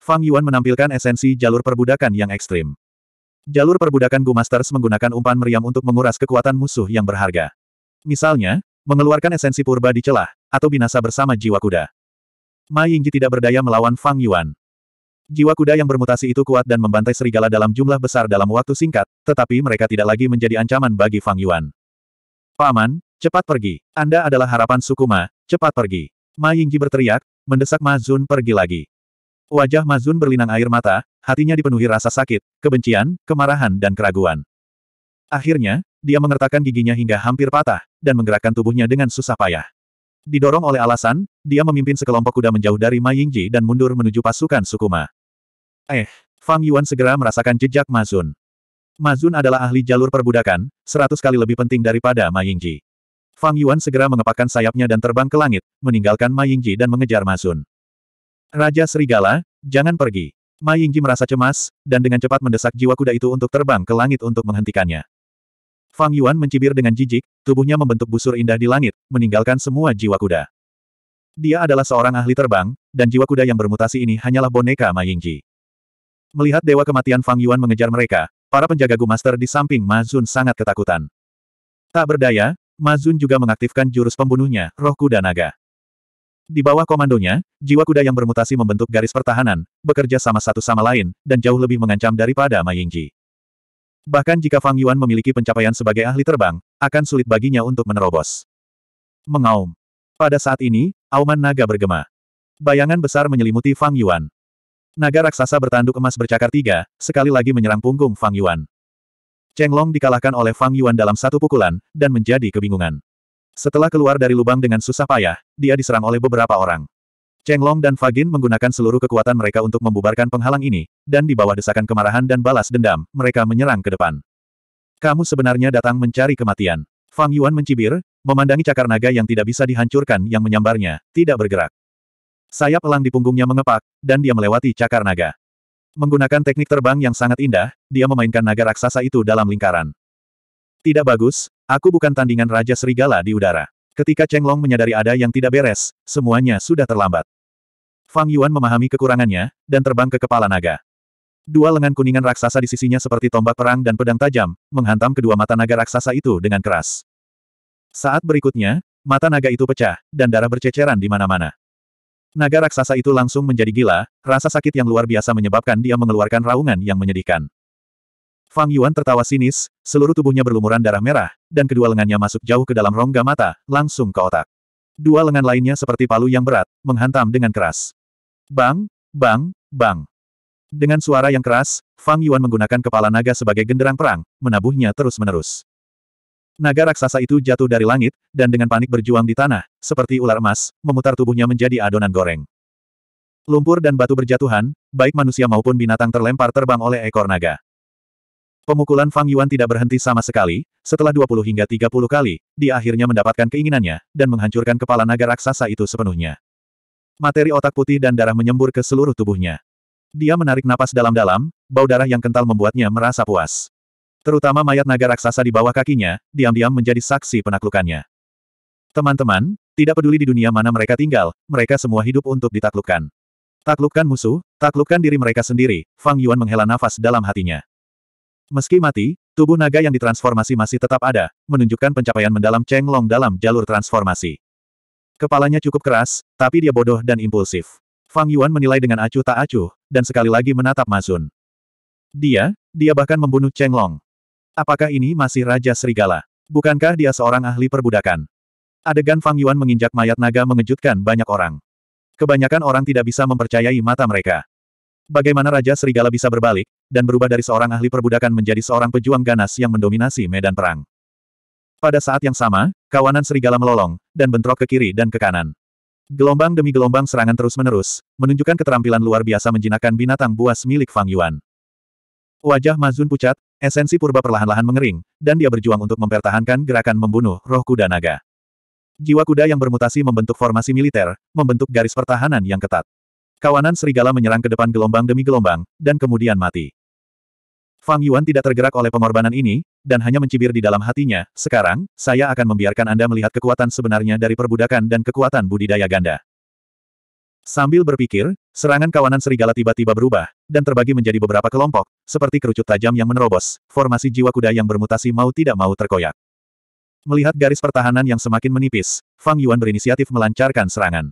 Fang Yuan menampilkan esensi jalur perbudakan yang ekstrim. Jalur perbudakan Gu Masters menggunakan umpan meriam untuk menguras kekuatan musuh yang berharga. Misalnya, mengeluarkan esensi purba di celah, atau binasa bersama jiwa kuda. Ma Yingji tidak berdaya melawan Fang Yuan. Jiwa kuda yang bermutasi itu kuat dan membantai serigala dalam jumlah besar dalam waktu singkat, tetapi mereka tidak lagi menjadi ancaman bagi Fang Yuan. Paman, Cepat pergi. Anda adalah harapan Sukuma. cepat pergi. Ma Yingji berteriak, mendesak Ma Zun pergi lagi. Wajah Ma Zun berlinang air mata, hatinya dipenuhi rasa sakit, kebencian, kemarahan dan keraguan. Akhirnya, dia mengertakkan giginya hingga hampir patah, dan menggerakkan tubuhnya dengan susah payah. Didorong oleh alasan, dia memimpin sekelompok kuda menjauh dari Ma Yingji dan mundur menuju pasukan Sukuma. Eh, Fang Yuan segera merasakan jejak Ma Zun. Ma Zun adalah ahli jalur perbudakan, seratus kali lebih penting daripada Ma Yingji. Fang Yuan segera mengepakkan sayapnya dan terbang ke langit, meninggalkan Ma Yingji dan mengejar Ma Sun. Raja Serigala, jangan pergi. Ma Yingji merasa cemas, dan dengan cepat mendesak jiwa kuda itu untuk terbang ke langit untuk menghentikannya. Fang Yuan mencibir dengan jijik, tubuhnya membentuk busur indah di langit, meninggalkan semua jiwa kuda. Dia adalah seorang ahli terbang, dan jiwa kuda yang bermutasi ini hanyalah boneka Ma Yingji. Melihat dewa kematian Fang Yuan mengejar mereka, para penjaga Master di samping Ma Zun sangat ketakutan. Tak berdaya, Mazun juga mengaktifkan jurus pembunuhnya, roh kuda naga. Di bawah komandonya, jiwa kuda yang bermutasi membentuk garis pertahanan, bekerja sama satu sama lain, dan jauh lebih mengancam daripada Ma Yingji. Bahkan jika Fang Yuan memiliki pencapaian sebagai ahli terbang, akan sulit baginya untuk menerobos. Mengaum. Pada saat ini, auman naga bergema. Bayangan besar menyelimuti Fang Yuan. Naga raksasa bertanduk emas bercakar tiga, sekali lagi menyerang punggung Fang Yuan. Cheng Long dikalahkan oleh Fang Yuan dalam satu pukulan, dan menjadi kebingungan. Setelah keluar dari lubang dengan susah payah, dia diserang oleh beberapa orang. Cheng Long dan Fagin menggunakan seluruh kekuatan mereka untuk membubarkan penghalang ini, dan di bawah desakan kemarahan dan balas dendam, mereka menyerang ke depan. Kamu sebenarnya datang mencari kematian. Fang Yuan mencibir, memandangi cakar naga yang tidak bisa dihancurkan yang menyambarnya, tidak bergerak. Sayap elang di punggungnya mengepak, dan dia melewati cakar naga. Menggunakan teknik terbang yang sangat indah, dia memainkan naga raksasa itu dalam lingkaran. Tidak bagus, aku bukan tandingan Raja Serigala di udara. Ketika Cheng Long menyadari ada yang tidak beres, semuanya sudah terlambat. Fang Yuan memahami kekurangannya, dan terbang ke kepala naga. Dua lengan kuningan raksasa di sisinya seperti tombak perang dan pedang tajam, menghantam kedua mata naga raksasa itu dengan keras. Saat berikutnya, mata naga itu pecah, dan darah berceceran di mana-mana. Naga raksasa itu langsung menjadi gila, rasa sakit yang luar biasa menyebabkan dia mengeluarkan raungan yang menyedihkan. Fang Yuan tertawa sinis, seluruh tubuhnya berlumuran darah merah, dan kedua lengannya masuk jauh ke dalam rongga mata, langsung ke otak. Dua lengan lainnya seperti palu yang berat, menghantam dengan keras. Bang, bang, bang. Dengan suara yang keras, Fang Yuan menggunakan kepala naga sebagai genderang perang, menabuhnya terus-menerus. Naga raksasa itu jatuh dari langit, dan dengan panik berjuang di tanah, seperti ular emas, memutar tubuhnya menjadi adonan goreng. Lumpur dan batu berjatuhan, baik manusia maupun binatang terlempar terbang oleh ekor naga. Pemukulan Fang Yuan tidak berhenti sama sekali, setelah 20 hingga 30 kali, dia akhirnya mendapatkan keinginannya, dan menghancurkan kepala naga raksasa itu sepenuhnya. Materi otak putih dan darah menyembur ke seluruh tubuhnya. Dia menarik napas dalam-dalam, bau darah yang kental membuatnya merasa puas terutama mayat naga raksasa di bawah kakinya, diam-diam menjadi saksi penaklukannya. Teman-teman, tidak peduli di dunia mana mereka tinggal, mereka semua hidup untuk ditaklukkan. Taklukkan musuh, taklukkan diri mereka sendiri, Fang Yuan menghela nafas dalam hatinya. Meski mati, tubuh naga yang ditransformasi masih tetap ada, menunjukkan pencapaian mendalam Cheng Long dalam jalur transformasi. Kepalanya cukup keras, tapi dia bodoh dan impulsif. Fang Yuan menilai dengan acuh tak acuh, dan sekali lagi menatap Mazun. Dia, dia bahkan membunuh Cheng Long. Apakah ini masih Raja Serigala? Bukankah dia seorang ahli perbudakan? Adegan Fang Yuan menginjak mayat naga mengejutkan banyak orang. Kebanyakan orang tidak bisa mempercayai mata mereka. Bagaimana Raja Serigala bisa berbalik, dan berubah dari seorang ahli perbudakan menjadi seorang pejuang ganas yang mendominasi medan perang. Pada saat yang sama, kawanan Serigala melolong, dan bentrok ke kiri dan ke kanan. Gelombang demi gelombang serangan terus-menerus, menunjukkan keterampilan luar biasa menjinakkan binatang buas milik Fang Yuan. Wajah Mazun pucat, Esensi purba perlahan-lahan mengering, dan dia berjuang untuk mempertahankan gerakan membunuh roh kuda naga. Jiwa kuda yang bermutasi membentuk formasi militer, membentuk garis pertahanan yang ketat. Kawanan serigala menyerang ke depan gelombang demi gelombang, dan kemudian mati. Fang Yuan tidak tergerak oleh pengorbanan ini, dan hanya mencibir di dalam hatinya, sekarang, saya akan membiarkan Anda melihat kekuatan sebenarnya dari perbudakan dan kekuatan budidaya ganda. Sambil berpikir, serangan kawanan serigala tiba-tiba berubah, dan terbagi menjadi beberapa kelompok, seperti kerucut tajam yang menerobos, formasi jiwa kuda yang bermutasi mau tidak mau terkoyak. Melihat garis pertahanan yang semakin menipis, Fang Yuan berinisiatif melancarkan serangan.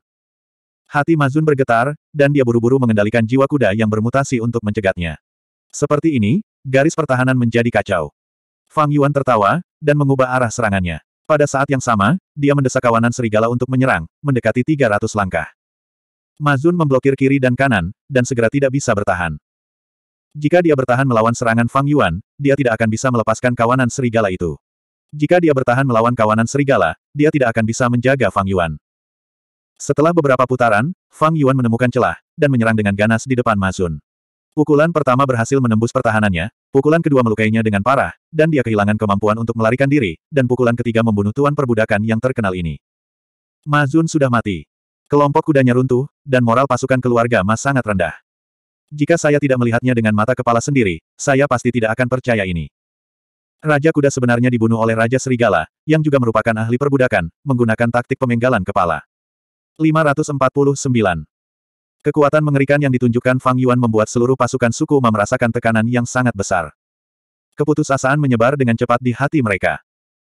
Hati Mazun bergetar, dan dia buru-buru mengendalikan jiwa kuda yang bermutasi untuk mencegatnya. Seperti ini, garis pertahanan menjadi kacau. Fang Yuan tertawa, dan mengubah arah serangannya. Pada saat yang sama, dia mendesak kawanan serigala untuk menyerang, mendekati 300 langkah. Mazun memblokir kiri dan kanan, dan segera tidak bisa bertahan. Jika dia bertahan melawan serangan Fang Yuan, dia tidak akan bisa melepaskan kawanan serigala itu. Jika dia bertahan melawan kawanan serigala, dia tidak akan bisa menjaga Fang Yuan. Setelah beberapa putaran, Fang Yuan menemukan celah, dan menyerang dengan ganas di depan Mazun. Pukulan pertama berhasil menembus pertahanannya, pukulan kedua melukainya dengan parah, dan dia kehilangan kemampuan untuk melarikan diri, dan pukulan ketiga membunuh tuan perbudakan yang terkenal ini. Mazun sudah mati. Kelompok kudanya runtuh, dan moral pasukan keluarga Mas sangat rendah. Jika saya tidak melihatnya dengan mata kepala sendiri, saya pasti tidak akan percaya ini. Raja kuda sebenarnya dibunuh oleh Raja Serigala, yang juga merupakan ahli perbudakan, menggunakan taktik pemenggalan kepala. 549. Kekuatan mengerikan yang ditunjukkan Fang Yuan membuat seluruh pasukan suku Ma merasakan tekanan yang sangat besar. Keputusasaan menyebar dengan cepat di hati mereka.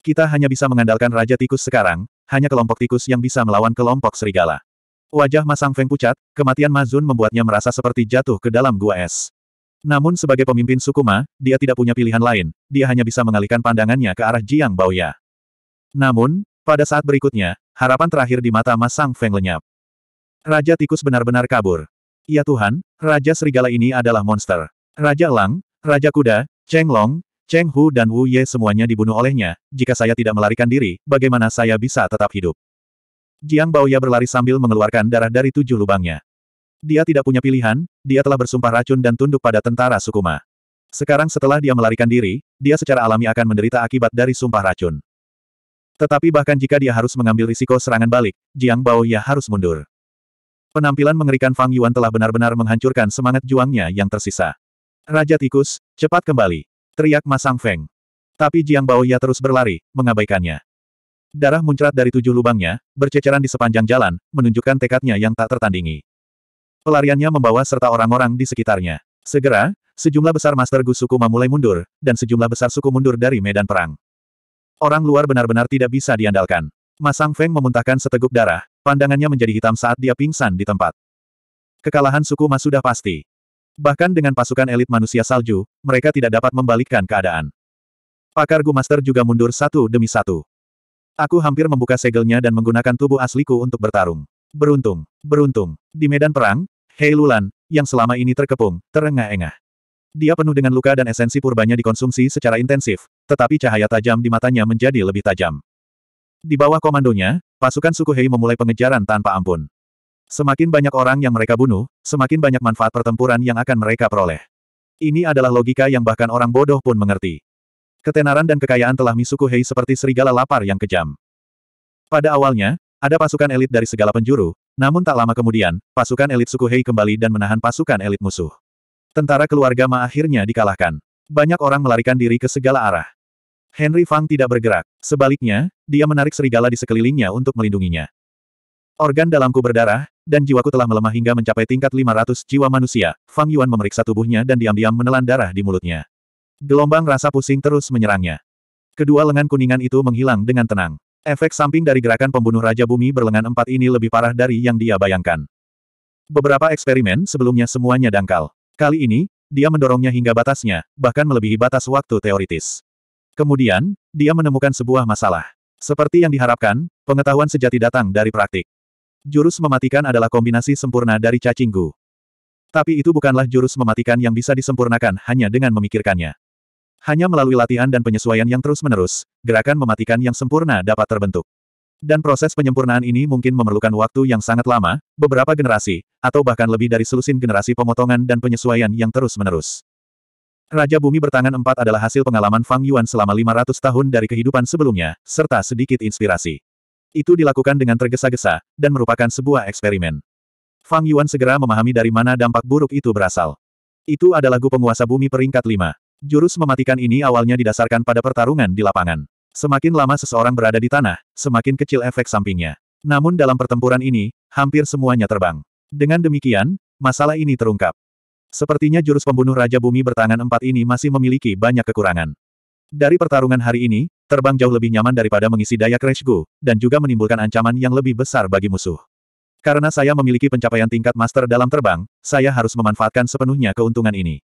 Kita hanya bisa mengandalkan Raja Tikus sekarang, hanya kelompok tikus yang bisa melawan kelompok serigala. Wajah Masang Feng pucat, kematian Mazun membuatnya merasa seperti jatuh ke dalam gua es. Namun sebagai pemimpin Sukuma, dia tidak punya pilihan lain, dia hanya bisa mengalihkan pandangannya ke arah Jiang Baoya. Namun, pada saat berikutnya, harapan terakhir di mata Masang Feng lenyap. Raja tikus benar-benar kabur. Ya Tuhan, Raja Serigala ini adalah monster. Raja Lang, Raja Kuda, Cheng Long, Cheng Hu dan Wu Ye semuanya dibunuh olehnya, jika saya tidak melarikan diri, bagaimana saya bisa tetap hidup? Jiang Baoya berlari sambil mengeluarkan darah dari tujuh lubangnya. Dia tidak punya pilihan, dia telah bersumpah racun dan tunduk pada tentara Sukuma. Sekarang setelah dia melarikan diri, dia secara alami akan menderita akibat dari sumpah racun. Tetapi bahkan jika dia harus mengambil risiko serangan balik, Jiang Baoya harus mundur. Penampilan mengerikan Fang Yuan telah benar-benar menghancurkan semangat juangnya yang tersisa. Raja Tikus, cepat kembali. Teriak Masang Feng. Tapi Jiang Baoya terus berlari, mengabaikannya. Darah muncrat dari tujuh lubangnya, berceceran di sepanjang jalan, menunjukkan tekadnya yang tak tertandingi. Pelariannya membawa serta orang-orang di sekitarnya. Segera, sejumlah besar Master Gu suku memulai mundur, dan sejumlah besar suku mundur dari medan perang. Orang luar benar-benar tidak bisa diandalkan. Masang Feng memuntahkan seteguk darah, pandangannya menjadi hitam saat dia pingsan di tempat. Kekalahan suku Mas sudah pasti. Bahkan dengan pasukan elit manusia salju, mereka tidak dapat membalikkan keadaan. Pakar Gu Master juga mundur satu demi satu. Aku hampir membuka segelnya dan menggunakan tubuh asliku untuk bertarung. Beruntung, beruntung, di medan perang, Hei Lulan, yang selama ini terkepung, terengah-engah. Dia penuh dengan luka dan esensi purbanya dikonsumsi secara intensif, tetapi cahaya tajam di matanya menjadi lebih tajam. Di bawah komandonya, pasukan suku Hei memulai pengejaran tanpa ampun. Semakin banyak orang yang mereka bunuh, semakin banyak manfaat pertempuran yang akan mereka peroleh. Ini adalah logika yang bahkan orang bodoh pun mengerti. Ketenaran dan kekayaan telah Misuku Hei seperti serigala lapar yang kejam. Pada awalnya, ada pasukan elit dari segala penjuru, namun tak lama kemudian, pasukan elit suku Hei kembali dan menahan pasukan elit musuh. Tentara keluarga Ma akhirnya dikalahkan. Banyak orang melarikan diri ke segala arah. Henry Fang tidak bergerak. Sebaliknya, dia menarik serigala di sekelilingnya untuk melindunginya. Organ dalamku berdarah, dan jiwaku telah melemah hingga mencapai tingkat 500 jiwa manusia. Fang Yuan memeriksa tubuhnya dan diam-diam menelan darah di mulutnya. Gelombang rasa pusing terus menyerangnya. Kedua lengan kuningan itu menghilang dengan tenang. Efek samping dari gerakan pembunuh Raja Bumi berlengan empat ini lebih parah dari yang dia bayangkan. Beberapa eksperimen sebelumnya semuanya dangkal. Kali ini, dia mendorongnya hingga batasnya, bahkan melebihi batas waktu teoritis. Kemudian, dia menemukan sebuah masalah. Seperti yang diharapkan, pengetahuan sejati datang dari praktik. Jurus mematikan adalah kombinasi sempurna dari cacing gu. Tapi itu bukanlah jurus mematikan yang bisa disempurnakan hanya dengan memikirkannya. Hanya melalui latihan dan penyesuaian yang terus-menerus, gerakan mematikan yang sempurna dapat terbentuk. Dan proses penyempurnaan ini mungkin memerlukan waktu yang sangat lama, beberapa generasi, atau bahkan lebih dari selusin generasi pemotongan dan penyesuaian yang terus-menerus. Raja Bumi Bertangan Empat adalah hasil pengalaman Fang Yuan selama 500 tahun dari kehidupan sebelumnya, serta sedikit inspirasi. Itu dilakukan dengan tergesa-gesa, dan merupakan sebuah eksperimen. Fang Yuan segera memahami dari mana dampak buruk itu berasal. Itu adalah lagu Penguasa Bumi peringkat 5. Jurus mematikan ini awalnya didasarkan pada pertarungan di lapangan. Semakin lama seseorang berada di tanah, semakin kecil efek sampingnya. Namun dalam pertempuran ini, hampir semuanya terbang. Dengan demikian, masalah ini terungkap. Sepertinya jurus pembunuh Raja Bumi bertangan empat ini masih memiliki banyak kekurangan. Dari pertarungan hari ini, terbang jauh lebih nyaman daripada mengisi daya Crash Go, dan juga menimbulkan ancaman yang lebih besar bagi musuh. Karena saya memiliki pencapaian tingkat master dalam terbang, saya harus memanfaatkan sepenuhnya keuntungan ini.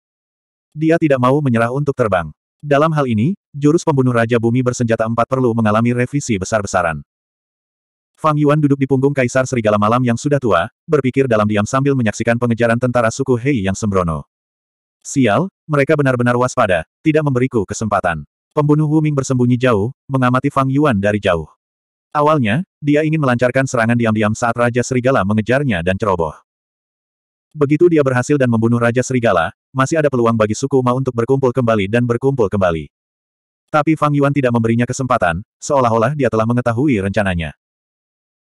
Dia tidak mau menyerah untuk terbang. Dalam hal ini, jurus pembunuh Raja Bumi bersenjata empat perlu mengalami revisi besar-besaran. Fang Yuan duduk di punggung Kaisar Serigala Malam yang sudah tua, berpikir dalam diam sambil menyaksikan pengejaran tentara suku Hei yang sembrono. Sial, mereka benar-benar waspada, tidak memberiku kesempatan. Pembunuh Wu Ming bersembunyi jauh, mengamati Fang Yuan dari jauh. Awalnya, dia ingin melancarkan serangan diam-diam saat Raja Serigala mengejarnya dan ceroboh. Begitu dia berhasil dan membunuh Raja Serigala, masih ada peluang bagi suku Ma untuk berkumpul kembali dan berkumpul kembali. Tapi Fang Yuan tidak memberinya kesempatan, seolah-olah dia telah mengetahui rencananya.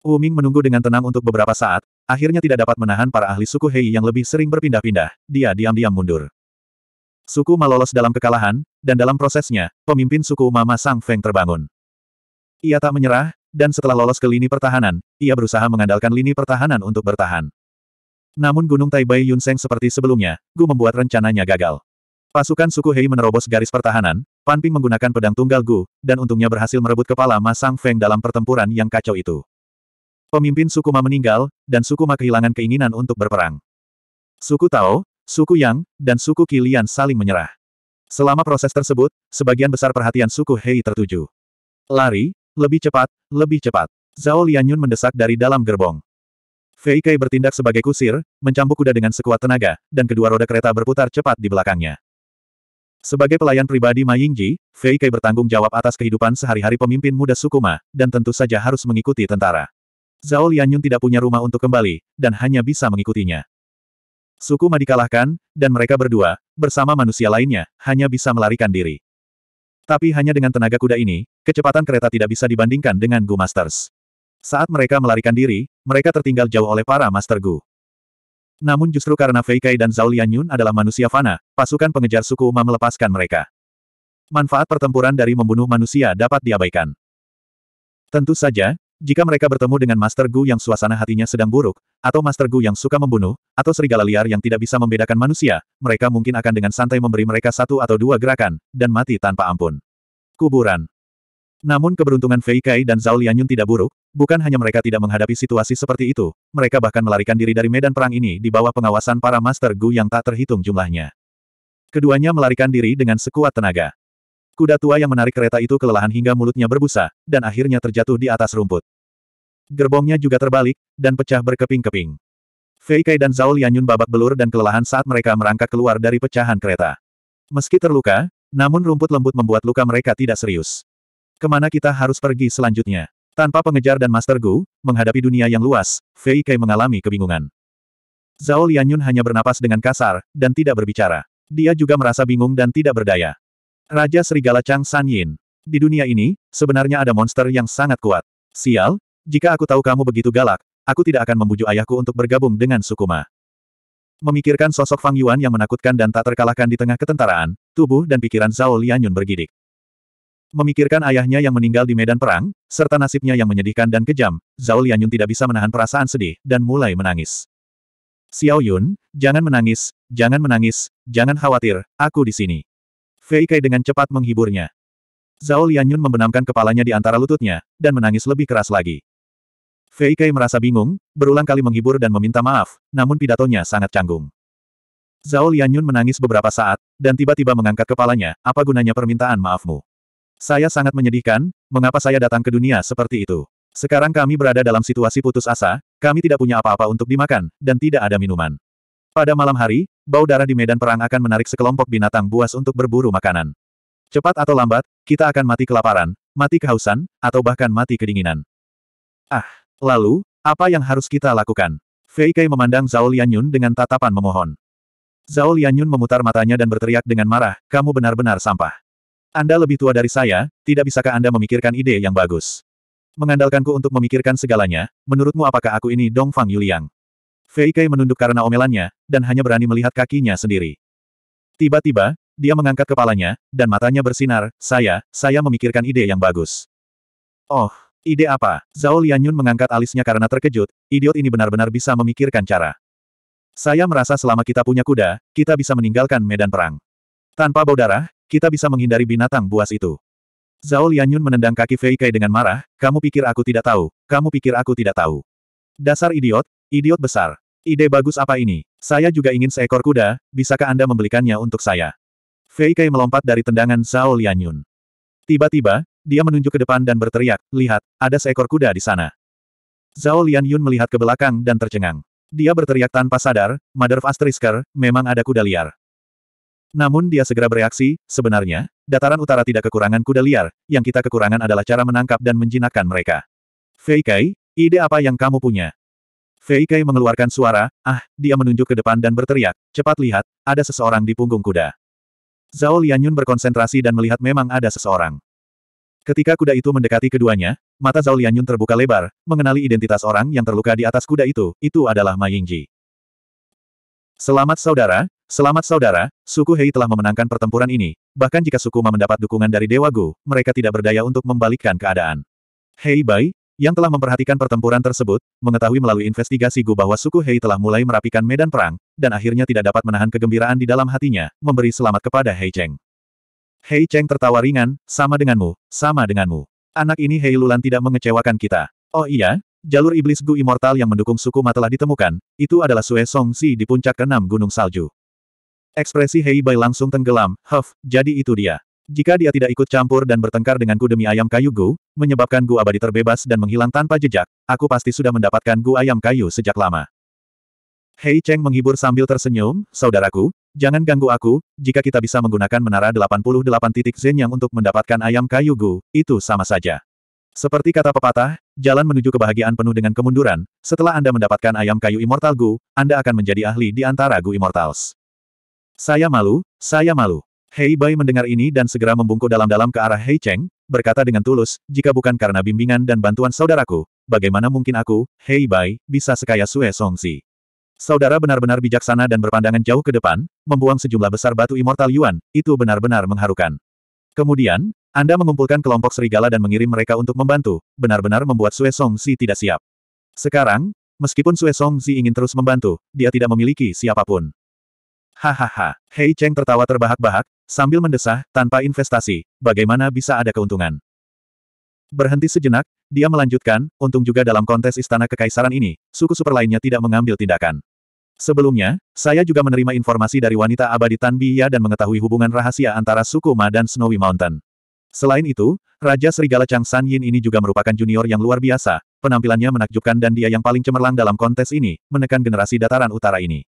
Wu Ming menunggu dengan tenang untuk beberapa saat, akhirnya tidak dapat menahan para ahli suku Hei yang lebih sering berpindah-pindah, dia diam-diam mundur. Suku Ma lolos dalam kekalahan, dan dalam prosesnya, pemimpin suku Mama Sang Feng terbangun. Ia tak menyerah, dan setelah lolos ke lini pertahanan, ia berusaha mengandalkan lini pertahanan untuk bertahan. Namun Gunung Taibai Yunseng seperti sebelumnya, Gu membuat rencananya gagal. Pasukan suku Hei menerobos garis pertahanan, Pan menggunakan pedang tunggal Gu, dan untungnya berhasil merebut kepala Ma Sang Feng dalam pertempuran yang kacau itu. Pemimpin suku Ma meninggal, dan suku Ma kehilangan keinginan untuk berperang. Suku Tao, suku Yang, dan suku Kilian saling menyerah. Selama proses tersebut, sebagian besar perhatian suku Hei tertuju. Lari, lebih cepat, lebih cepat. Zhao Lianyun mendesak dari dalam gerbong. Fei Kai bertindak sebagai kusir, mencambuk kuda dengan sekuat tenaga, dan kedua roda kereta berputar cepat di belakangnya. Sebagai pelayan pribadi Ma Yingji, Fei Kai bertanggung jawab atas kehidupan sehari-hari pemimpin muda suku Ma, dan tentu saja harus mengikuti tentara. Zhao Lianyun tidak punya rumah untuk kembali, dan hanya bisa mengikutinya. Suku Ma dikalahkan, dan mereka berdua, bersama manusia lainnya, hanya bisa melarikan diri. Tapi hanya dengan tenaga kuda ini, kecepatan kereta tidak bisa dibandingkan dengan Gu Masters. Saat mereka melarikan diri, mereka tertinggal jauh oleh para Master Gu. Namun justru karena Fei Kai dan Zhao Lianyun adalah manusia fana, pasukan pengejar suku Uma melepaskan mereka. Manfaat pertempuran dari membunuh manusia dapat diabaikan. Tentu saja, jika mereka bertemu dengan Master Gu yang suasana hatinya sedang buruk, atau Master Gu yang suka membunuh, atau serigala liar yang tidak bisa membedakan manusia, mereka mungkin akan dengan santai memberi mereka satu atau dua gerakan, dan mati tanpa ampun. Kuburan Namun keberuntungan Fei Kai dan Zhao Lianyun tidak buruk, bukan hanya mereka tidak menghadapi situasi seperti itu, mereka bahkan melarikan diri dari medan perang ini di bawah pengawasan para Master Gu yang tak terhitung jumlahnya. Keduanya melarikan diri dengan sekuat tenaga. Kuda tua yang menarik kereta itu kelelahan hingga mulutnya berbusa, dan akhirnya terjatuh di atas rumput gerbongnya juga terbalik, dan pecah berkeping-keping. Fei Kai dan Zhao Lianyun babak belur dan kelelahan saat mereka merangkak keluar dari pecahan kereta. Meski terluka, namun rumput lembut membuat luka mereka tidak serius. Kemana kita harus pergi selanjutnya? Tanpa pengejar dan Master Gu, menghadapi dunia yang luas, Fei Kai mengalami kebingungan. Zhao Lianyun hanya bernapas dengan kasar, dan tidak berbicara. Dia juga merasa bingung dan tidak berdaya. Raja Serigala Chang San Yin. Di dunia ini, sebenarnya ada monster yang sangat kuat. Sial, jika aku tahu kamu begitu galak, aku tidak akan membujuk ayahku untuk bergabung dengan Sukuma. Memikirkan sosok Fang Yuan yang menakutkan dan tak terkalahkan di tengah ketentaraan, tubuh dan pikiran Zhao Lianyun bergidik. Memikirkan ayahnya yang meninggal di medan perang, serta nasibnya yang menyedihkan dan kejam, Zhao Lianyun tidak bisa menahan perasaan sedih, dan mulai menangis. Xiao Yun, jangan menangis, jangan menangis, jangan khawatir, aku di sini. Fei Kai dengan cepat menghiburnya. Zhao Lianyun membenamkan kepalanya di antara lututnya, dan menangis lebih keras lagi. Fei Kei merasa bingung, berulang kali menghibur dan meminta maaf, namun pidatonya sangat canggung. Zhao Lianyun menangis beberapa saat, dan tiba-tiba mengangkat kepalanya, apa gunanya permintaan maafmu? Saya sangat menyedihkan, mengapa saya datang ke dunia seperti itu? Sekarang kami berada dalam situasi putus asa, kami tidak punya apa-apa untuk dimakan, dan tidak ada minuman. Pada malam hari, bau darah di medan perang akan menarik sekelompok binatang buas untuk berburu makanan. Cepat atau lambat, kita akan mati kelaparan, mati kehausan, atau bahkan mati kedinginan. Ah! Lalu, apa yang harus kita lakukan? Fei Kai memandang Zhao Lianyun dengan tatapan memohon. Zhao Lianyun memutar matanya dan berteriak dengan marah, kamu benar-benar sampah. Anda lebih tua dari saya, tidak bisakah Anda memikirkan ide yang bagus? Mengandalkanku untuk memikirkan segalanya, menurutmu apakah aku ini Dong Fang Yuliang? Fei Kai menunduk karena omelannya, dan hanya berani melihat kakinya sendiri. Tiba-tiba, dia mengangkat kepalanya, dan matanya bersinar, saya, saya memikirkan ide yang bagus. Oh, Ide apa? Zhao Lianyun mengangkat alisnya karena terkejut, idiot ini benar-benar bisa memikirkan cara. Saya merasa selama kita punya kuda, kita bisa meninggalkan medan perang. Tanpa bau darah, kita bisa menghindari binatang buas itu. Zhao Lianyun menendang kaki Fei Kai dengan marah, kamu pikir aku tidak tahu, kamu pikir aku tidak tahu. Dasar idiot, idiot besar. Ide bagus apa ini? Saya juga ingin seekor kuda, bisakah Anda membelikannya untuk saya? Fei Kai melompat dari tendangan Zhao Lianyun. Tiba-tiba, dia menunjuk ke depan dan berteriak, lihat, ada seekor kuda di sana. Zhao Lian Yun melihat ke belakang dan tercengang. Dia berteriak tanpa sadar, Mother of Asterisker, memang ada kuda liar. Namun dia segera bereaksi, sebenarnya, dataran utara tidak kekurangan kuda liar, yang kita kekurangan adalah cara menangkap dan menjinakkan mereka. Fei Kai, ide apa yang kamu punya? Fei Kai mengeluarkan suara, ah, dia menunjuk ke depan dan berteriak, cepat lihat, ada seseorang di punggung kuda. Zhao Lianyun berkonsentrasi dan melihat memang ada seseorang. Ketika kuda itu mendekati keduanya, mata Zhao Lianyun terbuka lebar, mengenali identitas orang yang terluka di atas kuda itu, itu adalah Ma Yingji. Selamat saudara, selamat saudara, suku Hei telah memenangkan pertempuran ini, bahkan jika suku Ma mendapat dukungan dari Dewa Gu, mereka tidak berdaya untuk membalikkan keadaan. Hei Bai, yang telah memperhatikan pertempuran tersebut, mengetahui melalui investigasi Gu bahwa suku Hei telah mulai merapikan medan perang, dan akhirnya tidak dapat menahan kegembiraan di dalam hatinya, memberi selamat kepada Hei Cheng. Hei Cheng tertawa ringan, sama denganmu, sama denganmu. Anak ini Hei Lulan tidak mengecewakan kita. Oh iya, jalur iblis Gu Immortal yang mendukung suku Ma telah ditemukan, itu adalah Sue Song Si di puncak keenam Gunung Salju. Ekspresi Hei Bai langsung tenggelam, huff, jadi itu dia. Jika dia tidak ikut campur dan bertengkar denganku demi ayam kayu Gu, menyebabkan Gu abadi terbebas dan menghilang tanpa jejak, aku pasti sudah mendapatkan Gu ayam kayu sejak lama. Hei Cheng menghibur sambil tersenyum, saudaraku, jangan ganggu aku, jika kita bisa menggunakan menara 88 titik Zen yang untuk mendapatkan ayam kayu Gu, itu sama saja. Seperti kata pepatah, jalan menuju kebahagiaan penuh dengan kemunduran, setelah Anda mendapatkan ayam kayu immortal Gu, Anda akan menjadi ahli di antara Gu Immortals. Saya malu, saya malu. Hei Bai mendengar ini dan segera membungkuk dalam-dalam ke arah Hei Cheng, berkata dengan tulus, jika bukan karena bimbingan dan bantuan saudaraku, bagaimana mungkin aku, Hei Bai, bisa sekaya Sue Si? Saudara benar-benar bijaksana dan berpandangan jauh ke depan, membuang sejumlah besar batu immortal Yuan, itu benar-benar mengharukan. Kemudian, Anda mengumpulkan kelompok serigala dan mengirim mereka untuk membantu, benar-benar membuat Sue Si tidak siap. Sekarang, meskipun Sue Si ingin terus membantu, dia tidak memiliki siapapun. Hahaha, Hei Cheng tertawa terbahak-bahak, Sambil mendesah, tanpa investasi, bagaimana bisa ada keuntungan? Berhenti sejenak, dia melanjutkan, untung juga dalam kontes istana kekaisaran ini, suku super lainnya tidak mengambil tindakan. Sebelumnya, saya juga menerima informasi dari wanita abadi Tan Tanbiya dan mengetahui hubungan rahasia antara suku Ma dan Snowy Mountain. Selain itu, Raja Serigala Chang San Yin ini juga merupakan junior yang luar biasa, penampilannya menakjubkan dan dia yang paling cemerlang dalam kontes ini, menekan generasi dataran utara ini.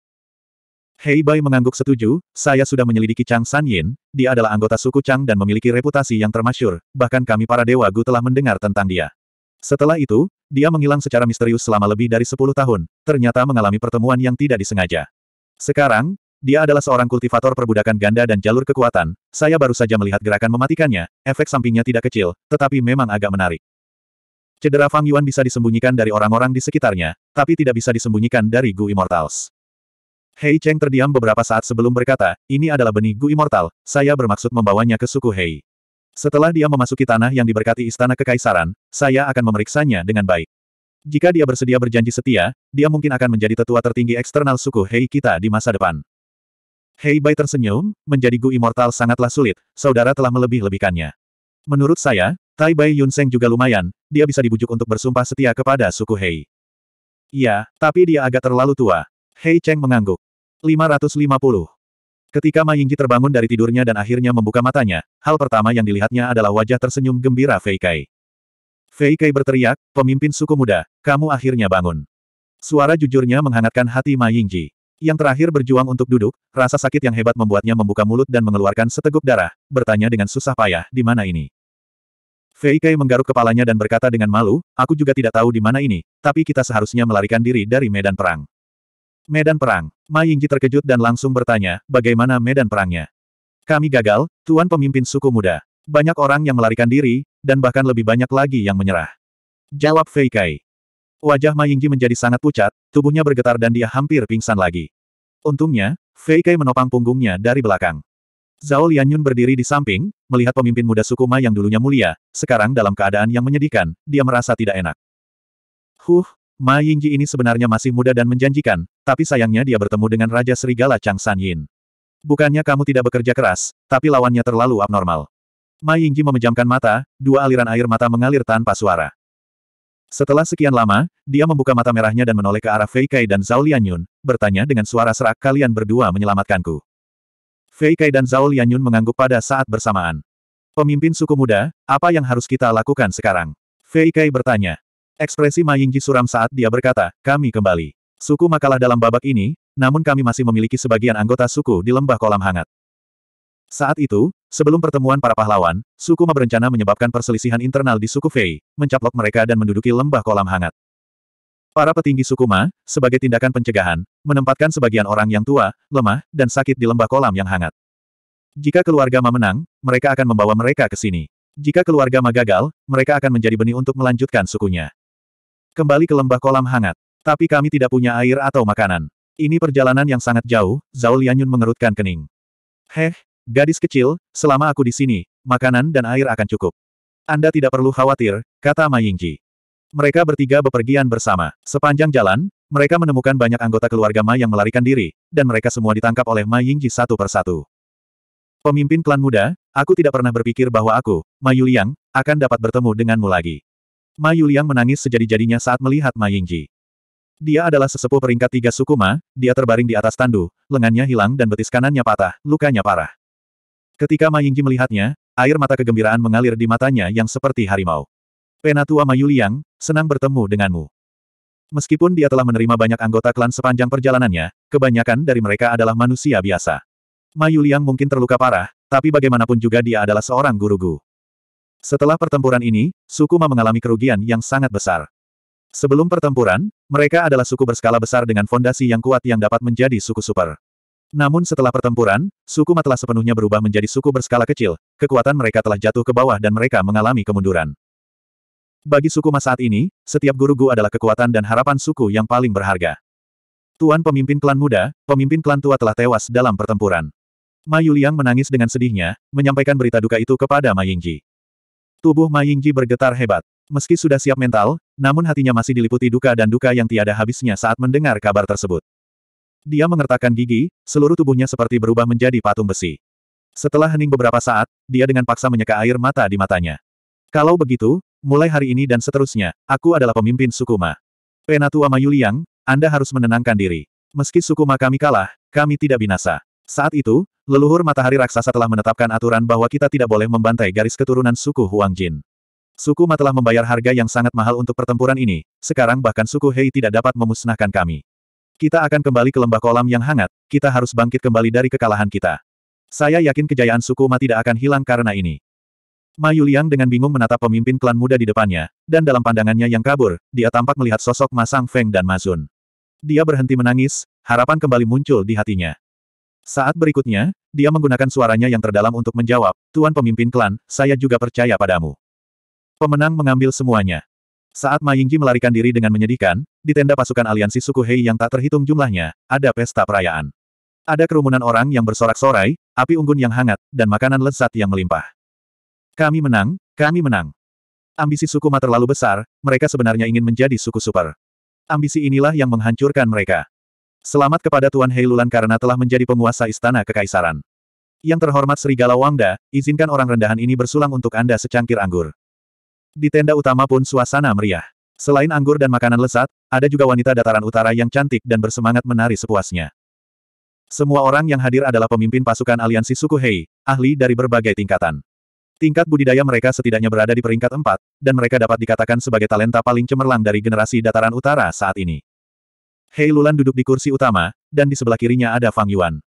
Hei Bai mengangguk setuju, saya sudah menyelidiki Chang San Yin, dia adalah anggota suku Chang dan memiliki reputasi yang termasyur, bahkan kami para Dewa Gu telah mendengar tentang dia. Setelah itu, dia menghilang secara misterius selama lebih dari 10 tahun, ternyata mengalami pertemuan yang tidak disengaja. Sekarang, dia adalah seorang kultivator perbudakan ganda dan jalur kekuatan, saya baru saja melihat gerakan mematikannya, efek sampingnya tidak kecil, tetapi memang agak menarik. Cedera Fang Yuan bisa disembunyikan dari orang-orang di sekitarnya, tapi tidak bisa disembunyikan dari Gu Immortals. Hei Cheng terdiam beberapa saat sebelum berkata, ini adalah benih Gu Immortal, saya bermaksud membawanya ke suku Hei. Setelah dia memasuki tanah yang diberkati istana kekaisaran, saya akan memeriksanya dengan baik. Jika dia bersedia berjanji setia, dia mungkin akan menjadi tetua tertinggi eksternal suku Hei kita di masa depan. Hei Bai tersenyum, menjadi Gu Immortal sangatlah sulit, saudara telah melebih-lebihkannya. Menurut saya, Tai Bai Yunseng juga lumayan, dia bisa dibujuk untuk bersumpah setia kepada suku Hei. Ya, tapi dia agak terlalu tua. Hei Cheng mengangguk. 550. Ketika Ma Yingji terbangun dari tidurnya dan akhirnya membuka matanya, hal pertama yang dilihatnya adalah wajah tersenyum gembira Fei Kai. Fei Kai berteriak, pemimpin suku muda, kamu akhirnya bangun. Suara jujurnya menghangatkan hati Ma Yingji. Yang terakhir berjuang untuk duduk, rasa sakit yang hebat membuatnya membuka mulut dan mengeluarkan seteguk darah, bertanya dengan susah payah, di mana ini? Fei Kai menggaruk kepalanya dan berkata dengan malu, aku juga tidak tahu di mana ini, tapi kita seharusnya melarikan diri dari medan perang. Medan perang. Ma Yingji terkejut dan langsung bertanya, bagaimana medan perangnya? Kami gagal, Tuan Pemimpin Suku Muda. Banyak orang yang melarikan diri, dan bahkan lebih banyak lagi yang menyerah. Jawab Fei Kai. Wajah Ma Yingji menjadi sangat pucat, tubuhnya bergetar dan dia hampir pingsan lagi. Untungnya, Fei Kai menopang punggungnya dari belakang. Zhao Lianyun berdiri di samping, melihat pemimpin muda suku Ma yang dulunya mulia, sekarang dalam keadaan yang menyedihkan, dia merasa tidak enak. Huh, Ma Yingji ini sebenarnya masih muda dan menjanjikan, tapi sayangnya dia bertemu dengan Raja Serigala Chang San Yin. Bukannya kamu tidak bekerja keras, tapi lawannya terlalu abnormal. Ma Yingji memejamkan mata, dua aliran air mata mengalir tanpa suara. Setelah sekian lama, dia membuka mata merahnya dan menoleh ke arah Fei Kai dan Zhao Lianyun, bertanya dengan suara serak kalian berdua menyelamatkanku. Fei Kai dan Zhao Lianyun mengangguk pada saat bersamaan. Pemimpin suku muda, apa yang harus kita lakukan sekarang? Fei Kai bertanya. Ekspresi Ma Yingji suram saat dia berkata, kami kembali. Suku makalah dalam babak ini, namun kami masih memiliki sebagian anggota suku di lembah kolam hangat. Saat itu, sebelum pertemuan para pahlawan, suku Ma berencana menyebabkan perselisihan internal di suku Fei, mencaplok mereka dan menduduki lembah kolam hangat. Para petinggi suku Ma, sebagai tindakan pencegahan, menempatkan sebagian orang yang tua, lemah, dan sakit di lembah kolam yang hangat. Jika keluarga Ma menang, mereka akan membawa mereka ke sini. Jika keluarga Ma gagal, mereka akan menjadi benih untuk melanjutkan sukunya. Kembali ke lembah kolam hangat. Tapi kami tidak punya air atau makanan. Ini perjalanan yang sangat jauh, Zhao Lianyun mengerutkan kening. Heh, gadis kecil, selama aku di sini, makanan dan air akan cukup. Anda tidak perlu khawatir, kata Ma Yingji. Mereka bertiga bepergian bersama. Sepanjang jalan, mereka menemukan banyak anggota keluarga Ma yang melarikan diri, dan mereka semua ditangkap oleh Ma Yingji satu persatu. Pemimpin klan muda, aku tidak pernah berpikir bahwa aku, Ma Yuliang, akan dapat bertemu denganmu lagi. Ma Yuliang menangis sejadi-jadinya saat melihat Ma Yingji. Dia adalah sesepuh peringkat tiga suku Ma, dia terbaring di atas tandu, lengannya hilang dan betis kanannya patah, lukanya parah. Ketika Ma Yingji melihatnya, air mata kegembiraan mengalir di matanya yang seperti harimau. Penatua Ma Yuliang, senang bertemu denganmu. Meskipun dia telah menerima banyak anggota klan sepanjang perjalanannya, kebanyakan dari mereka adalah manusia biasa. Ma Yuliang mungkin terluka parah, tapi bagaimanapun juga dia adalah seorang guru guru setelah pertempuran ini, suku Ma mengalami kerugian yang sangat besar. Sebelum pertempuran, mereka adalah suku berskala besar dengan fondasi yang kuat yang dapat menjadi suku super. Namun setelah pertempuran, suku Ma telah sepenuhnya berubah menjadi suku berskala kecil, kekuatan mereka telah jatuh ke bawah dan mereka mengalami kemunduran. Bagi suku Ma saat ini, setiap guru Gu adalah kekuatan dan harapan suku yang paling berharga. Tuan pemimpin klan muda, pemimpin klan tua telah tewas dalam pertempuran. Ma Yuliang menangis dengan sedihnya, menyampaikan berita duka itu kepada Ma Yingji. Tubuh Ma Yingji bergetar hebat. Meski sudah siap mental, namun hatinya masih diliputi duka dan duka yang tiada habisnya saat mendengar kabar tersebut. Dia mengertakkan gigi, seluruh tubuhnya seperti berubah menjadi patung besi. Setelah hening beberapa saat, dia dengan paksa menyeka air mata di matanya. Kalau begitu, mulai hari ini dan seterusnya, aku adalah pemimpin suku Ma. Penatua Mayuliang, Anda harus menenangkan diri. Meski suku Ma kami kalah, kami tidak binasa. Saat itu, leluhur matahari raksasa telah menetapkan aturan bahwa kita tidak boleh membantai garis keturunan suku Huang Jin. Suku Ma telah membayar harga yang sangat mahal untuk pertempuran ini, sekarang bahkan suku Hei tidak dapat memusnahkan kami. Kita akan kembali ke lembah kolam yang hangat, kita harus bangkit kembali dari kekalahan kita. Saya yakin kejayaan suku Ma tidak akan hilang karena ini. Ma Yuliang dengan bingung menatap pemimpin klan muda di depannya, dan dalam pandangannya yang kabur, dia tampak melihat sosok Ma Sang Feng dan Ma Zun. Dia berhenti menangis, harapan kembali muncul di hatinya. Saat berikutnya, dia menggunakan suaranya yang terdalam untuk menjawab, Tuan Pemimpin Klan, saya juga percaya padamu. Pemenang mengambil semuanya. Saat Ma Yingji melarikan diri dengan menyedihkan, di tenda pasukan aliansi suku Hei yang tak terhitung jumlahnya, ada pesta perayaan. Ada kerumunan orang yang bersorak-sorai, api unggun yang hangat, dan makanan lezat yang melimpah. Kami menang, kami menang. Ambisi suku Ma terlalu besar, mereka sebenarnya ingin menjadi suku super. Ambisi inilah yang menghancurkan mereka. Selamat kepada Tuan Heilulan karena telah menjadi penguasa istana kekaisaran. Yang terhormat Serigala Wangda, izinkan orang rendahan ini bersulang untuk Anda secangkir anggur. Di tenda utama pun suasana meriah. Selain anggur dan makanan lezat, ada juga wanita dataran utara yang cantik dan bersemangat menari sepuasnya. Semua orang yang hadir adalah pemimpin pasukan aliansi suku Hei, ahli dari berbagai tingkatan. Tingkat budidaya mereka setidaknya berada di peringkat 4, dan mereka dapat dikatakan sebagai talenta paling cemerlang dari generasi dataran utara saat ini. Hei Lulan duduk di kursi utama, dan di sebelah kirinya ada Fang Yuan.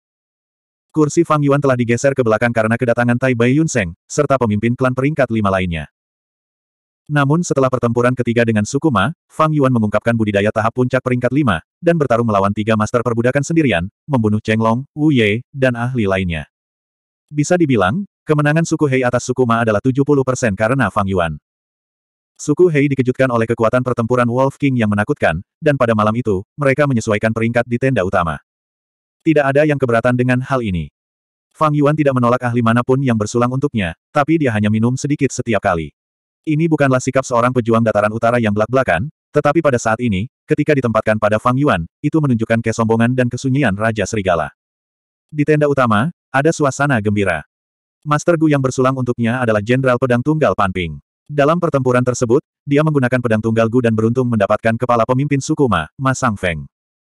Kursi Fang Yuan telah digeser ke belakang karena kedatangan Tai Bai Yunseng, serta pemimpin klan peringkat lima lainnya. Namun setelah pertempuran ketiga dengan Sukuma, Fang Yuan mengungkapkan budidaya tahap puncak peringkat lima, dan bertarung melawan tiga master perbudakan sendirian, membunuh Cheng Long, Wu Ye, dan ahli lainnya. Bisa dibilang, kemenangan suku Hei atas suku Ma adalah 70% karena Fang Yuan. Suku Hei dikejutkan oleh kekuatan pertempuran Wolf King yang menakutkan, dan pada malam itu, mereka menyesuaikan peringkat di tenda utama. Tidak ada yang keberatan dengan hal ini. Fang Yuan tidak menolak ahli manapun yang bersulang untuknya, tapi dia hanya minum sedikit setiap kali. Ini bukanlah sikap seorang pejuang dataran utara yang belak-belakan, tetapi pada saat ini, ketika ditempatkan pada Fang Yuan, itu menunjukkan kesombongan dan kesunyian Raja Serigala. Di tenda utama, ada suasana gembira. Master Gu yang bersulang untuknya adalah Jenderal Pedang Tunggal Panping. Dalam pertempuran tersebut, dia menggunakan pedang tunggal Gu dan beruntung mendapatkan kepala pemimpin suku Ma, Ma Sang Feng.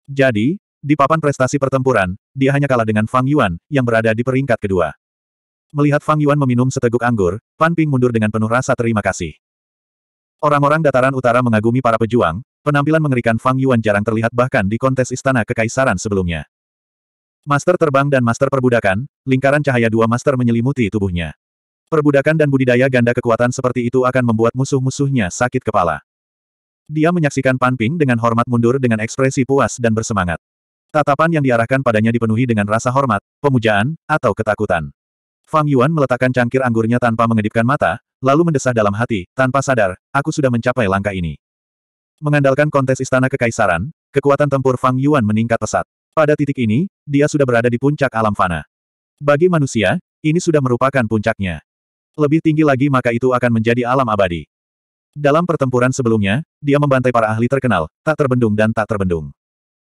Jadi, di papan prestasi pertempuran, dia hanya kalah dengan Fang Yuan, yang berada di peringkat kedua. Melihat Fang Yuan meminum seteguk anggur, Pan Ping mundur dengan penuh rasa terima kasih. Orang-orang dataran utara mengagumi para pejuang, penampilan mengerikan Fang Yuan jarang terlihat bahkan di kontes istana kekaisaran sebelumnya. Master terbang dan master perbudakan, lingkaran cahaya dua master menyelimuti tubuhnya. Perbudakan dan budidaya ganda kekuatan seperti itu akan membuat musuh-musuhnya sakit kepala. Dia menyaksikan Pan Ping dengan hormat mundur dengan ekspresi puas dan bersemangat. Tatapan yang diarahkan padanya dipenuhi dengan rasa hormat, pemujaan, atau ketakutan. Fang Yuan meletakkan cangkir anggurnya tanpa mengedipkan mata, lalu mendesah dalam hati, tanpa sadar, aku sudah mencapai langkah ini. Mengandalkan kontes istana kekaisaran, kekuatan tempur Fang Yuan meningkat pesat. Pada titik ini, dia sudah berada di puncak alam fana. Bagi manusia, ini sudah merupakan puncaknya. Lebih tinggi lagi maka itu akan menjadi alam abadi. Dalam pertempuran sebelumnya, dia membantai para ahli terkenal, tak terbendung dan tak terbendung.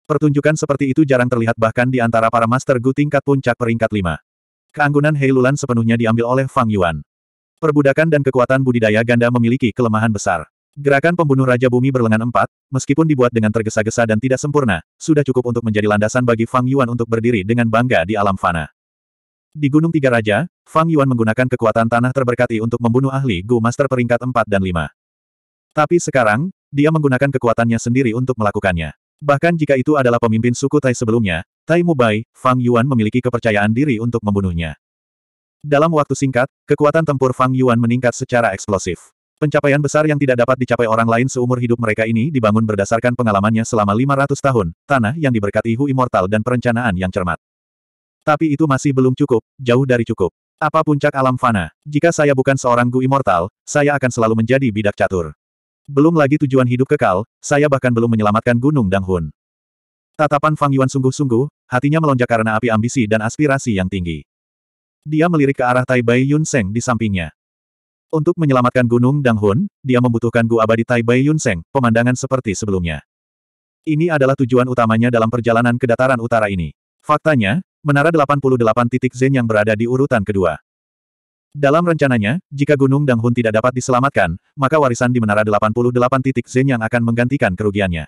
Pertunjukan seperti itu jarang terlihat bahkan di antara para Master Gu tingkat puncak peringkat 5. Keanggunan Heilulan sepenuhnya diambil oleh Fang Yuan. Perbudakan dan kekuatan budidaya ganda memiliki kelemahan besar. Gerakan pembunuh Raja Bumi berlengan empat, meskipun dibuat dengan tergesa-gesa dan tidak sempurna, sudah cukup untuk menjadi landasan bagi Fang Yuan untuk berdiri dengan bangga di alam fana. Di Gunung Tiga Raja, Fang Yuan menggunakan kekuatan tanah terberkati untuk membunuh ahli Gu Master peringkat 4 dan 5. Tapi sekarang, dia menggunakan kekuatannya sendiri untuk melakukannya. Bahkan jika itu adalah pemimpin suku Tai sebelumnya, Tai Mubai, Fang Yuan memiliki kepercayaan diri untuk membunuhnya. Dalam waktu singkat, kekuatan tempur Fang Yuan meningkat secara eksplosif. Pencapaian besar yang tidak dapat dicapai orang lain seumur hidup mereka ini dibangun berdasarkan pengalamannya selama 500 tahun, tanah yang diberkati Hu Immortal dan perencanaan yang cermat. Tapi itu masih belum cukup, jauh dari cukup. Apa puncak alam fana? Jika saya bukan seorang Gu Immortal, saya akan selalu menjadi bidak catur. Belum lagi tujuan hidup kekal, saya bahkan belum menyelamatkan Gunung Danghun. Tatapan Fang Yuan sungguh-sungguh, hatinya melonjak karena api ambisi dan aspirasi yang tinggi. Dia melirik ke arah Tai Bai Yun Seng di sampingnya. Untuk menyelamatkan Gunung Danghun, dia membutuhkan Gu Abadi Tai Bai Yun Seng, pemandangan seperti sebelumnya. Ini adalah tujuan utamanya dalam perjalanan ke dataran utara ini. Faktanya, menara 88 titik Zen yang berada di urutan kedua. Dalam rencananya, jika Gunung Dang Hun tidak dapat diselamatkan, maka warisan di menara 88 titik Zen yang akan menggantikan kerugiannya.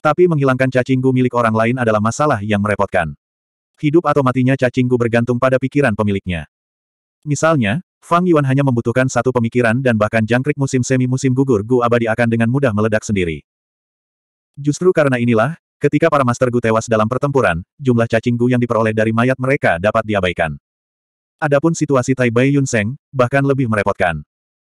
Tapi menghilangkan cacing gu milik orang lain adalah masalah yang merepotkan. Hidup atau matinya cacing gu bergantung pada pikiran pemiliknya. Misalnya, Fang Yuan hanya membutuhkan satu pemikiran dan bahkan jangkrik musim semi musim gugur Gu abadi akan dengan mudah meledak sendiri. Justru karena inilah, Ketika para Master Gu tewas dalam pertempuran, jumlah cacing Gu yang diperoleh dari mayat mereka dapat diabaikan. Adapun situasi Tai Bai Yun Seng, bahkan lebih merepotkan.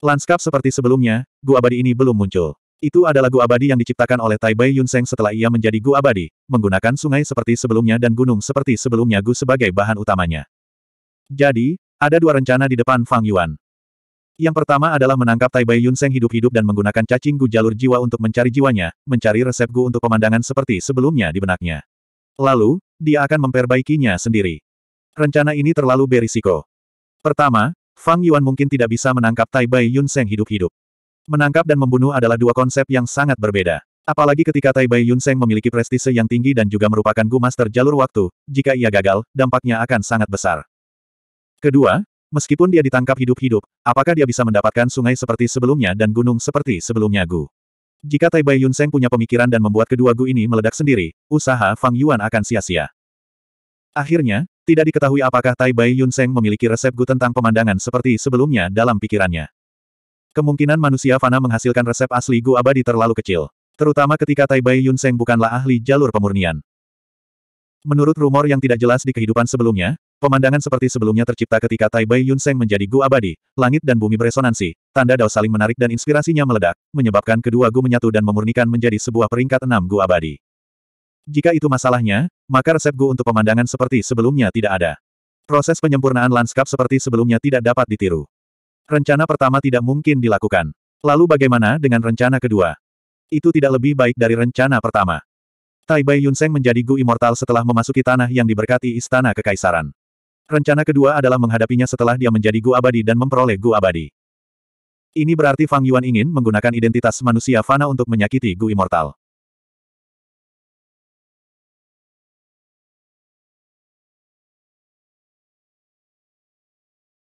Lanskap seperti sebelumnya, Gu Abadi ini belum muncul. Itu adalah Gu Abadi yang diciptakan oleh Tai Bai Yun Seng setelah ia menjadi Gu Abadi, menggunakan sungai seperti sebelumnya dan gunung seperti sebelumnya Gu sebagai bahan utamanya. Jadi, ada dua rencana di depan Fang Yuan. Yang pertama adalah menangkap Tai Bai Yunseng hidup-hidup dan menggunakan cacing gu jalur jiwa untuk mencari jiwanya, mencari resep gu untuk pemandangan seperti sebelumnya di benaknya. Lalu, dia akan memperbaikinya sendiri. Rencana ini terlalu berisiko. Pertama, Fang Yuan mungkin tidak bisa menangkap Tai Bai Yunseng hidup-hidup. Menangkap dan membunuh adalah dua konsep yang sangat berbeda. Apalagi ketika Tai Bai Yunseng memiliki prestise yang tinggi dan juga merupakan Gu Master jalur waktu, jika ia gagal, dampaknya akan sangat besar. Kedua, Meskipun dia ditangkap hidup-hidup, apakah dia bisa mendapatkan sungai seperti sebelumnya dan gunung seperti sebelumnya Gu? Jika Tai Bai Yun Seng punya pemikiran dan membuat kedua Gu ini meledak sendiri, usaha Fang Yuan akan sia-sia. Akhirnya, tidak diketahui apakah Tai Bai Yun Seng memiliki resep Gu tentang pemandangan seperti sebelumnya dalam pikirannya. Kemungkinan manusia fana menghasilkan resep asli Gu abadi terlalu kecil, terutama ketika Tai Bai Yun Seng bukanlah ahli jalur pemurnian. Menurut rumor yang tidak jelas di kehidupan sebelumnya, Pemandangan seperti sebelumnya tercipta ketika Tai Bai Yun Seng menjadi Gu abadi, langit dan bumi beresonansi, tanda dao saling menarik dan inspirasinya meledak, menyebabkan kedua Gu menyatu dan memurnikan menjadi sebuah peringkat enam Gu abadi. Jika itu masalahnya, maka resep Gu untuk pemandangan seperti sebelumnya tidak ada. Proses penyempurnaan lanskap seperti sebelumnya tidak dapat ditiru. Rencana pertama tidak mungkin dilakukan. Lalu bagaimana dengan rencana kedua? Itu tidak lebih baik dari rencana pertama. Tai Bai Yunseng menjadi Gu Immortal setelah memasuki tanah yang diberkati Istana Kekaisaran. Rencana kedua adalah menghadapinya setelah dia menjadi Gu Abadi dan memperoleh Gu Abadi. Ini berarti Fang Yuan ingin menggunakan identitas manusia fana untuk menyakiti Gu Immortal.